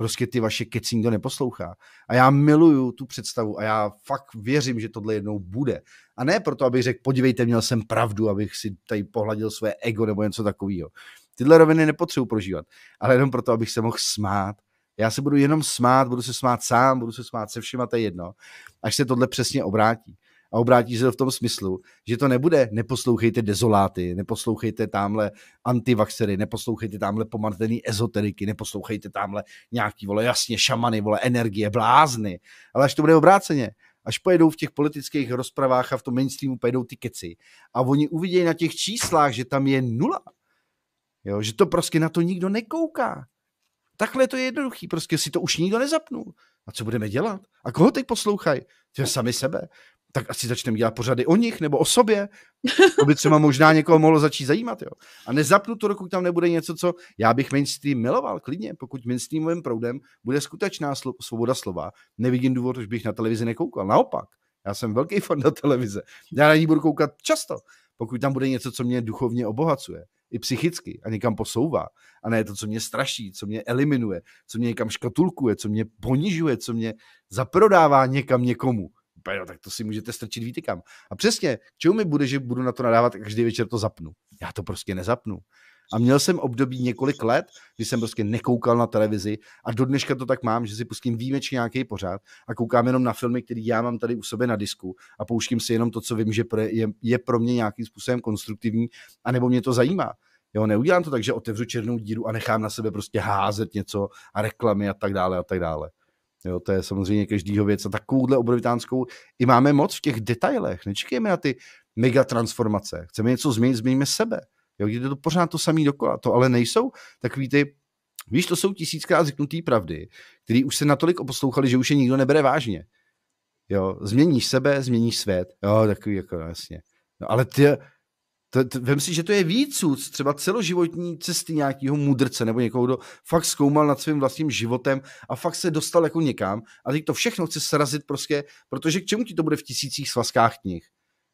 Prostě ty vaše keci nikdo neposlouchá. A já miluju tu představu a já fakt věřím, že tohle jednou bude. A ne proto, abych řekl, podívejte, měl jsem pravdu, abych si tady pohladil své ego nebo něco takového. Tyhle roviny nepotřebuji prožívat, ale jenom proto, abych se mohl smát. Já se budu jenom smát, budu se smát sám, budu se smát se všema, to je jedno, až se tohle přesně obrátí a obrátí se to v tom smyslu, že to nebude neposlouchejte dezoláty, neposlouchejte tamhle antivaxery, neposlouchejte tamhle pomartený ezoteriky, neposlouchejte tamhle nějaký, vole, jasně, šamany, vole, energie, blázny, ale až to bude obráceně, až pojedou v těch politických rozpravách a v tom mainstreamu pojedou ty keci a oni uvidějí na těch číslách, že tam je nula, jo, že to prostě na to nikdo nekouká. Takhle je jednoduchý, prostě si to už nikdo nezapnul. A co budeme dělat? A koho teď poslouchají? Ty sami sebe tak asi začneme dělat pořady o nich nebo o sobě. To by třeba možná někoho mohlo začít zajímat. Jo. A nezapnu to, dokud tam nebude něco, co já bych mainstream miloval klidně, pokud mainstreamovým proudem bude skutečná slo- svoboda slova. Nevidím důvod, že bych na televizi nekoukal. Naopak, já jsem velký fan na televize. Já na ní budu koukat často, pokud tam bude něco, co mě duchovně obohacuje i psychicky a někam posouvá. A ne to, co mě straší, co mě eliminuje, co mě někam škatulkuje, co mě ponižuje, co mě zaprodává někam někomu no, tak to si můžete strčit víte kam. A přesně, k čemu mi bude, že budu na to nadávat, každý večer to zapnu. Já to prostě nezapnu. A měl jsem období několik let, kdy jsem prostě nekoukal na televizi a do dneška to tak mám, že si pustím výjimečně nějaký pořád a koukám jenom na filmy, které já mám tady u sebe na disku a pouštím si jenom to, co vím, že je, je pro mě nějakým způsobem konstruktivní, A nebo mě to zajímá. Jo, neudělám to tak, že otevřu černou díru a nechám na sebe prostě házet něco a reklamy a tak dále a tak dále. Jo, to je samozřejmě každýho věc. A takovouhle obrovitánskou i máme moc v těch detailech. Nečekejme na ty mega transformace. Chceme něco změnit, změníme sebe. Jo, jde to pořád to samý dokola. To ale nejsou takový ty Víš, to jsou tisíckrát zvyknutý pravdy, který už se natolik oposlouchali, že už je nikdo nebere vážně. Jo, změníš sebe, změníš svět. Jo, takový jako, no, jasně. No, ale ty, to, to, vem si, že to je úc, třeba celoživotní cesty nějakého mudrce nebo někoho, kdo fakt zkoumal nad svým vlastním životem a fakt se dostal jako někam a teď to všechno chce srazit prostě, protože k čemu ti to bude v tisících svazkách knih?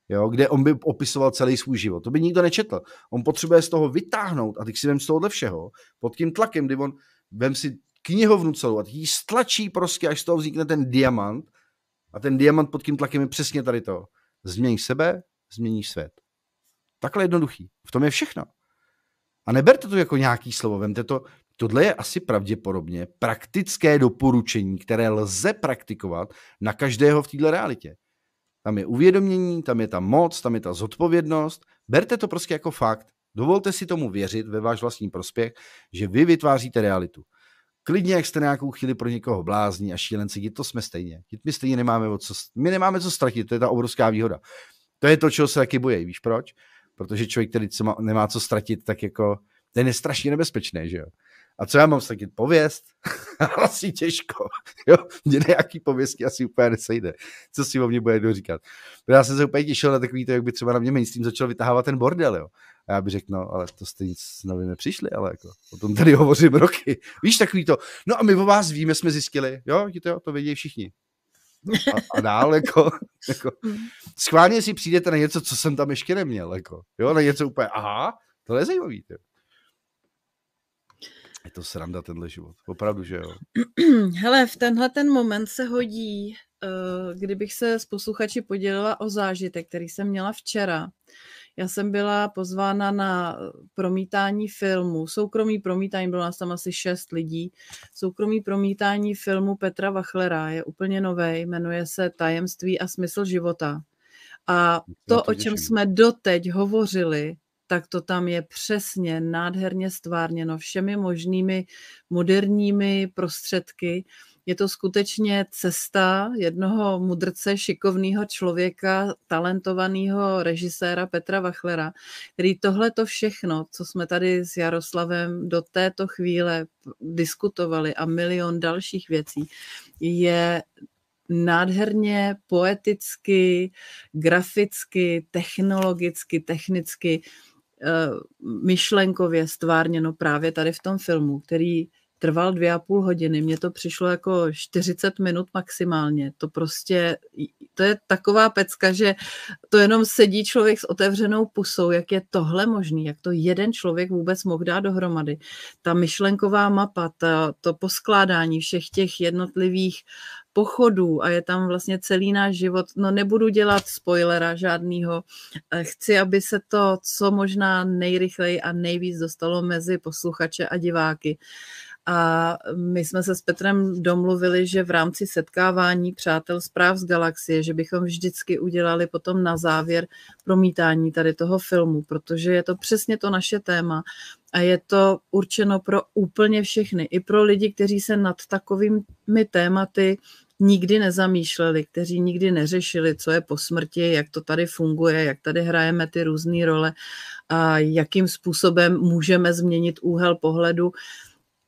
Jo, kde on by opisoval celý svůj život. To by nikdo nečetl. On potřebuje z toho vytáhnout a teď si vem z tohohle všeho pod tím tlakem, kdy on vem si knihovnu celou a ji stlačí prostě, až z toho vznikne ten diamant a ten diamant pod tím tlakem je přesně tady to. Změň sebe, změní svět. Takhle jednoduchý. V tom je všechno. A neberte to jako nějaký slovo, vemte to, tohle je asi pravděpodobně praktické doporučení, které lze praktikovat na každého v této realitě. Tam je uvědomění, tam je ta moc, tam je ta zodpovědnost. Berte to prostě jako fakt. Dovolte si tomu věřit ve váš vlastní prospěch, že vy vytváříte realitu. Klidně, jak jste nějakou chvíli pro někoho blázní a šílenci, to jsme stejně. My stejně nemáme, o co, my nemáme co ztratit, to je ta obrovská výhoda. To je to, čeho se taky bojí, víš proč? protože člověk, který co má, nemá co ztratit, tak jako ten je strašně nebezpečný, že jo. A co já mám ztratit? Pověst? asi těžko. Jo? Mě nějaký pověstky asi úplně nesejde. Co si o mě bude kdo říkat? Já jsem se úplně těšil na takový to, jak by třeba na mě mainstream začal vytahávat ten bordel. Jo? A já bych řekl, no, ale to jste nic novým nepřišli, ale jako, o tom tady hovořím roky. Víš, takový to, no a my o vás víme, jsme zjistili, jo, to, jo, to vědí všichni a, a dál, jako, jako, hmm. schválně si přijdete na něco, co jsem tam ještě neměl, jako, jo, na něco úplně, aha, to je zajímavý, tě. Je to sranda tenhle život, opravdu, že jo. Hele, v tenhle ten moment se hodí, eh, kdybych se s posluchači podělila o zážitek, který jsem měla včera, já jsem byla pozvána na promítání filmu, soukromý promítání, bylo nás tam asi šest lidí, soukromý promítání filmu Petra Vachlera, je úplně nový, jmenuje se Tajemství a smysl života. A to, o čem jsme doteď hovořili, tak to tam je přesně nádherně stvárněno všemi možnými moderními prostředky je to skutečně cesta jednoho mudrce, šikovného člověka, talentovaného režiséra Petra Vachlera, který tohle to všechno, co jsme tady s Jaroslavem do této chvíle diskutovali a milion dalších věcí, je nádherně poeticky, graficky, technologicky, technicky eh, myšlenkově stvárněno právě tady v tom filmu, který trval dvě a půl hodiny, mně to přišlo jako 40 minut maximálně. To prostě, to je taková pecka, že to jenom sedí člověk s otevřenou pusou, jak je tohle možný, jak to jeden člověk vůbec mohl dát dohromady. Ta myšlenková mapa, ta, to poskládání všech těch jednotlivých pochodů a je tam vlastně celý náš život. No nebudu dělat spoilera žádného. Eh, chci, aby se to co možná nejrychleji a nejvíc dostalo mezi posluchače a diváky. A my jsme se s Petrem domluvili, že v rámci setkávání Přátel zpráv z galaxie, že bychom vždycky udělali potom na závěr promítání tady toho filmu, protože je to přesně to naše téma a je to určeno pro úplně všechny, i pro lidi, kteří se nad takovými tématy nikdy nezamýšleli, kteří nikdy neřešili, co je po smrti, jak to tady funguje, jak tady hrajeme ty různé role a jakým způsobem můžeme změnit úhel pohledu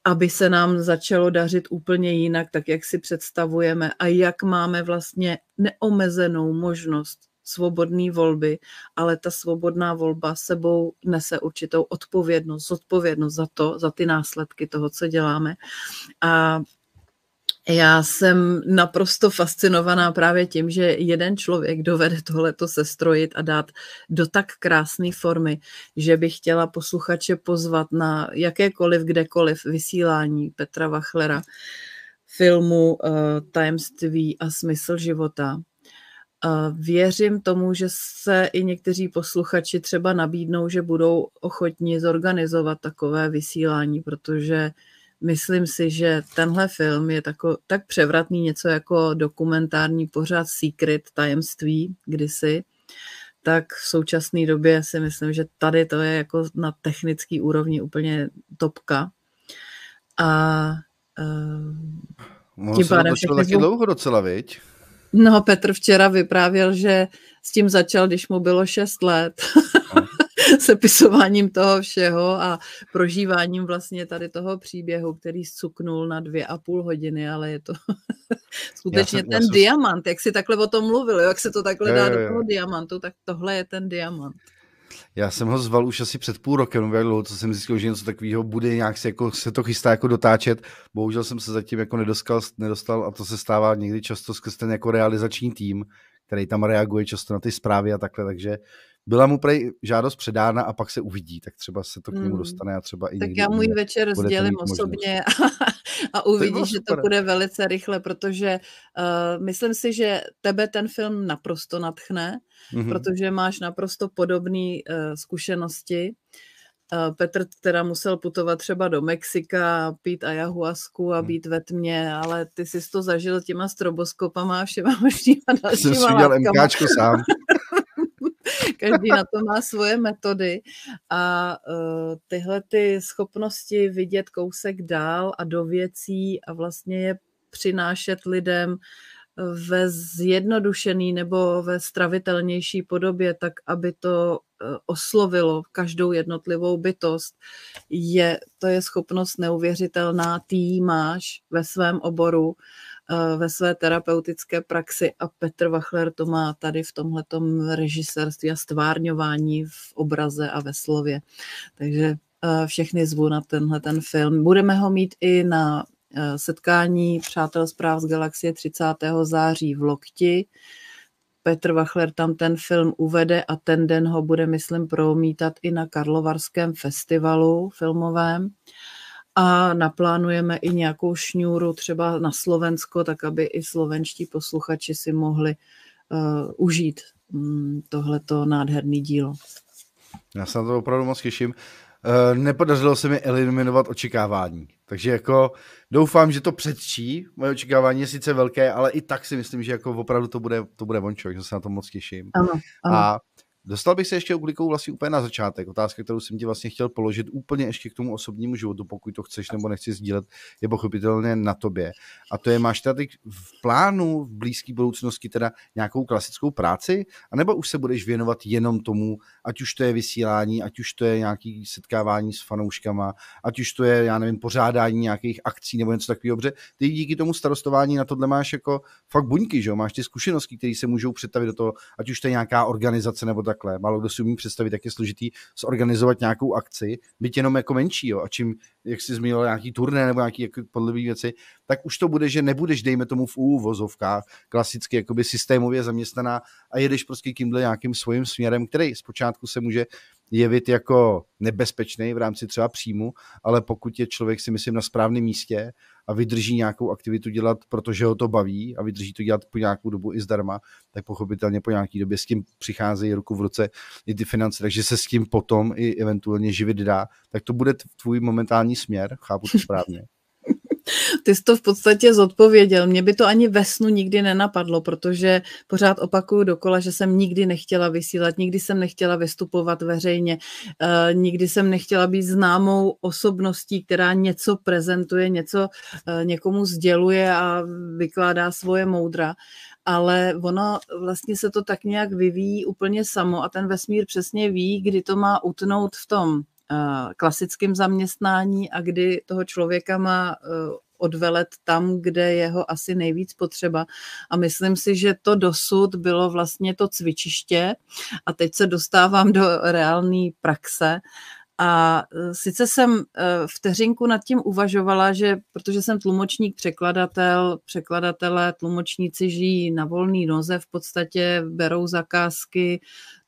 aby se nám začalo dařit úplně jinak, tak jak si představujeme a jak máme vlastně neomezenou možnost svobodné volby, ale ta svobodná volba sebou nese určitou odpovědnost, odpovědnost za to, za ty následky toho, co děláme. A já jsem naprosto fascinovaná právě tím, že jeden člověk dovede tohleto sestrojit a dát do tak krásné formy, že bych chtěla posluchače pozvat na jakékoliv, kdekoliv vysílání Petra Vachlera filmu uh, Tajemství a smysl života. Eh, věřím tomu, že se i někteří posluchači třeba nabídnou, že budou ochotni zorganizovat takové vysílání, protože myslím si, že tenhle film je tako, tak převratný něco jako dokumentární pořád Secret, tajemství kdysi, tak v současné době si myslím, že tady to je jako na technický úrovni úplně topka. A uh, tím pádem... To taky dlouho docela, viď? No, Petr včera vyprávěl, že s tím začal, když mu bylo 6 let. sepisováním toho všeho a prožíváním vlastně tady toho příběhu, který zcuknul na dvě a půl hodiny, ale je to skutečně jsem, ten jsem... diamant, jak si takhle o tom mluvil, jak se to takhle dá jo, jo. do toho diamantu, tak tohle je ten diamant. Já jsem ho zval už asi před půl rokem, nebo jak dlouho, co jsem zjistil, že něco takového bude, nějak se, jako, se to chystá jako dotáčet. Bohužel jsem se zatím jako nedoskal, nedostal a to se stává někdy často skrz ten jako realizační tým, který tam reaguje často na ty zprávy a takhle, takže byla mu prej žádost předána a pak se uvidí, tak třeba se to k němu hmm. dostane a třeba i Tak já můj večer rozdělím osobně a, a uvidíš, že to bude velice rychle, protože uh, myslím si, že tebe ten film naprosto natchne, mm-hmm. protože máš naprosto podobné uh, zkušenosti. Eh, Petr teda musel putovat třeba do Mexika, pít ayahuasku a hmm. být ve tmě, ale ty jsi to zažil těma stroboskopama a všema možnýma dalšíma Jsem si udělal MKčko sám. Každý na to má svoje metody a uh, tyhle ty schopnosti vidět kousek dál a do věcí a vlastně je přinášet lidem ve zjednodušený nebo ve stravitelnější podobě, tak aby to e, oslovilo každou jednotlivou bytost, je, to je schopnost neuvěřitelná, ty máš ve svém oboru Eh, ve své terapeutické praxi a Petr Wachler to má tady v tomhletom režisérství a stvárňování v obraze a ve slově. Takže eh, všechny zvu na tenhle ten film. Budeme ho mít i na eh, setkání Přátel zpráv z galaxie 30. září v Lokti. Petr Wachler tam ten film uvede a ten den ho bude, myslím, promítat i na Karlovarském festivalu filmovém a naplánujeme i nějakou šňůru třeba na Slovensko, tak aby i slovenští posluchači si mohli uh, užít um, tohleto nádherný dílo. Já se na to opravdu moc těším. Uh, nepodařilo se mi eliminovat očekávání. Takže jako doufám, že to předčí. Moje očekávání je sice velké, ale i tak si myslím, že jako opravdu to bude, to bude vončo, že se na to moc těším. Ano, ano. A Dostal bych se ještě uglikou vlastně úplně na začátek. Otázka, kterou jsem ti vlastně chtěl položit úplně ještě k tomu osobnímu životu, pokud to chceš nebo nechci sdílet, je pochopitelně na tobě. A to je, máš tady v plánu v blízké budoucnosti teda nějakou klasickou práci, anebo už se budeš věnovat jenom tomu, ať už to je vysílání, ať už to je nějaký setkávání s fanouškama, ať už to je, já nevím, pořádání nějakých akcí nebo něco takového, dobře. Ty díky tomu starostování na tohle máš jako fakt buňky, že jo? Máš ty zkušenosti, které se můžou představit do toho, ať už to je nějaká organizace nebo tak takhle. Málo kdo si umí představit, jak je složitý zorganizovat nějakou akci, byť jenom jako menší, jo. A čím, jak jsi zmínil, nějaký turné nebo nějaký jako podlivý věci, tak už to bude, že nebudeš, dejme tomu v úvozovkách, klasicky jakoby systémově zaměstnaná a jedeš prostě tímhle nějakým svým směrem, který zpočátku se může jevit jako nebezpečný v rámci třeba příjmu, ale pokud je člověk si myslím na správném místě a vydrží nějakou aktivitu dělat, protože ho to baví a vydrží to dělat po nějakou dobu i zdarma, tak pochopitelně po nějaký době s tím přicházejí ruku v ruce i ty finance, takže se s tím potom i eventuálně živit dá, tak to bude tvůj momentální směr, chápu to správně. Ty jsi to v podstatě zodpověděl. Mě by to ani ve snu nikdy nenapadlo, protože pořád opakuju dokola, že jsem nikdy nechtěla vysílat, nikdy jsem nechtěla vystupovat veřejně, eh, nikdy jsem nechtěla být známou osobností, která něco prezentuje, něco eh, někomu sděluje a vykládá svoje moudra ale ono vlastně se to tak nějak vyvíjí úplně samo a ten vesmír přesně ví, kdy to má utnout v tom Eh, klasickém zaměstnání a kdy toho člověka má eh, odvelet tam, kde jeho asi nejvíc potřeba. A myslím si, že to dosud bylo vlastně to cvičiště a teď se dostávám do reálné praxe. A eh, sice jsem vteřinku nad tím uvažovala, že protože jsem tlumočník, překladatel, překladatelé, tlumočníci žijí na volný noze, v podstatě berou zakázky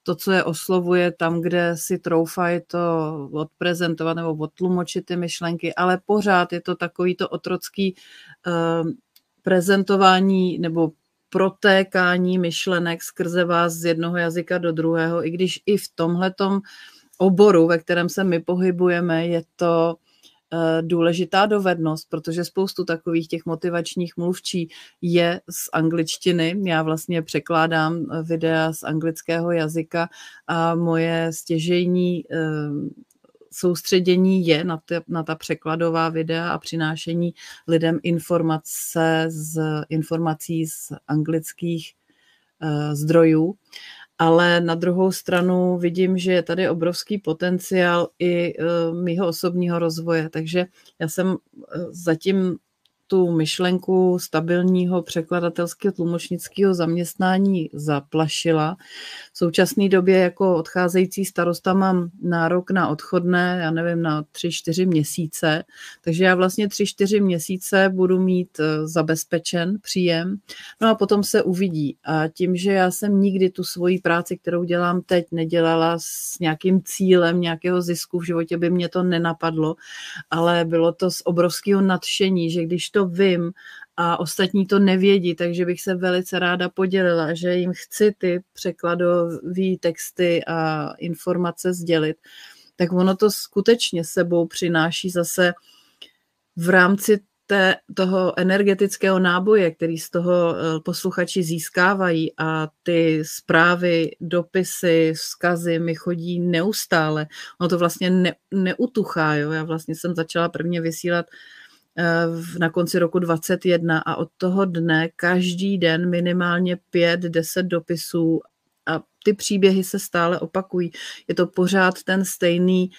to, co je oslovuje tam, kde si troufají to odprezentovat nebo odtlumočit ty myšlenky, ale pořád je to takový to otrocký ehm, prezentování nebo protékání myšlenek skrze vás z jednoho jazyka do druhého, i když i v tomhletom oboru, ve kterém se my pohybujeme, je to Eh, důležitá dovednost, protože spoustu takových těch motivačních mluvčí je z angličtiny. Já vlastně překládám eh, videa z anglického jazyka a moje stěžejní eh, soustředění je na, ta, na ta překladová videa a přinášení lidem informace z informací z anglických zdrojů ale na druhou stranu vidím, že je tady obrovský potenciál i e, mýho osobního rozvoje, takže já jsem e, zatím tu myšlenku stabilního překladatelského tlumočnického zaměstnání zaplašila. V současné době jako odcházející starosta mám nárok na odchodné, já nevím, na 3-4 měsíce, takže já vlastně 3-4 měsíce budu mít eh, zabezpečen příjem, no a potom se uvidí. A tím, že já jsem nikdy tu svoji práci, kterou dělám teď, nedělala s nějakým cílem nějakého zisku v životě, by mě to nenapadlo, ale bylo to z obrovského nadšení, že když to to vím a ostatní to nevědí, takže bych se velice ráda podělila, že jim chci ty překladové texty a informace sdělit, tak ono to skutečně sebou přináší zase v rámci té, toho energetického náboje, který z toho eh, posluchači získávají a ty zprávy, dopisy, vzkazy mi chodí neustále. Ono to vlastně ne, neutuchá. Jo? Já vlastně jsem začala prvně vysílat uh, Eh, na konci roku 2021 a od toho dne každý den minimálně 5-10 dopisů a ty příběhy se stále opakují. Je to pořád ten stejný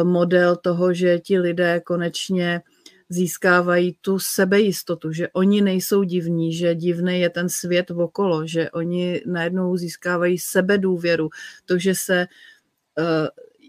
eh, model toho, že ti lidé konečně získávají tu sebejistotu, že oni nejsou divní, že divný je ten svět okolo, že oni najednou získávají sebedůvěru, to, že se eh,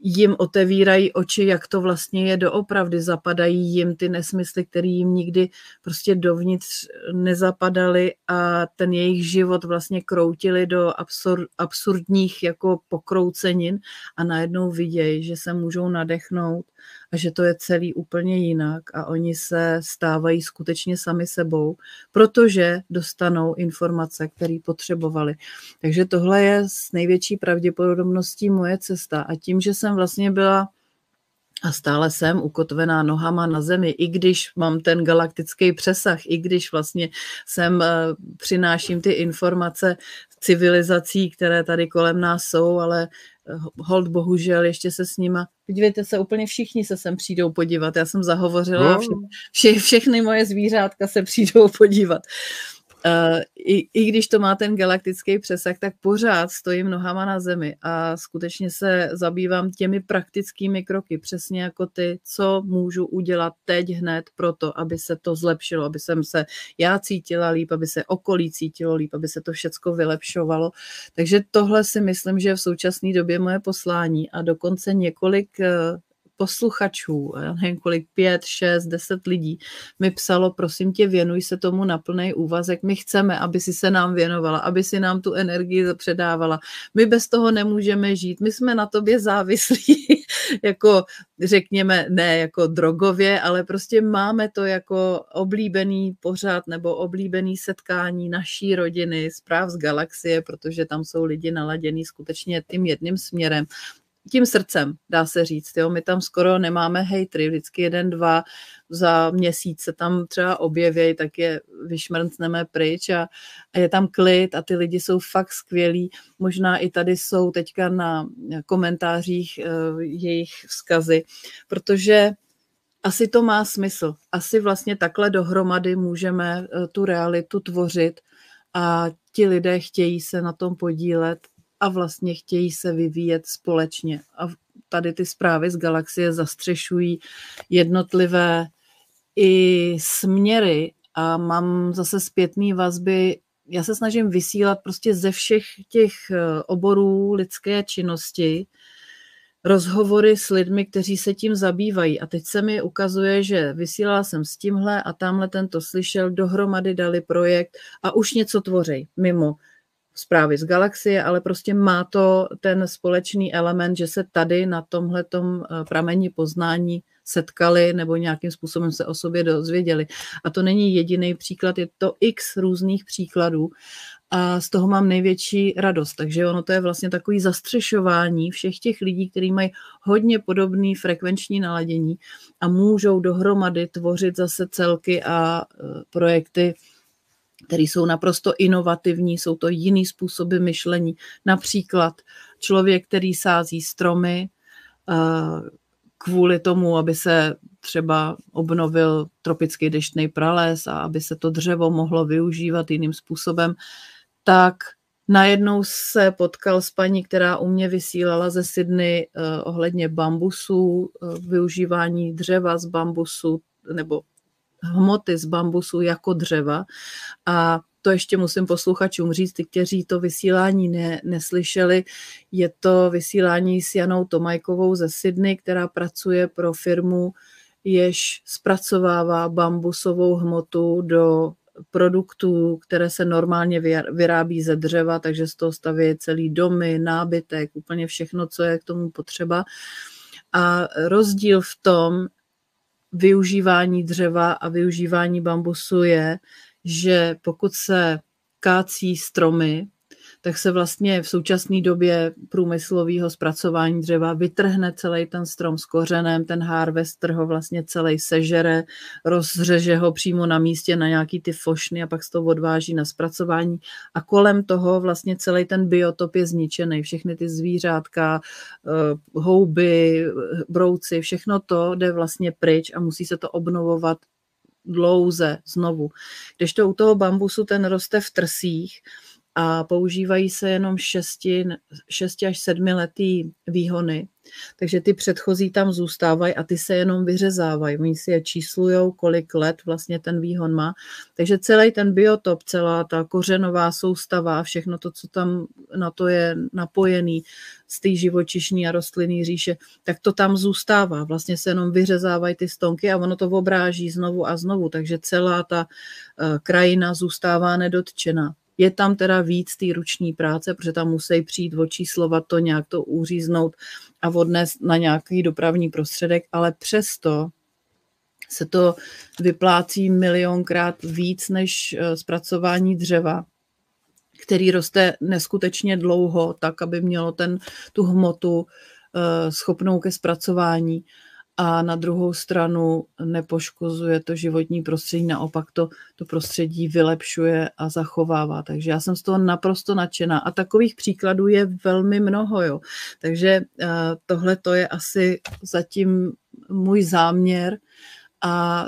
jim otevírají oči, jak to vlastně je doopravdy, zapadají jim ty nesmysly, které jim nikdy prostě dovnitř nezapadaly a ten jejich život vlastně kroutili do absur- absurdních jako pokroucenin a najednou vidějí, že se můžou nadechnout a že to je celý úplně jinak a oni se stávají skutečně sami sebou, protože dostanou informace, které potřebovali. Takže tohle je s největší pravděpodobností moje cesta a tím, že jsem vlastně byla a stále jsem ukotvená nohama na zemi, i když mám ten galaktický přesah, i když vlastně jsem eh, přináším ty informace civilizací, které tady kolem nás jsou, ale hold bohužel ještě se s nima, podívejte se, úplně všichni se sem přijdou podívat, já jsem zahovořila, no. vše, vše, všechny moje zvířátka se přijdou podívat. Eh, i, i když to má ten galaktický přesah, tak pořád stojím nohama na zemi a skutečně se zabývám těmi praktickými kroky, přesně jako ty, co můžu udělat teď hned pro to, aby se to zlepšilo, aby jsem se já cítila líp, aby se okolí cítilo líp, aby se to všecko vylepšovalo. Takže tohle si myslím, že je v současné době moje poslání a dokonce několik eh, posluchačů, nevím kolik, pět, šest, deset lidí, mi psalo, prosím tě, věnuj se tomu na plný úvazek, my chceme, aby si se nám věnovala, aby si nám tu energii předávala. My bez toho nemůžeme žít, my jsme na tobě závislí, jako řekněme, ne jako drogově, ale prostě máme to jako oblíbený pořad nebo oblíbený setkání naší rodiny, zpráv z galaxie, protože tam jsou lidi naladěný skutečně tím jedním směrem tím srdcem, dá se říct. Jo? My tam skoro nemáme hejtry, vždycky jeden, dva za měsíc se tam třeba objeví, tak je vyšmrncneme pryč a, a je tam klid a ty lidi jsou fakt skvělí. Možná i tady jsou teďka na komentářích uh, jejich vzkazy, protože asi to má smysl. Asi vlastně takhle dohromady můžeme eh, tu realitu tvořit a ti lidé chtějí se na tom podílet a vlastně chtějí se vyvíjet společně. A tady ty zprávy z galaxie zastřešují jednotlivé i směry a mám zase zpětné vazby. Já se snažím vysílat prostě ze všech těch eh, oborů lidské činnosti rozhovory s lidmi, kteří se tím zabývají. A teď se mi ukazuje, že vysílala jsem s tímhle a tamhle tento slyšel, dohromady dali projekt a už něco tvořej mimo zprávy z galaxie, ale prostě má to ten společný element, že se tady na tomhletom eh, pramení poznání setkali nebo nějakým způsobem se o sobě dozvěděli. A to není jediný příklad, je to x různých příkladů a z toho mám největší radost. Takže ono to je vlastně takový zastřešování všech těch lidí, kteří mají hodně podobný frekvenční naladění a můžou dohromady tvořit zase celky a eh, projekty, které jsou naprosto inovativní, jsou to jiný způsoby myšlení. Například člověk, který sází stromy eh, kvůli tomu, aby se třeba obnovil tropický deštný prales a aby se to dřevo mohlo využívat jiným způsobem, tak najednou se potkal s paní, která u mě vysílala ze Sydney eh, ohledně bambusů, eh, využívání dřeva z bambusu nebo hmoty z bambusu jako dřeva a to ještě musím posluchačům říct, ty, kteří to vysílání ne, neslyšeli. Je to vysílání s Janou Tomajkovou ze Sydney, která pracuje pro firmu, jež zpracovává bambusovou hmotu do produktů, které se normálně vyrábí ze dřeva, takže z toho staví celý domy, nábytek, úplně všechno, co je k tomu potřeba. A rozdíl v tom, využívání dřeva a využívání bambusu je, že pokud se kácí stromy, tak se vlastně v současné době průmyslového zpracování dřeva vytrhne celý ten strom s kořenem, ten harvester ho vlastně celý sežere, rozřeže ho přímo na místě na nějaký ty fošny a pak se to odváží na zpracování a kolem toho vlastně celý ten biotop je zničený, všechny ty zvířátka, eh, houby, brouci, všechno to jde vlastně pryč a musí se to obnovovat dlouze znovu. Když to u toho bambusu ten roste v trsích, a používají se jenom 6, 6 až 7 letý výhony. Takže ty předchozí tam zůstávají a ty se jenom vyřezávají. Oni si je číslujou, kolik let vlastně ten výhon má. Takže celý ten biotop, celá ta kořenová soustava, všechno to, co tam na to je napojený z té živočišní a rostlinné říše, tak to tam zůstává. Vlastně se jenom vyřezávají ty stonky a ono to obráží znovu a znovu. Takže celá ta eh, krajina zůstává nedotčená. Je tam teda víc té ruční práce, protože tam musí přijít očíslovat to, nějak to uříznout a odnést na nějaký dopravní prostředek, ale přesto se to vyplácí milionkrát víc než eh, zpracování dřeva, který roste neskutečně dlouho, tak, aby mělo ten, tu hmotu eh, schopnou ke zpracování a na druhou stranu nepoškozuje to životní prostředí, naopak to, to prostředí vylepšuje a zachovává. Takže já jsem z toho naprosto nadšená. A takových příkladů je velmi mnoho. Jo. Takže eh, tohle to je asi zatím můj záměr a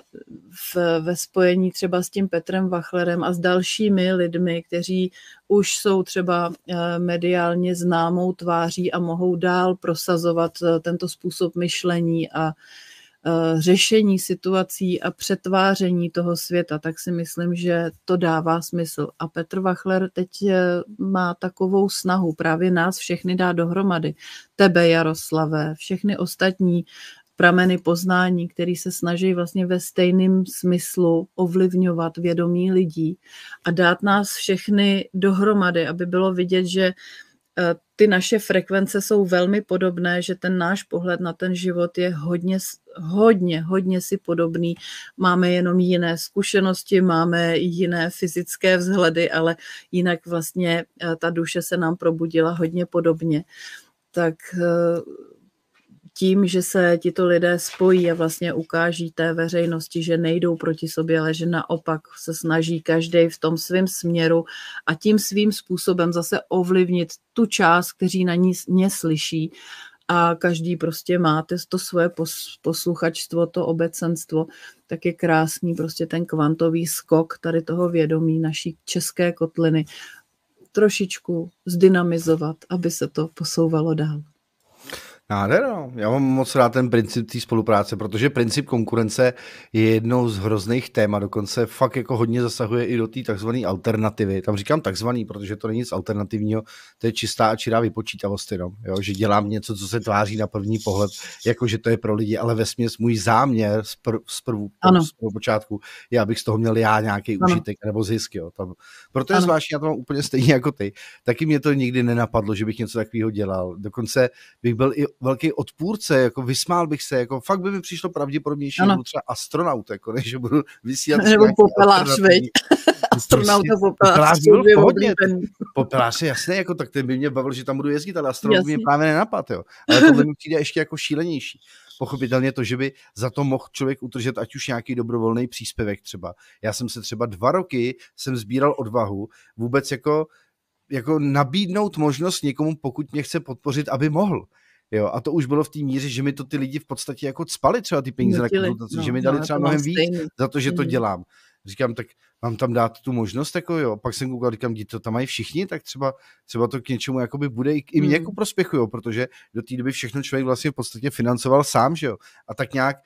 v, ve spojení třeba s tím Petrem Vachlerem a s dalšími lidmi, kteří už jsou třeba eh, mediálně známou tváří a mohou dál prosazovat eh, tento způsob myšlení a eh, řešení situací a přetváření toho světa, tak si myslím, že to dává smysl. A Petr Vachler teď má takovou snahu právě nás všechny dá dohromady. Tebe, Jaroslave, všechny ostatní prameny poznání, který se snaží vlastně ve stejném smyslu ovlivňovat vědomí lidí a dát nás všechny dohromady, aby bylo vidět, že eh, ty naše frekvence jsou velmi podobné, že ten náš pohled na ten život je hodně, hodně, hodně si podobný. Máme jenom jiné zkušenosti, máme jiné fyzické vzhledy, ale jinak vlastně eh, ta duše se nám probudila hodně podobně. Tak eh, tím, že se tito lidé spojí a vlastně ukáží té veřejnosti, že nejdou proti sobě, ale že naopak se snaží každý v tom svém směru a tím svým způsobem zase ovlivnit tu část, kteří na ní neslyší a každý prostě má to, to svoje posluchačstvo, to obecenstvo, tak je krásný prostě ten kvantový skok tady toho vědomí naší české kotliny trošičku zdynamizovat, aby se to posouvalo dál. Nádherno. Já mám moc rád ten princip té spolupráce, protože princip konkurence je jednou z hrozných témat, dokonce fakt jako hodně zasahuje i do té takzvané alternativy. Tam říkám takzvaný, protože to není nic alternativního, to je čistá a čirá vypočítavost jenom, jo? že dělám něco, co se tváří na první pohled, jako že to je pro lidi, ale ve směs můj záměr z, pr- z, prvu, z prvu počátku je, abych z toho měl já nějaký ano. užitek nebo zisk. Jo? Tam, proto je zvláštní, já to mám úplně stejně jako ty. Taky mě to nikdy nenapadlo, že bych něco takového dělal. Dokonce bych byl i velký odpůrce, jako vysmál bych se, jako fakt by mi přišlo pravděpodobnější, ano. třeba astronaut, jako než budu vysílat. Nebo popelář, veď. Prostě Astronauta popelář. Popelář je jasné, jako tak ten by mě bavil, že tam budu jezdit, ale astronaut mě právě nenapad, jo. Ale to by mi přijde ještě jako šílenější. Pochopitelně to, že by za to mohl člověk utržet ať už nějaký dobrovolný příspěvek třeba. Já jsem se třeba dva roky jsem sbíral odvahu vůbec jako jako nabídnout možnost někomu, pokud mě chce podpořit, aby mohl. Jo, a to už bylo v té míře, že mi to ty lidi v podstatě jako cpali třeba ty peníze na konzultaci, no, že mi dali no, třeba mnohem víc za to, že to mhm. dělám. Říkám, tak mám tam dát tu možnost, jako jo. Pak jsem koukal, říkám, to tam mají všichni, tak třeba, třeba to k něčemu jakoby bude i, i mě jako mhm. prospěchu, jo, protože do té doby všechno člověk vlastně v podstatě financoval sám, že jo. A tak nějak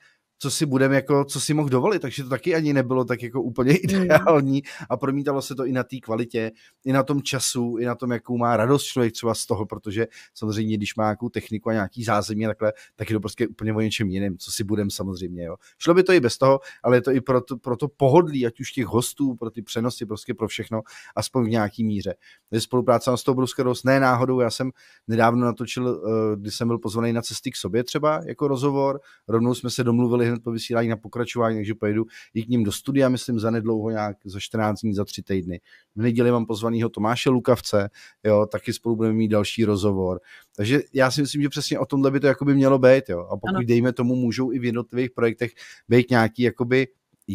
co si budem jako, co si mohl dovolit, takže to taky ani nebylo tak jako úplně hmm. ideální a promítalo se to i na té kvalitě, i na tom času, i na tom, jakou má radost člověk třeba z toho, protože samozřejmě, když má nějakou techniku a nějaký zázemí takhle, tak je to prostě úplně o něčem jiném, co si budem samozřejmě, jo. Šlo by to i bez toho, ale je to i pro to, pro to pohodlí, ať už těch hostů, pro ty přenosy, prostě pro všechno, aspoň v nějaký míře. je spolupráce s tou dost ne náhodou, já jsem nedávno natočil, eh, když jsem byl pozvaný na cesty k sobě třeba jako rozhovor, rovnou jsme se domluvili hned po vysílání na pokračování, takže pojedu i k ním do studia, myslím, za nedlouho nějak, za 14 dní, za 3 týdny. V neděli mám pozvaného Tomáše Lukavce, jo, taky spolu budeme mít další rozhovor. Takže já si myslím, že přesně o tomhle by to by mělo být, jo. A pokud ano. dejme tomu, můžou i v jednotlivých projektech být nějaký jakoby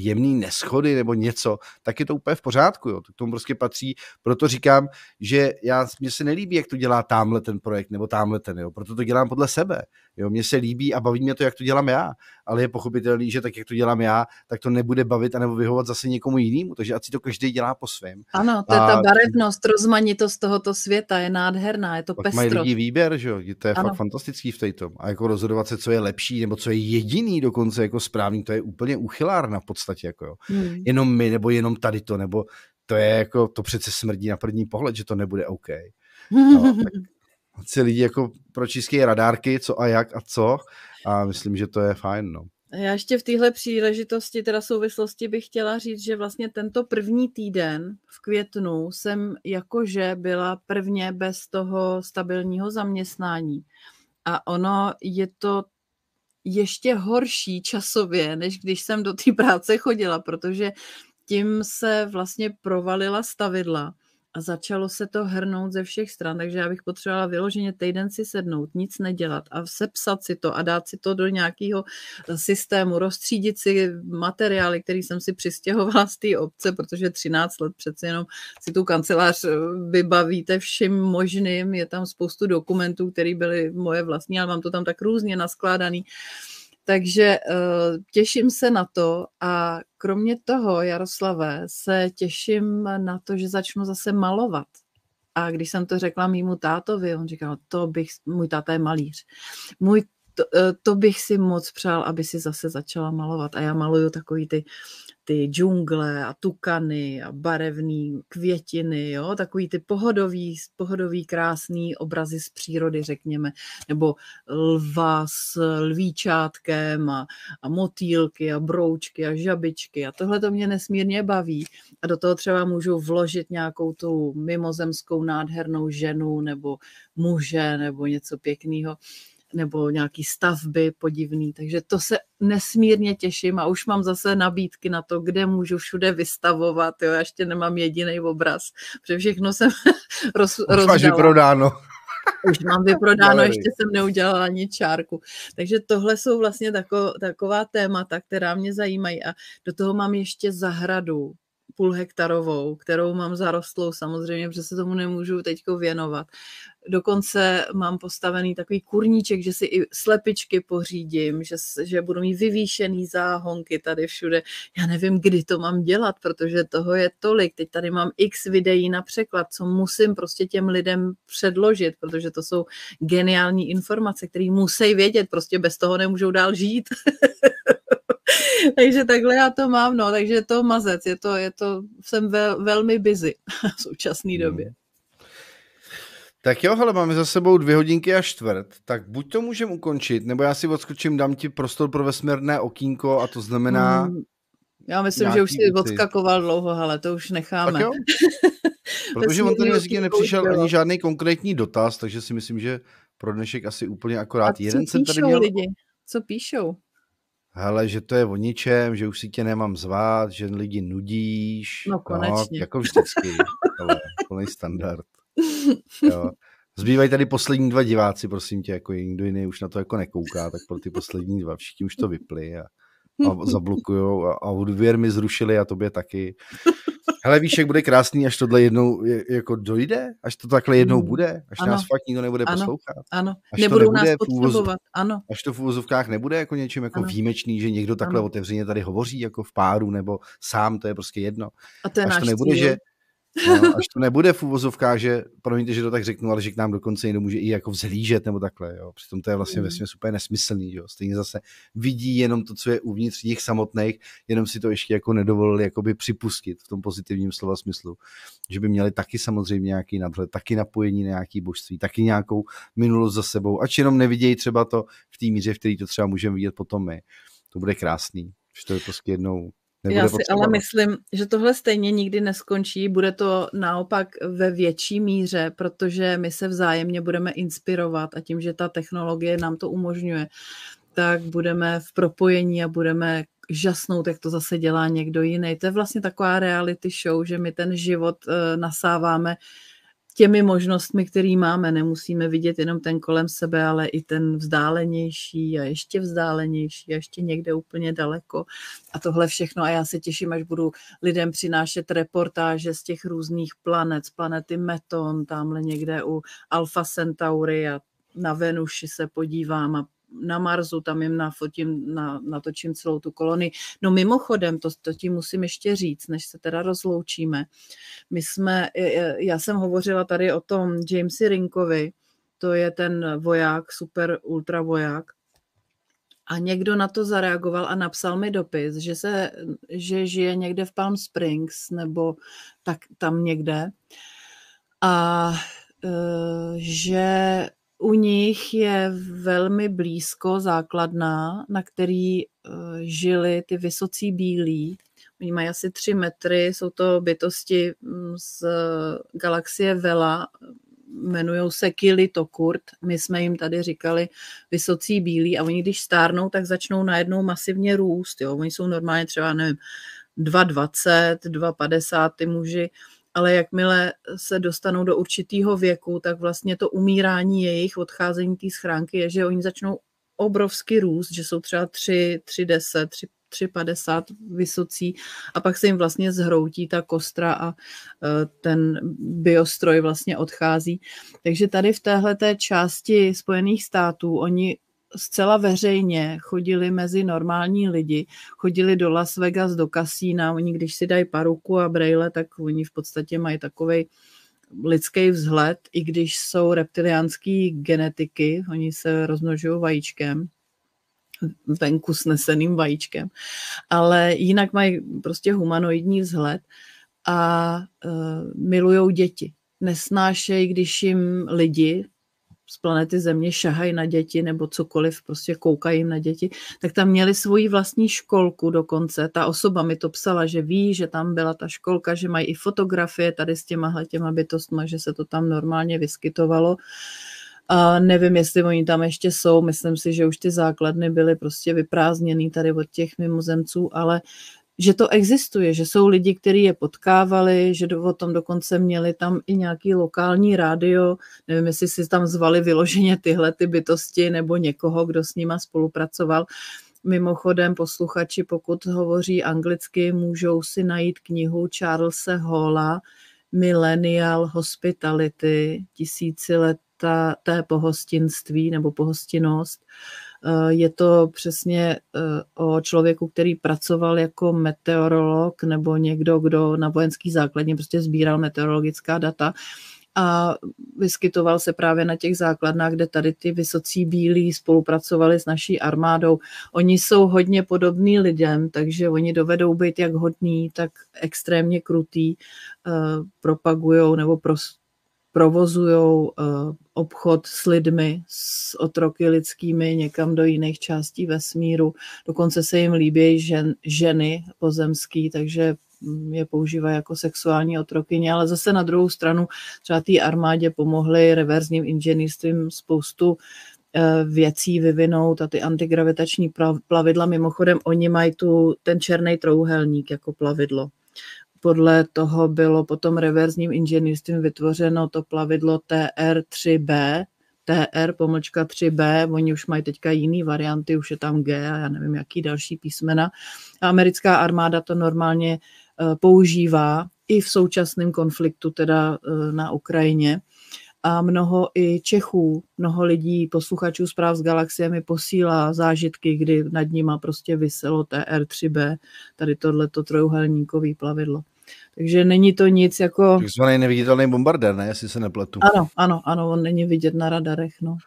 jemný neschody nebo něco, tak je to úplně v pořádku. Jo. To k tomu prostě patří. Proto říkám, že já, mně se nelíbí, jak to dělá tamhle ten projekt nebo tamhle ten. Jo. Proto to dělám podle sebe. Jo. Mně se líbí a baví mě to, jak to dělám já. Ale je pochopitelný, že tak, jak to dělám já, tak to nebude bavit anebo vyhovat zase někomu jinému. Takže ať si to každý dělá po svém. Ano, to je a... ta barevnost, rozmanitost tohoto světa je nádherná, je to pestrost. Mají lidi výběr, že jo? To je ano. fakt fantastický v této. A jako rozhodovat se, co je lepší nebo co je jediný dokonce jako správný, to je úplně uchylárna v podstatě podstatě, jako jo. Hmm. Jenom my, nebo jenom tady to, nebo to je jako, to přece smrdí na první pohled, že to nebude OK. No, tak lidi jako pročískají radárky, co a jak a co a myslím, že to je fajn, no. Já ještě v téhle příležitosti, teda souvislosti, bych chtěla říct, že vlastně tento první týden v květnu jsem jakože byla prvně bez toho stabilního zaměstnání. A ono je to ještě horší časově, než když jsem do té práce chodila, protože tím se vlastně provalila stavidla a začalo se to hrnout ze všech stran, takže já bych potřebovala vyloženě týden si sednout, nic nedělat a sepsat si to a dát si to do nějakého eh, systému, rozstřídit si materiály, který jsem si přistěhovala z té obce, protože 13 let přece jenom si tu kancelář eh, vybavíte vším možným, je tam spoustu dokumentů, které byly moje vlastní, ale mám to tam tak různě naskládaný. Takže eh, těším se na to a kromě toho, Jaroslave, se těším na to, že začnu zase malovat. A když jsem to řekla mýmu tátovi, on říkal, to bych, můj táta je malíř, můj to, eh, to bych si moc přál, aby si zase začala malovat. A já maluju takový ty ty džungle a tukany a barevné květiny, jo? takový ty pohodový, pohodový krásný obrazy z přírody, řekněme, nebo lva s lvíčátkem a, a motýlky a broučky a žabičky a tohle to mě nesmírně baví a do toho třeba můžu vložit nějakou tu mimozemskou nádhernou ženu nebo muže nebo něco pěkného nebo nějaký stavby podivný, takže to se nesmírně těším a už mám zase nabídky na to, kde můžu všude vystavovat, jo, já ještě nemám jediný obraz, protože všechno jsem roz, už rozdala. Máš vyprodáno. Už mám vyprodáno, ještě jsem neudělala ani čárku. Takže tohle jsou vlastně tako, taková témata, která mě zajímají a do toho mám ještě zahradu, půlhektarovou, kterou mám zarostlou samozřejmě, protože se tomu nemůžu teď věnovat. Dokonce mám postavený takový kurníček, že si i slepičky pořídím, že, že budu mít vyvýšený záhonky tady všude. Já nevím, kdy to mám dělat, protože toho je tolik. Teď tady mám x videí na překlad, co musím prostě těm lidem předložit, protože to jsou geniální informace, které musí vědět, prostě bez toho nemůžou dál žít. takže takhle já to mám, no, takže to mazec, je to, je to jsem ve, velmi busy v současné hmm. době. Hmm. Tak jo, ale máme za sebou dvě hodinky a čtvrt, tak buď to můžeme ukončit, nebo já si odskočím, dám ti prostor pro vesmírné okýnko a to znamená... Hmm. Já myslím, že už jsi odskakoval dlouho, ale to už necháme. Tak jo. Protože on ten dneska nepřišel bylo. ani žádný konkrétní dotaz, takže si myslím, že pro dnešek asi úplně akorát a jeden jsem tady měl. lidi? Co píšou? Hele, že to je o ničem, že už si tě nemám zvát, že lidi nudíš. No konečně. No, jako vždycky, ale plný standard. Jo. Zbývají tady poslední dva diváci, prosím tě, jako nikdo jiný už na to jako nekouká, tak pro ty poslední dva všichni už to vypli a, a zablokujou a, a odvěr mi zrušili a tobě taky. Hele, víš, jak bude krásný, až tohle jednou jako dojde? Až to takhle jednou hmm. bude? Až ano. nás fakt nikdo nebude ano. poslouchat? Ano, až nebudou to nebude nás potřebovat, ano. Až to v úvozovkách nebude jako něčím jako ano. výjimečný, že někdo takhle ano. otevřeně tady hovoří jako v páru nebo sám, to je prostě jedno. A to je až to nebude, cíl. že No, až to nebude v úvozovkách, že, promiňte, že to tak řeknu, ale že k nám dokonce někdo může i jako vzhlížet nebo takhle, jo. Přitom to je vlastně mm. ve hmm. úplně nesmyslný, jo. Stejně zase vidí jenom to, co je uvnitř těch samotných, jenom si to ještě jako nedovolili jakoby připustit v tom pozitivním slova smyslu. Že by měli taky samozřejmě nějaký nadhled, taky napojení na nějaký božství, taky nějakou minulost za sebou, ač jenom nevidějí třeba to v té míře, v který to třeba můžeme vidět potom my. To bude krásný, že to je prostě jednou Nebude Já si potřeba. ale myslím, že tohle stejně nikdy neskončí, bude to naopak ve větší míře, protože my se vzájemně budeme inspirovat a tím, že ta technologie nám to umožňuje, tak budeme v propojení a budeme žasnout, jak to zase dělá někdo jiný. To je vlastně taková reality show, že my ten život eh, nasáváme těmi možnostmi, které máme. Nemusíme vidět jenom ten kolem sebe, ale i ten vzdálenější a ještě vzdálenější a ještě někde úplně daleko. A tohle všechno. A já se těším, až budu lidem přinášet reportáže z těch různých planet, z planety Meton, tamhle někde u Alfa Centauri a na Venuši se podívám a na Marsu, tam jim nafotím, na, natočím celou tu kolonii. No mimochodem, to, to ti musím ještě říct, než se teda rozloučíme. My jsme, e, e, já jsem hovořila tady o tom Jamesi Rinkovi, to je ten voják, super ultra voják, a někdo na to zareagoval a napsal mi dopis, že, se, že žije někde v Palm Springs nebo tak tam někde. A e, že u nich je velmi blízko základna, na který eh, žili ty vysocí bílí. Oni mají asi tři metry, jsou to bytosti mm, z galaxie Vela, jmenují se Kili Tokurt, my jsme jim tady říkali vysocí bílí a oni když stárnou, tak začnou najednou masivně růst. Jo. Oni jsou normálně třeba, nevím, 2,20, 2,50 ty muži, ale jakmile se dostanou do určitého věku, tak vlastně to umírání jejich odcházení té schránky je, že oni začnou obrovský růst, že jsou třeba 3, 3, 10, 3, 3, 50 vysocí a pak se jim vlastně zhroutí ta kostra a e, ten biostroj vlastně odchází. Takže tady v téhle části Spojených států oni zcela veřejně chodili mezi normální lidi, chodili do Las Vegas, do kasína, oni když si dají paruku a brejle, tak oni v podstatě mají takovej lidský vzhled, i když jsou reptiliánský genetiky, oni se rozmnožují vajíčkem, venku sneseným vajíčkem, ale jinak mají prostě humanoidní vzhled a uh, e, milují děti. Nesnášejí, když jim lidi, z planety Země šahají na děti nebo cokoliv, prostě koukají na děti, tak tam měli svoji vlastní školku dokonce. Ta osoba mi to psala, že ví, že tam byla ta školka, že mají i fotografie tady s těma těma bytostma, že se to tam normálně vyskytovalo. A nevím, jestli oni tam ještě jsou. Myslím si, že už ty základny byly prostě vyprázdněný tady od těch mimozemců, ale že to existuje, že jsou lidi, kteří je potkávali, že o tom dokonce měli tam i nějaký lokální rádio, nevím, jestli si tam zvali vyloženě tyhle ty bytosti nebo někoho, kdo s nima spolupracoval. Mimochodem posluchači, pokud hovoří anglicky, můžou si najít knihu Charlesa Halla Millennial Hospitality, tisícileté pohostinství nebo pohostinnost Eh, je to přesně eh, o člověku, který pracoval jako meteorolog nebo někdo, kdo na vojenský základně prostě sbíral meteorologická data a vyskytoval se právě na těch základnách, kde tady ty vysocí bílí spolupracovali s naší armádou. Oni jsou hodně podobní lidem, takže oni dovedou být jak hodní, tak extrémně krutý, eh, propagujou nebo prostě provozují eh, obchod s lidmi, s otroky lidskými někam do jiných částí vesmíru. Dokonce se jim líbí žen, ženy pozemský, takže mm, je používá jako sexuální otrokyně, ale zase na druhou stranu třeba té armádě pomohly reverzním inženýrstvím spoustu eh, věcí vyvinout a ty antigravitační plavidla, mimochodem oni mají tu, ten černý trouhelník jako plavidlo podle toho bylo potom reverzním inženýrstvím vytvořeno to plavidlo TR3B, TR pomlčka 3B, oni už mají teďka jiný varianty, už je tam G a já nevím, jaký další písmena. A americká armáda to normálně eh, používá i v současném konfliktu teda eh, na Ukrajině a mnoho i Čechů, mnoho lidí, posluchačů zpráv z galaxie mi posílá zážitky, kdy nad nima prostě vyselo TR-3B, tady tohleto trojuhelníkový plavidlo. Takže není to nic jako... Takzvaný neviditelný bombardér, ne, jestli se nepletu. Ano, ano, ano, on není vidět na radarech, no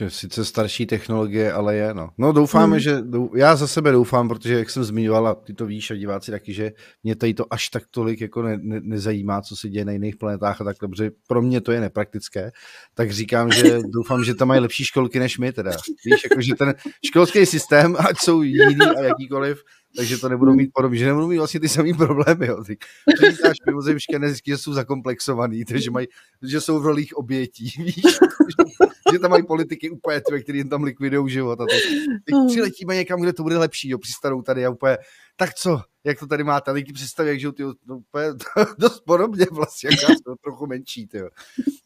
je sice starší technologie, ale je, no. No doufáme, hmm. že, já za sebe doufám, protože jak jsem zmiňovala, ty to víš a diváci taky, že mě tady to až tak tolik jako ne, ne, nezajímá, co se děje na jiných planetách a tak, dobře, pro mě to je nepraktické, tak říkám, že doufám, že tam mají lepší školky než my teda. Víš, jako, že ten školský systém, ať jsou jiný a jakýkoliv, takže to nebudou hmm. mít podobně, že nebudou mít vlastně ty samé problémy. Jo. Ty říkáš mimozemštěné zjistí, že jsou zakomplexovaný, takže mají, že jsou v rolích obětí. Víš? že tam mají politiky úplně, tvé, který jim tam likvidují život. A to. Teď hm. přiletíme někam, kde to bude lepší, jo, přistanou tady a úplně tak co, jak to tady máte, lidi představí, jak žijou, ty no, úplně, dost podobně vlastně, jak jsem trochu menší, tyjo.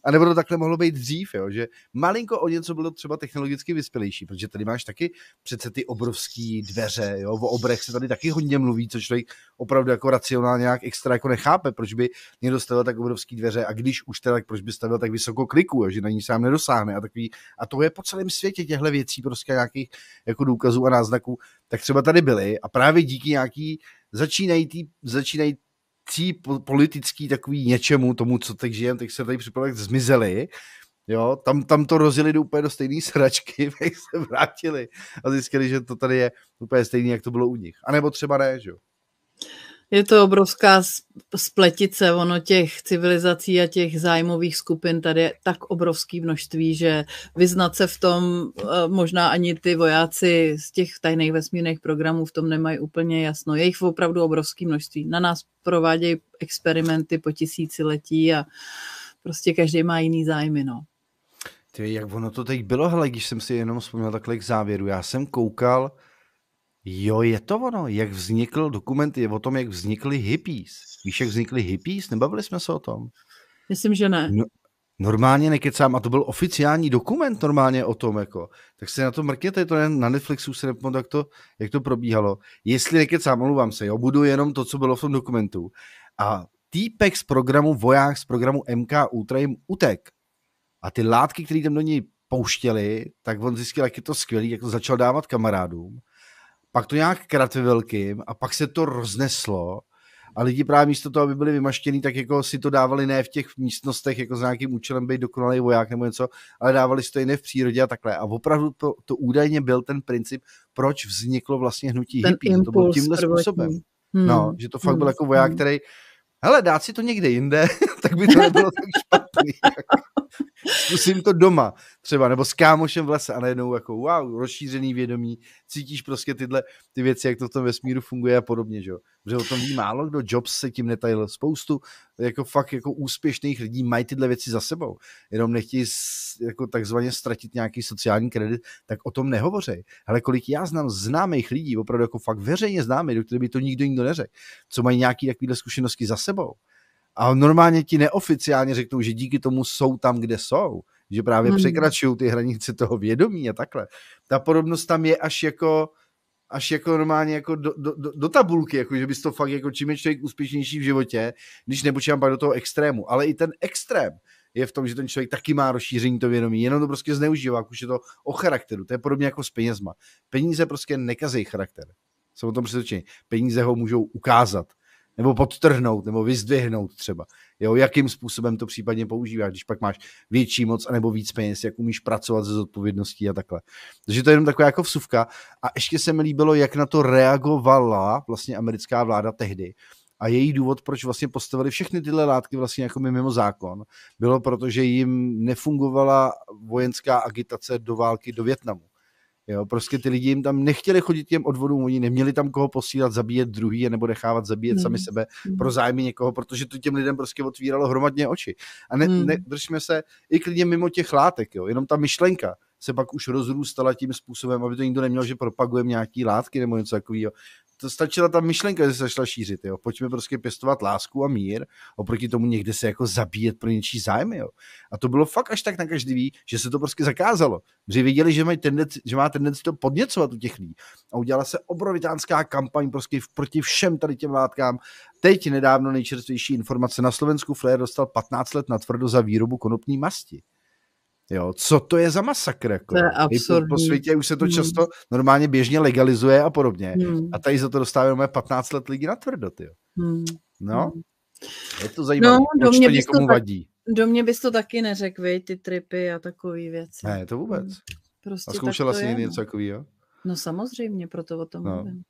A nebo to takhle mohlo být dřív, jo, že malinko o něco bylo třeba technologicky vyspělejší, protože tady máš taky přece ty obrovské dveře, jo, o obrech se tady taky hodně mluví, co člověk opravdu jako racionálně nějak extra jako nechápe, proč by někdo stavil tak obrovské dveře a když už teda, proč by stavil tak vysoko kliku, jo, že na ní sám nedosáhne a takový, a to je po celém světě těchto věcí prostě nějakých jako důkazů a náznaků, tak třeba tady byly a právě díky nějaký začínají začínající politický takový něčemu, tomu, co teď žijeme, tak se tady připadá, zmizeli. Jo, tam, tam to rozjeli do úplně do stejné sračky, tak se vrátili a zjistili, že to tady je úplně stejný, jak to bylo u nich. A nebo třeba ne, že jo. Je to obrovská spletice ono těch civilizací a těch zájmových skupin tady je tak obrovský množství, že vyznat se v tom eh, možná ani ty vojáci z těch tajných vesmírných programů v tom nemají úplně jasno. Je jich opravdu obrovský množství. Na nás provádějí experimenty po tisíciletí a prostě každý má jiný zájmy. No. Ty, jak ono to teď bylo, hele, když jsem si jenom vzpomněl takhle k závěru. Já jsem koukal, Jo, je to ono. Jak vznikl dokument, je o tom, jak vznikly hippies. Víš, jak vznikly hippies? Nebavili jsme se o tom? Myslím, že ne. No, normálně nekecám, a to byl oficiální dokument normálně o tom, jako. Tak se na to mrkněte, to na Netflixu se nepamatuji, jak to, jak to probíhalo. Jestli nekecám, omlouvám se, jo, budu jenom to, co bylo v tom dokumentu. A týpek z programu Voják, z programu MK Ultra jim utek. A ty látky, které tam do něj pouštěli, tak on zjistil, jak je to skvělý, jak to začal dávat kamarádům pak to nějak ve velkým a pak se to rozneslo a lidi právě místo toho, aby byli vymaštěný, tak jako si to dávali ne v těch místnostech jako s nějakým účelem být dokonalý voják nebo něco, ale dávali si to jiné v přírodě a takhle. A opravdu to, to údajně byl ten princip, proč vzniklo vlastně hnutí ten hippie. No to bylo tímhle prvotní. způsobem. Hmm. No, že to fakt hmm. byl jako voják, hmm. který hele, dát si to někde jinde, tak by to nebylo tak špatný. Zkusím to doma třeba, nebo s kámošem v lese a najednou jako wow, rozšířený vědomí, cítíš prostě tyhle ty věci, jak to v tom vesmíru funguje a podobně, že jo. Protože o tom ví málo kdo, Jobs se tím netajil spoustu, jako fakt jako úspěšných lidí mají tyhle věci za sebou, jenom nechtějí jako takzvaně ztratit nějaký sociální kredit, tak o tom nehovořej. Ale kolik já znám známých lidí, opravdu jako fakt veřejně známých, do kterých by to nikdo nikdo neřekl, co mají nějaké takovéhle zkušenosti za sebou, a normálně ti neoficiálně řeknou, že díky tomu jsou tam, kde jsou. Že právě hmm. překračují ty hranice toho vědomí a takhle. Ta podobnost tam je až jako až jako normálně jako do, do, do, do tabulky, jako že bys to fakt, jako čím je člověk úspěšnější v životě, když nepočítám pak do toho extrému, ale i ten extrém je v tom, že ten člověk taky má rozšíření to vědomí, jenom to prostě zneužívá, už je to o charakteru, to je podobně jako s penězma. Peníze prostě nekazí charakter, jsem o tom přesvědčený. Peníze ho můžou ukázat, nebo podtrhnout, nebo vyzdvihnout třeba. Jo, jakým způsobem to případně používáš, když pak máš větší moc nebo víc peněz, jak umíš pracovat se zodpovědností a takhle. Takže to je jenom taková jako vsuvka. A ještě se mi líbilo, jak na to reagovala vlastně americká vláda tehdy. A její důvod, proč vlastně postavili všechny tyhle látky vlastně jako mimo zákon, bylo proto, že jim nefungovala vojenská agitace do války do Větnamu Jo, prostě ty lidi jim tam nechtěli chodit těm odvodům, oni neměli tam koho posílat, zabíjet druhý nebo nechávat zabíjet hmm. sami sebe hmm. pro zájmy někoho, protože to těm lidem prostě otvíralo hromadně oči. A ne, hmm. ne, držme se i klidně mimo těch látek, jo, jenom ta myšlenka, se pak už rozrůstala tím způsobem, aby to nikdo neměl, že propagujeme nějaký látky nebo něco takového. To stačila ta myšlenka, že se šla šířit. Jo. Pojďme prostě pěstovat lásku a mír, oproti tomu někde se jako zabíjet pro něčí zájmy. Jo. A to bylo fakt až tak na každý ví, že se to prostě zakázalo. Protože viděli, že, mají tendenci, že má tendenci to podněcovat u těch lidí. A udělala se obrovitánská kampaň prostě proti všem tady těm látkám. Teď nedávno nejčerstvější informace na Slovensku Flair dostal 15 let na tvrdo za výrobu konopní masti. Jo, co to je za masakr? Jako? To je absurdní. Po, světě už se to hmm. často normálně běžně legalizuje a podobně. Hmm. A tady za to dostáváme 15 let lidi na tvrdo, jo. Hmm. No, hmm. je to zajímavé, no, mě to někomu to tak, vadí. Do mě bys to taky neřekl, vej, ty tripy a takový věci. Ne, to vůbec. Hmm. Prostě a zkoušela jsi něco no. takového? No samozřejmě, proto o tom no. mluvím.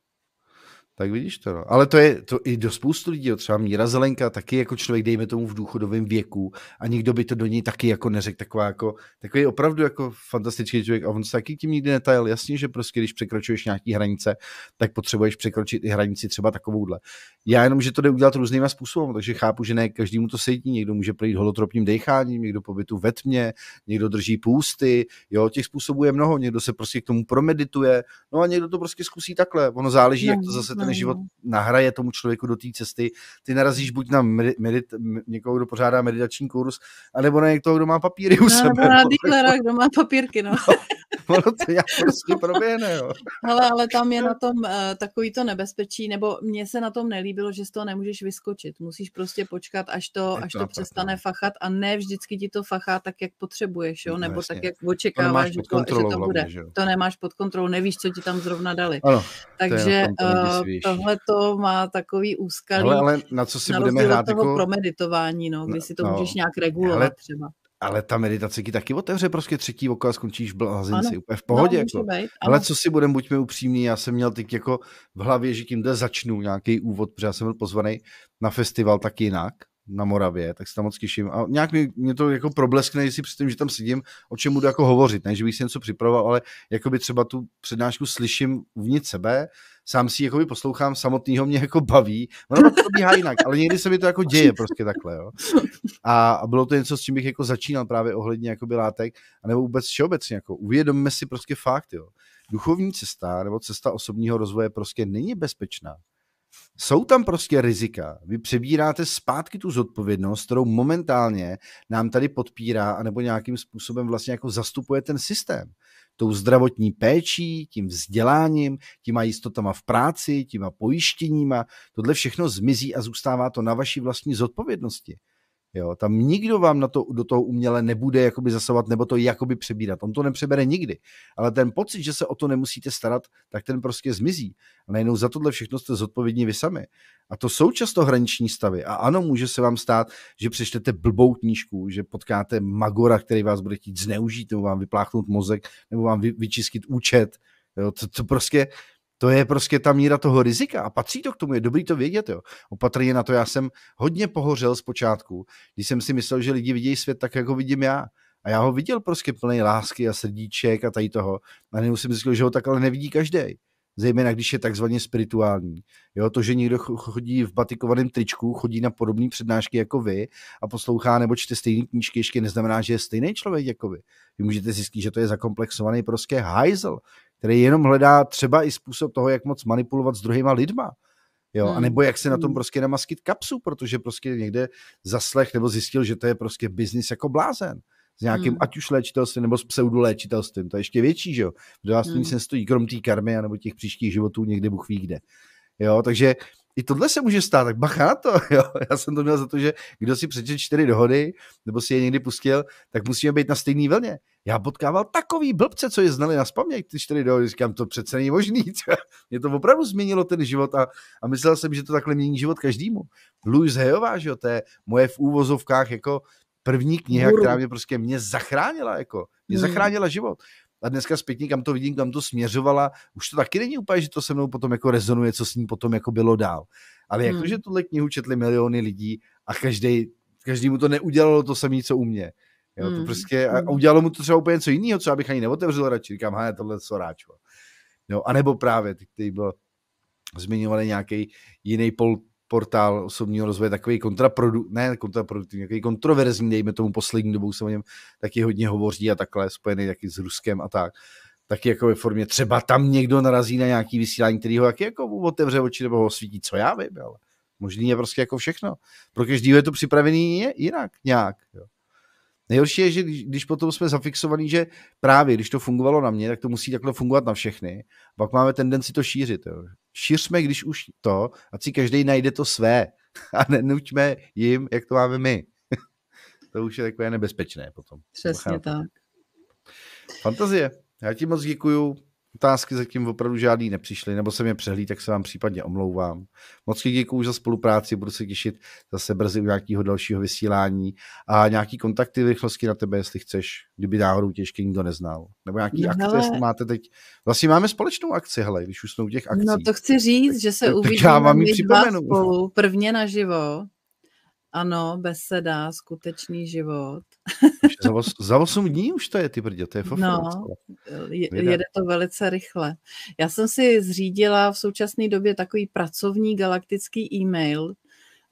Tak vidíš to, no. Ale to je to i do spoustu lidí, třeba Míra Zelenka, taky jako člověk, dejme tomu, v důchodovém věku a nikdo by to do něj taky jako neřekl, taková jako, takový opravdu jako fantastický člověk a on se taky tím nikdy netajil. Jasně, že prostě, když překračuješ nějaký hranice, tak potřebuješ překročit i hranici třeba takovouhle. Já jenom, že to jde udělat různýma způsoby, takže chápu, že ne každému to sedí, někdo může projít holotropním decháním, někdo pobytu ve tmě, někdo drží půsty, jo, těch způsobů je mnoho, někdo se prostě k tomu promedituje, no a někdo to prostě zkusí takhle, ono záleží, no, jak to zase ten ten život mhm. nahraje tomu člověku do té cesty. Ty narazíš buď na medit, někoho, kdo pořádá meditační kurz, anebo na někoho, kdo má papíry u sebe. Na no, dealera, kdo má papírky, no. no ono to jak prostě proběhne, jo. Hele, ale tam je na tom uh, takový to nebezpečí, nebo mně se na tom nelíbilo, že z toho nemůžeš vyskočit. Musíš prostě počkat, až to, až to, to přestane no. fachat a ne vždycky ti to fachá tak, jak potřebuješ, jo, no, nebo Jasně. tak, jak očekáváš, to že, to, že to bude. Hlavně, že? To nemáš pod kontrolou, nevíš, co ti tam zrovna dali. Ano, Takže to uh, eh, tohle to má takový úskalí. Ale, ale na co si na budeme hrát? Jako... Pro promeditování, no, kdy no, si to no, můžeš nějak regulovat třeba ale ta meditace ti taky otevře prostě třetí oko a skončíš v blázinci, úplně v pohodě. No, jako. být, ale co si budeme buďme upřímní, já jsem měl teď jako v hlavě, že tímhle začnu nějaký úvod, protože já jsem byl pozvaný na festival tak jinak, na Moravě, tak se tam moc těším. A nějak mě, mě to jako probleskne, jestli při tím, že tam sedím, o čem budu jako hovořit, ne, že bych si něco připravoval, ale by třeba tu přednášku slyším uvnitř sebe, sám si by poslouchám, samotného mě jako baví. Ono to probíhá jinak, ale někdy se mi to jako děje prostě takhle, jo. A, a bylo to něco, s čím bych jako začínal právě ohledně jako by látek, anebo vůbec všeobecně, jako uvědomme si prostě fakt, jo. Duchovní cesta nebo cesta osobního rozvoje prostě není bezpečná jsou tam prostě rizika. Vy přebíráte zpátky tu zodpovědnost, kterou momentálně nám tady podpírá, anebo nějakým způsobem vlastně jako zastupuje ten systém. Tou zdravotní péčí, tím vzděláním, těma jistotama v práci, těma pojištěníma, tohle všechno zmizí a zůstává to na vaší vlastní zodpovědnosti. Jo, tam nikdo vám na to, do toho uměle nebude jakoby zasovat nebo to jakoby přebírat. On to nepřebere nikdy. Ale ten pocit, že se o to nemusíte starat, tak ten prostě zmizí. A najednou za tohle všechno jste zodpovědní vy sami. A to jsou často hraniční stavy. A ano, může se vám stát, že přečtete blbou knížku, že potkáte magora, který vás bude chtít zneužít, nebo vám vypláchnout mozek, nebo vám vy, vyčistit účet. Jo, to, to prostě to je prostě ta míra toho rizika a patří to k tomu, je dobrý to vědět. Jo. Opatrně na to, já jsem hodně pohořel zpočátku, když jsem si myslel, že lidi vidějí svět tak, jako vidím já. A já ho viděl prostě plný lásky a srdíček a tady toho. A najednou jsem zjistil, že ho tak ale nevidí každý. Zejména když je takzvaně spirituální. Jo, to, že někdo chodí v batikovaném tričku, chodí na podobné přednášky jako vy a poslouchá nebo čte stejné knížky, ještě neznamená, že je stejný člověk jako vy. Vy můžete zjistit, že to je zakomplexovaný prostě hajzel, který jenom hledá třeba i způsob toho, jak moc manipulovat s druhýma lidma. Jo, hmm. a nebo jak se na tom prostě namaskit kapsu, protože prostě někde zaslech nebo zjistil, že to je prostě biznis jako blázen. S nějakým, hmm. ať už léčitelstvím nebo s pseudoléčitelstvím. To je ještě větší, že jo? Do vás hmm. nic nestojí, krom té karmy nebo těch příštích životů někde buchví kde. Jo, takže uh, i tohle se může stát, tak bacha na to, jo. Já jsem to měl za to, že kdo si přečet čtyři dohody, nebo si je někdy pustil, tak musíme být na stejné vlně. Já potkával takový blbce, co je znali na spaměť, ty čtyři dohody, říkám, to přece není možný. Mě to opravdu změnilo ten život a, a myslel jsem, že to takhle mění život každému. Louis Hejová, že jo, to je moje v úvozovkách jako první kniha, Buru. která mě prostě mě zachránila, jako, mě hmm. zachránila život a dneska zpětně, kam to vidím, kam to směřovala, už to taky není úplně, že to se mnou potom jako rezonuje, co s ní potom jako bylo dál. Ale jako, hmm. jakože tuhle knihu četli miliony lidí a každý, každý mu to neudělalo to samé, co u mě. Jo, to hmm. prostě, a hmm. udělalo mu to třeba úplně něco jiného, co já bych ani neotevřel radši, říkám, hej, tohle co ráčo. No, anebo právě, teď byl zmiňovaný nějaký jiný pol, portál osobního rozvoje takový kontraprodu, ne kontraproduktivní, takový kontroverzní, dejme tomu poslední dobou se o něm taky hodně hovoří a takhle spojený taky s Ruskem a tak. Taky jako ve formě třeba tam někdo narazí na nějaký vysílání, který ho taky jako otevře oči nebo ho svítí, co já vím, ale možný je prostě jako všechno. Pro každý je to připravený jinak, nějak. Jo. Nejhorší je, že když, když potom jsme zafixovaní, že právě když to fungovalo na mě, tak to musí takhle fungovat na všechny. Pak máme tendenci to šířit. Jo. Šířme, když už to, a si každý najde to své a nenuťme jim, jak to máme my. to už je takové nebezpečné potom. Přesně tak. Fantazie. Já ti moc děkuju otázky zatím opravdu žádný nepřišly, nebo se mě přehlí, tak se vám případně omlouvám. Moc děkuji za spolupráci, budu se těšit zase brzy u nějakého dalšího vysílání a nějaký kontakty v rychlosti na tebe, jestli chceš, kdyby náhodou těžký nikdo neznal. Nebo nějaký no, akce, jestli máte teď. Vlastně máme společnou akci, hele, když už jsme u těch akcí. No to chci říct, že se tak, uvidíme tak já vám ji připomenu. Dva spolu, prvně naživo. Ano, beseda, skutečný život. za, os, za 8 dní už to je, ty brdě, to je fofo. No, jede to velice rychle. Já jsem si zřídila v současné době takový pracovní galaktický e-mail,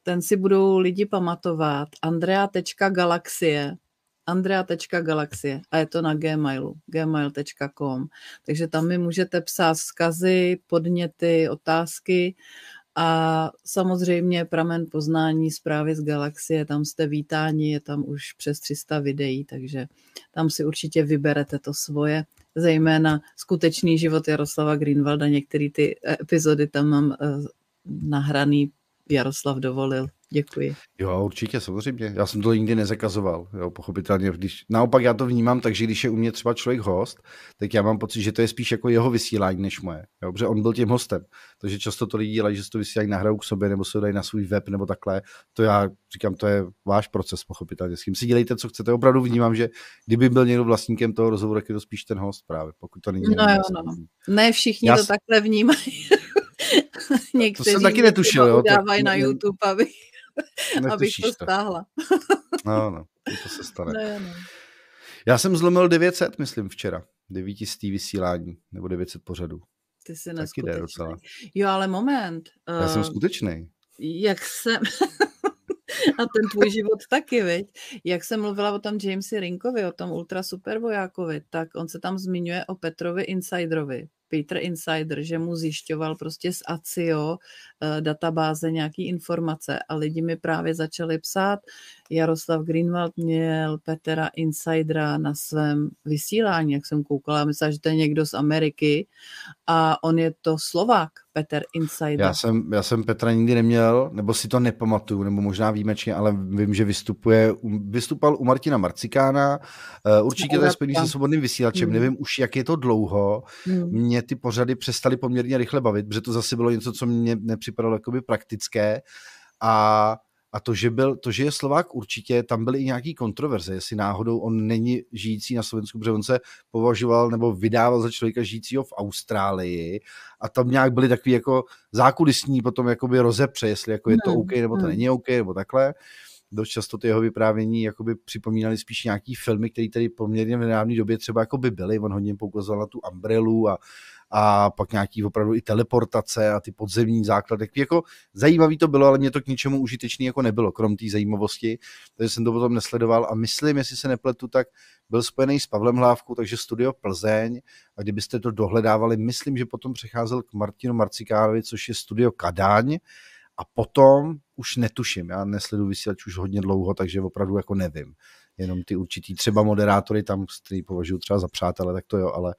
ten si budou lidi pamatovat, andrea.galaxie, andrea.galaxie a je to na gmailu, gmail.com. Takže tam mi můžete psát vzkazy, podněty, otázky a samozřejmě pramen poznání zprávy z galaxie, tam jste vítáni, je tam už přes 300 videí, takže tam si určitě vyberete to svoje, zejména skutečný život Jaroslava Greenwalda, některé ty epizody tam mám eh, nahraný Jaroslav dovolil. Děkuji. Jo, určitě, samozřejmě. Já jsem to nikdy nezakazoval, jo, pochopitelně. Když, naopak já to vnímám takže když je u mě třeba člověk host, tak já mám pocit, že to je spíš jako jeho vysílání než moje, jo, protože on byl tím hostem. Takže často to lidi dělají, že si to vysílají nahrajou k sobě nebo se to dají na svůj web nebo takhle. To já říkám, to je váš proces, pochopitelně. S kým si dělejte, co chcete. Opravdu vnímám, že kdyby byl někdo vlastníkem toho rozhovoru, tak je to spíš ten host právě, pokud to není. No jo, no. Ne všichni já to takhle vnímají. Někteří to jsem taky netušil, jo. to... na YouTube, aby abych to stáhla. no, no, to se stane. No, no. Já jsem zlomil 900, myslím, včera. 900 vysílání, nebo 900 pořadů. Ty jsi Taky jde docela. Jo, ale moment. Já uh, jsem eh, skutečný. Jak jsem... a ten tvůj život taky, viď? Jak jsem mluvila o tom Jamesi Rinkovi, o tom ultra super vojákovi, tak on se tam zmiňuje o Petrovi Insiderovi, Peter Insider, že mu zjišťoval prostě z ACIO eh, databáze nějaký informace a lidi mi právě začali psát, Jaroslav Greenwald měl Petera Insidera na svém vysílání, jak jsem koukala, myslím, že to je někdo z Ameriky a on je to Slovák, Peter Insider. Já jsem, já jsem Petra nikdy neměl, nebo si to nepamatuju, nebo možná výjimečně, ale vím, že vystupuje, vystupal u Martina Marcikána, eh, určitě to je spojený se svobodným vysílačem, hmm. nevím už, jak je to dlouho, hmm. mě mě ty pořady přestaly poměrně rychle bavit, protože to zase bylo něco, co mě nepřipadalo jakoby praktické a a to, že, byl, to, že je Slovák určitě, tam byly i nějaký kontroverze, jestli náhodou on není žijící na Slovensku, protože on se považoval nebo vydával za člověka žijícího v Austrálii a tam nějak byly takový jako zákulisní potom jakoby rozepře, jestli jako je to hmm, OK nebo to hmm. není OK nebo takhle. Uh, dost často ty jeho vyprávění jakoby připomínaly spíš nějaký filmy, které tady poměrně v nedávné době třeba jako by byly. On hodně poukazoval na tu Umbrellu a, a pak nějaký opravdu i teleportace a ty podzemní základy. Jako zajímavý to bylo, ale mě to k ničemu užitečný jako nebylo, krom té zajímavosti, takže jsem to potom nesledoval a myslím, jestli se nepletu, tak byl spojený s Pavlem Hlávkou, takže studio Plzeň a kdybyste to dohledávali, myslím, že potom přecházel k Martinu Marcikárovi, což je studio Kadaň, a potom už netuším, já nesledu vysílač už hodně dlouho, takže opravdu jako nevím. Jenom ty určitý třeba moderátory tam, který považuji třeba za přátelé, tak to jo, ale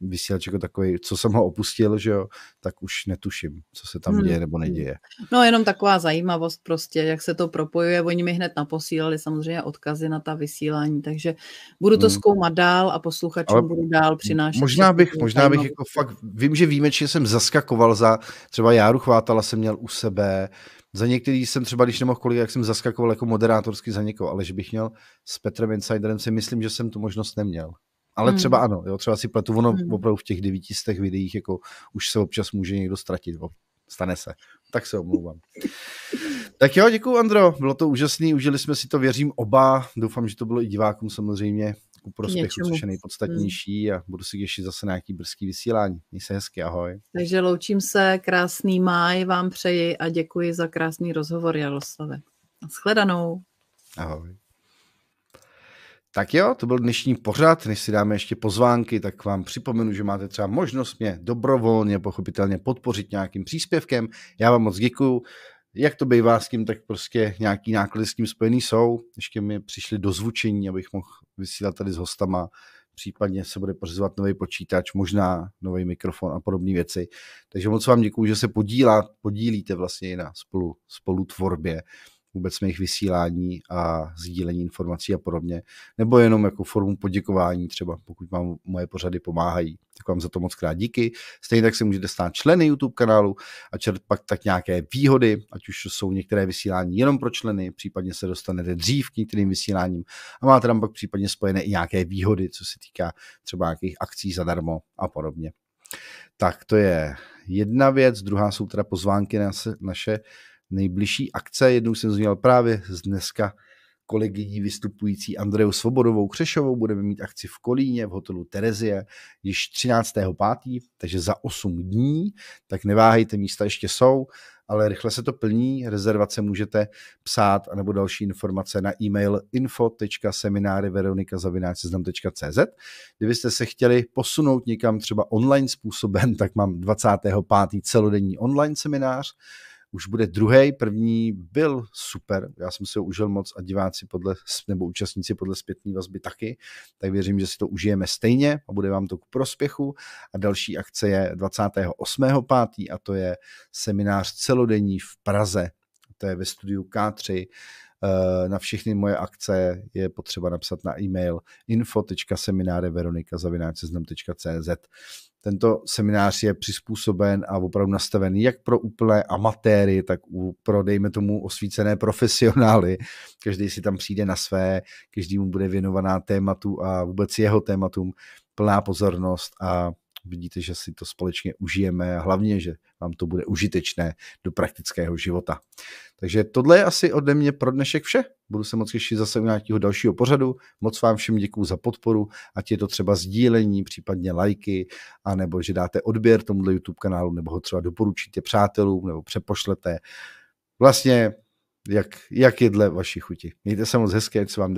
vysílač jako takový, co jsem ho opustil, že jo, tak už netuším, co se tam hmm. děje nebo neděje. No jenom taková zajímavost prostě, jak se to propojuje, oni mi hned naposílali samozřejmě odkazy na ta vysílání, takže budu to hmm. zkoumat dál a posluchačům Ale budu dál přinášet. Možná bych, možná bych jako fakt, vím, že výjimečně jsem zaskakoval za, třeba Járu Chvátala jsem měl u sebe, za některý jsem třeba, když nemohl kolik, jak jsem zaskakoval jako moderátorský za někoho, ale že bych měl s Petrem Insiderem si myslím, že jsem tu možnost neměl ale hmm. třeba ano, jo, třeba si pletu, ono hmm. opravdu v těch 900 videích jako už se občas může někdo ztratit, jo. stane se, tak se omlouvám. tak jo, děkuji Andro, bylo to úžasný, užili jsme si to, věřím, oba, doufám, že to bylo i divákům samozřejmě ku prospěchu, Něčemu. což je nejpodstatnější hmm. a budu si těšit zase na nějaký brzký vysílání. Měj se hezky, ahoj. Takže loučím se, krásný máj vám přeji a děkuji za krásný rozhovor, Jaroslave. Shledanou. Ahoj. Tak jo, to byl dnešní pořad. Než si dáme ještě pozvánky, tak vám připomenu, že máte třeba možnost mě dobrovolně, pochopitelně podpořit nějakým příspěvkem. Já vám moc děkuju. Jak to bývá s tím, tak prostě nějaký náklady s tím spojený jsou. Ještě mi přišli do zvučení, abych mohl vysílat tady s hostama. Případně se bude pořizovat nový počítač, možná nový mikrofon a podobné věci. Takže moc vám děkuju, že se podílá, podílíte vlastně na spolu, spolutvorbě. tvorbě vůbec jejich vysílání a sdílení informací a podobně, nebo jenom jako formu poděkování třeba, pokud vám moje pořady pomáhají. Tak vám za to moc krát díky. Stejně tak se můžete stát členy YouTube kanálu a čerpat tak nějaké výhody, ať už jsou některé vysílání jenom pro členy, případně se dostanete dřív k některým vysíláním a máte tam pak případně spojené i nějaké výhody, co se týká třeba nějakých akcí zadarmo a podobně. Tak to je jedna věc, druhá jsou teda pozvánky na naše nejbližší akce. Jednou jsem zmínil právě z dneska kolegyní vystupující Andreu Svobodovou Křešovou. Budeme mít akci v Kolíně v hotelu Terezie již 13.5., takže za 8 dní, tak neváhejte, místa ještě jsou, ale rychle se to plní, rezervace můžete psát anebo další informace na e-mail info.semináryveronika.cz Kdybyste se chtěli posunout někam třeba online způsobem, tak mám 25. celodenní online seminář, už bude druhý, první byl super, já jsem si ho užil moc a diváci podle, nebo účastníci podle zpětné vazby taky, tak věřím, že si to užijeme stejně a bude vám to k prospěchu. A další akce je 28.5. a to je seminář celodenní v Praze, to je ve studiu K3, eh, na všechny moje akce je potřeba napsat na e-mail info.semináreveronika.cz tento seminář je přizpůsoben a opravdu nastavený jak pro úplné amatéry, tak pro, dejme tomu, osvícené profesionály. Každý si tam přijde na své, každý mu bude věnovaná tématu a vůbec jeho tématům plná pozornost a vidíte, že si to společně užijeme a hlavně, že vám to bude užitečné do praktického života. Takže tohle je asi ode mě pro dnešek vše. Budu se moc těšit zase u nějakého dalšího pořadu. Moc vám všem děkuju za podporu, ať je to třeba sdílení, případně lajky, anebo že dáte odběr tomuhle YouTube kanálu, nebo ho třeba doporučíte přátelům, nebo přepošlete. Vlastně jak, jak je dle vaší chuti. Mějte se moc hezké, co vám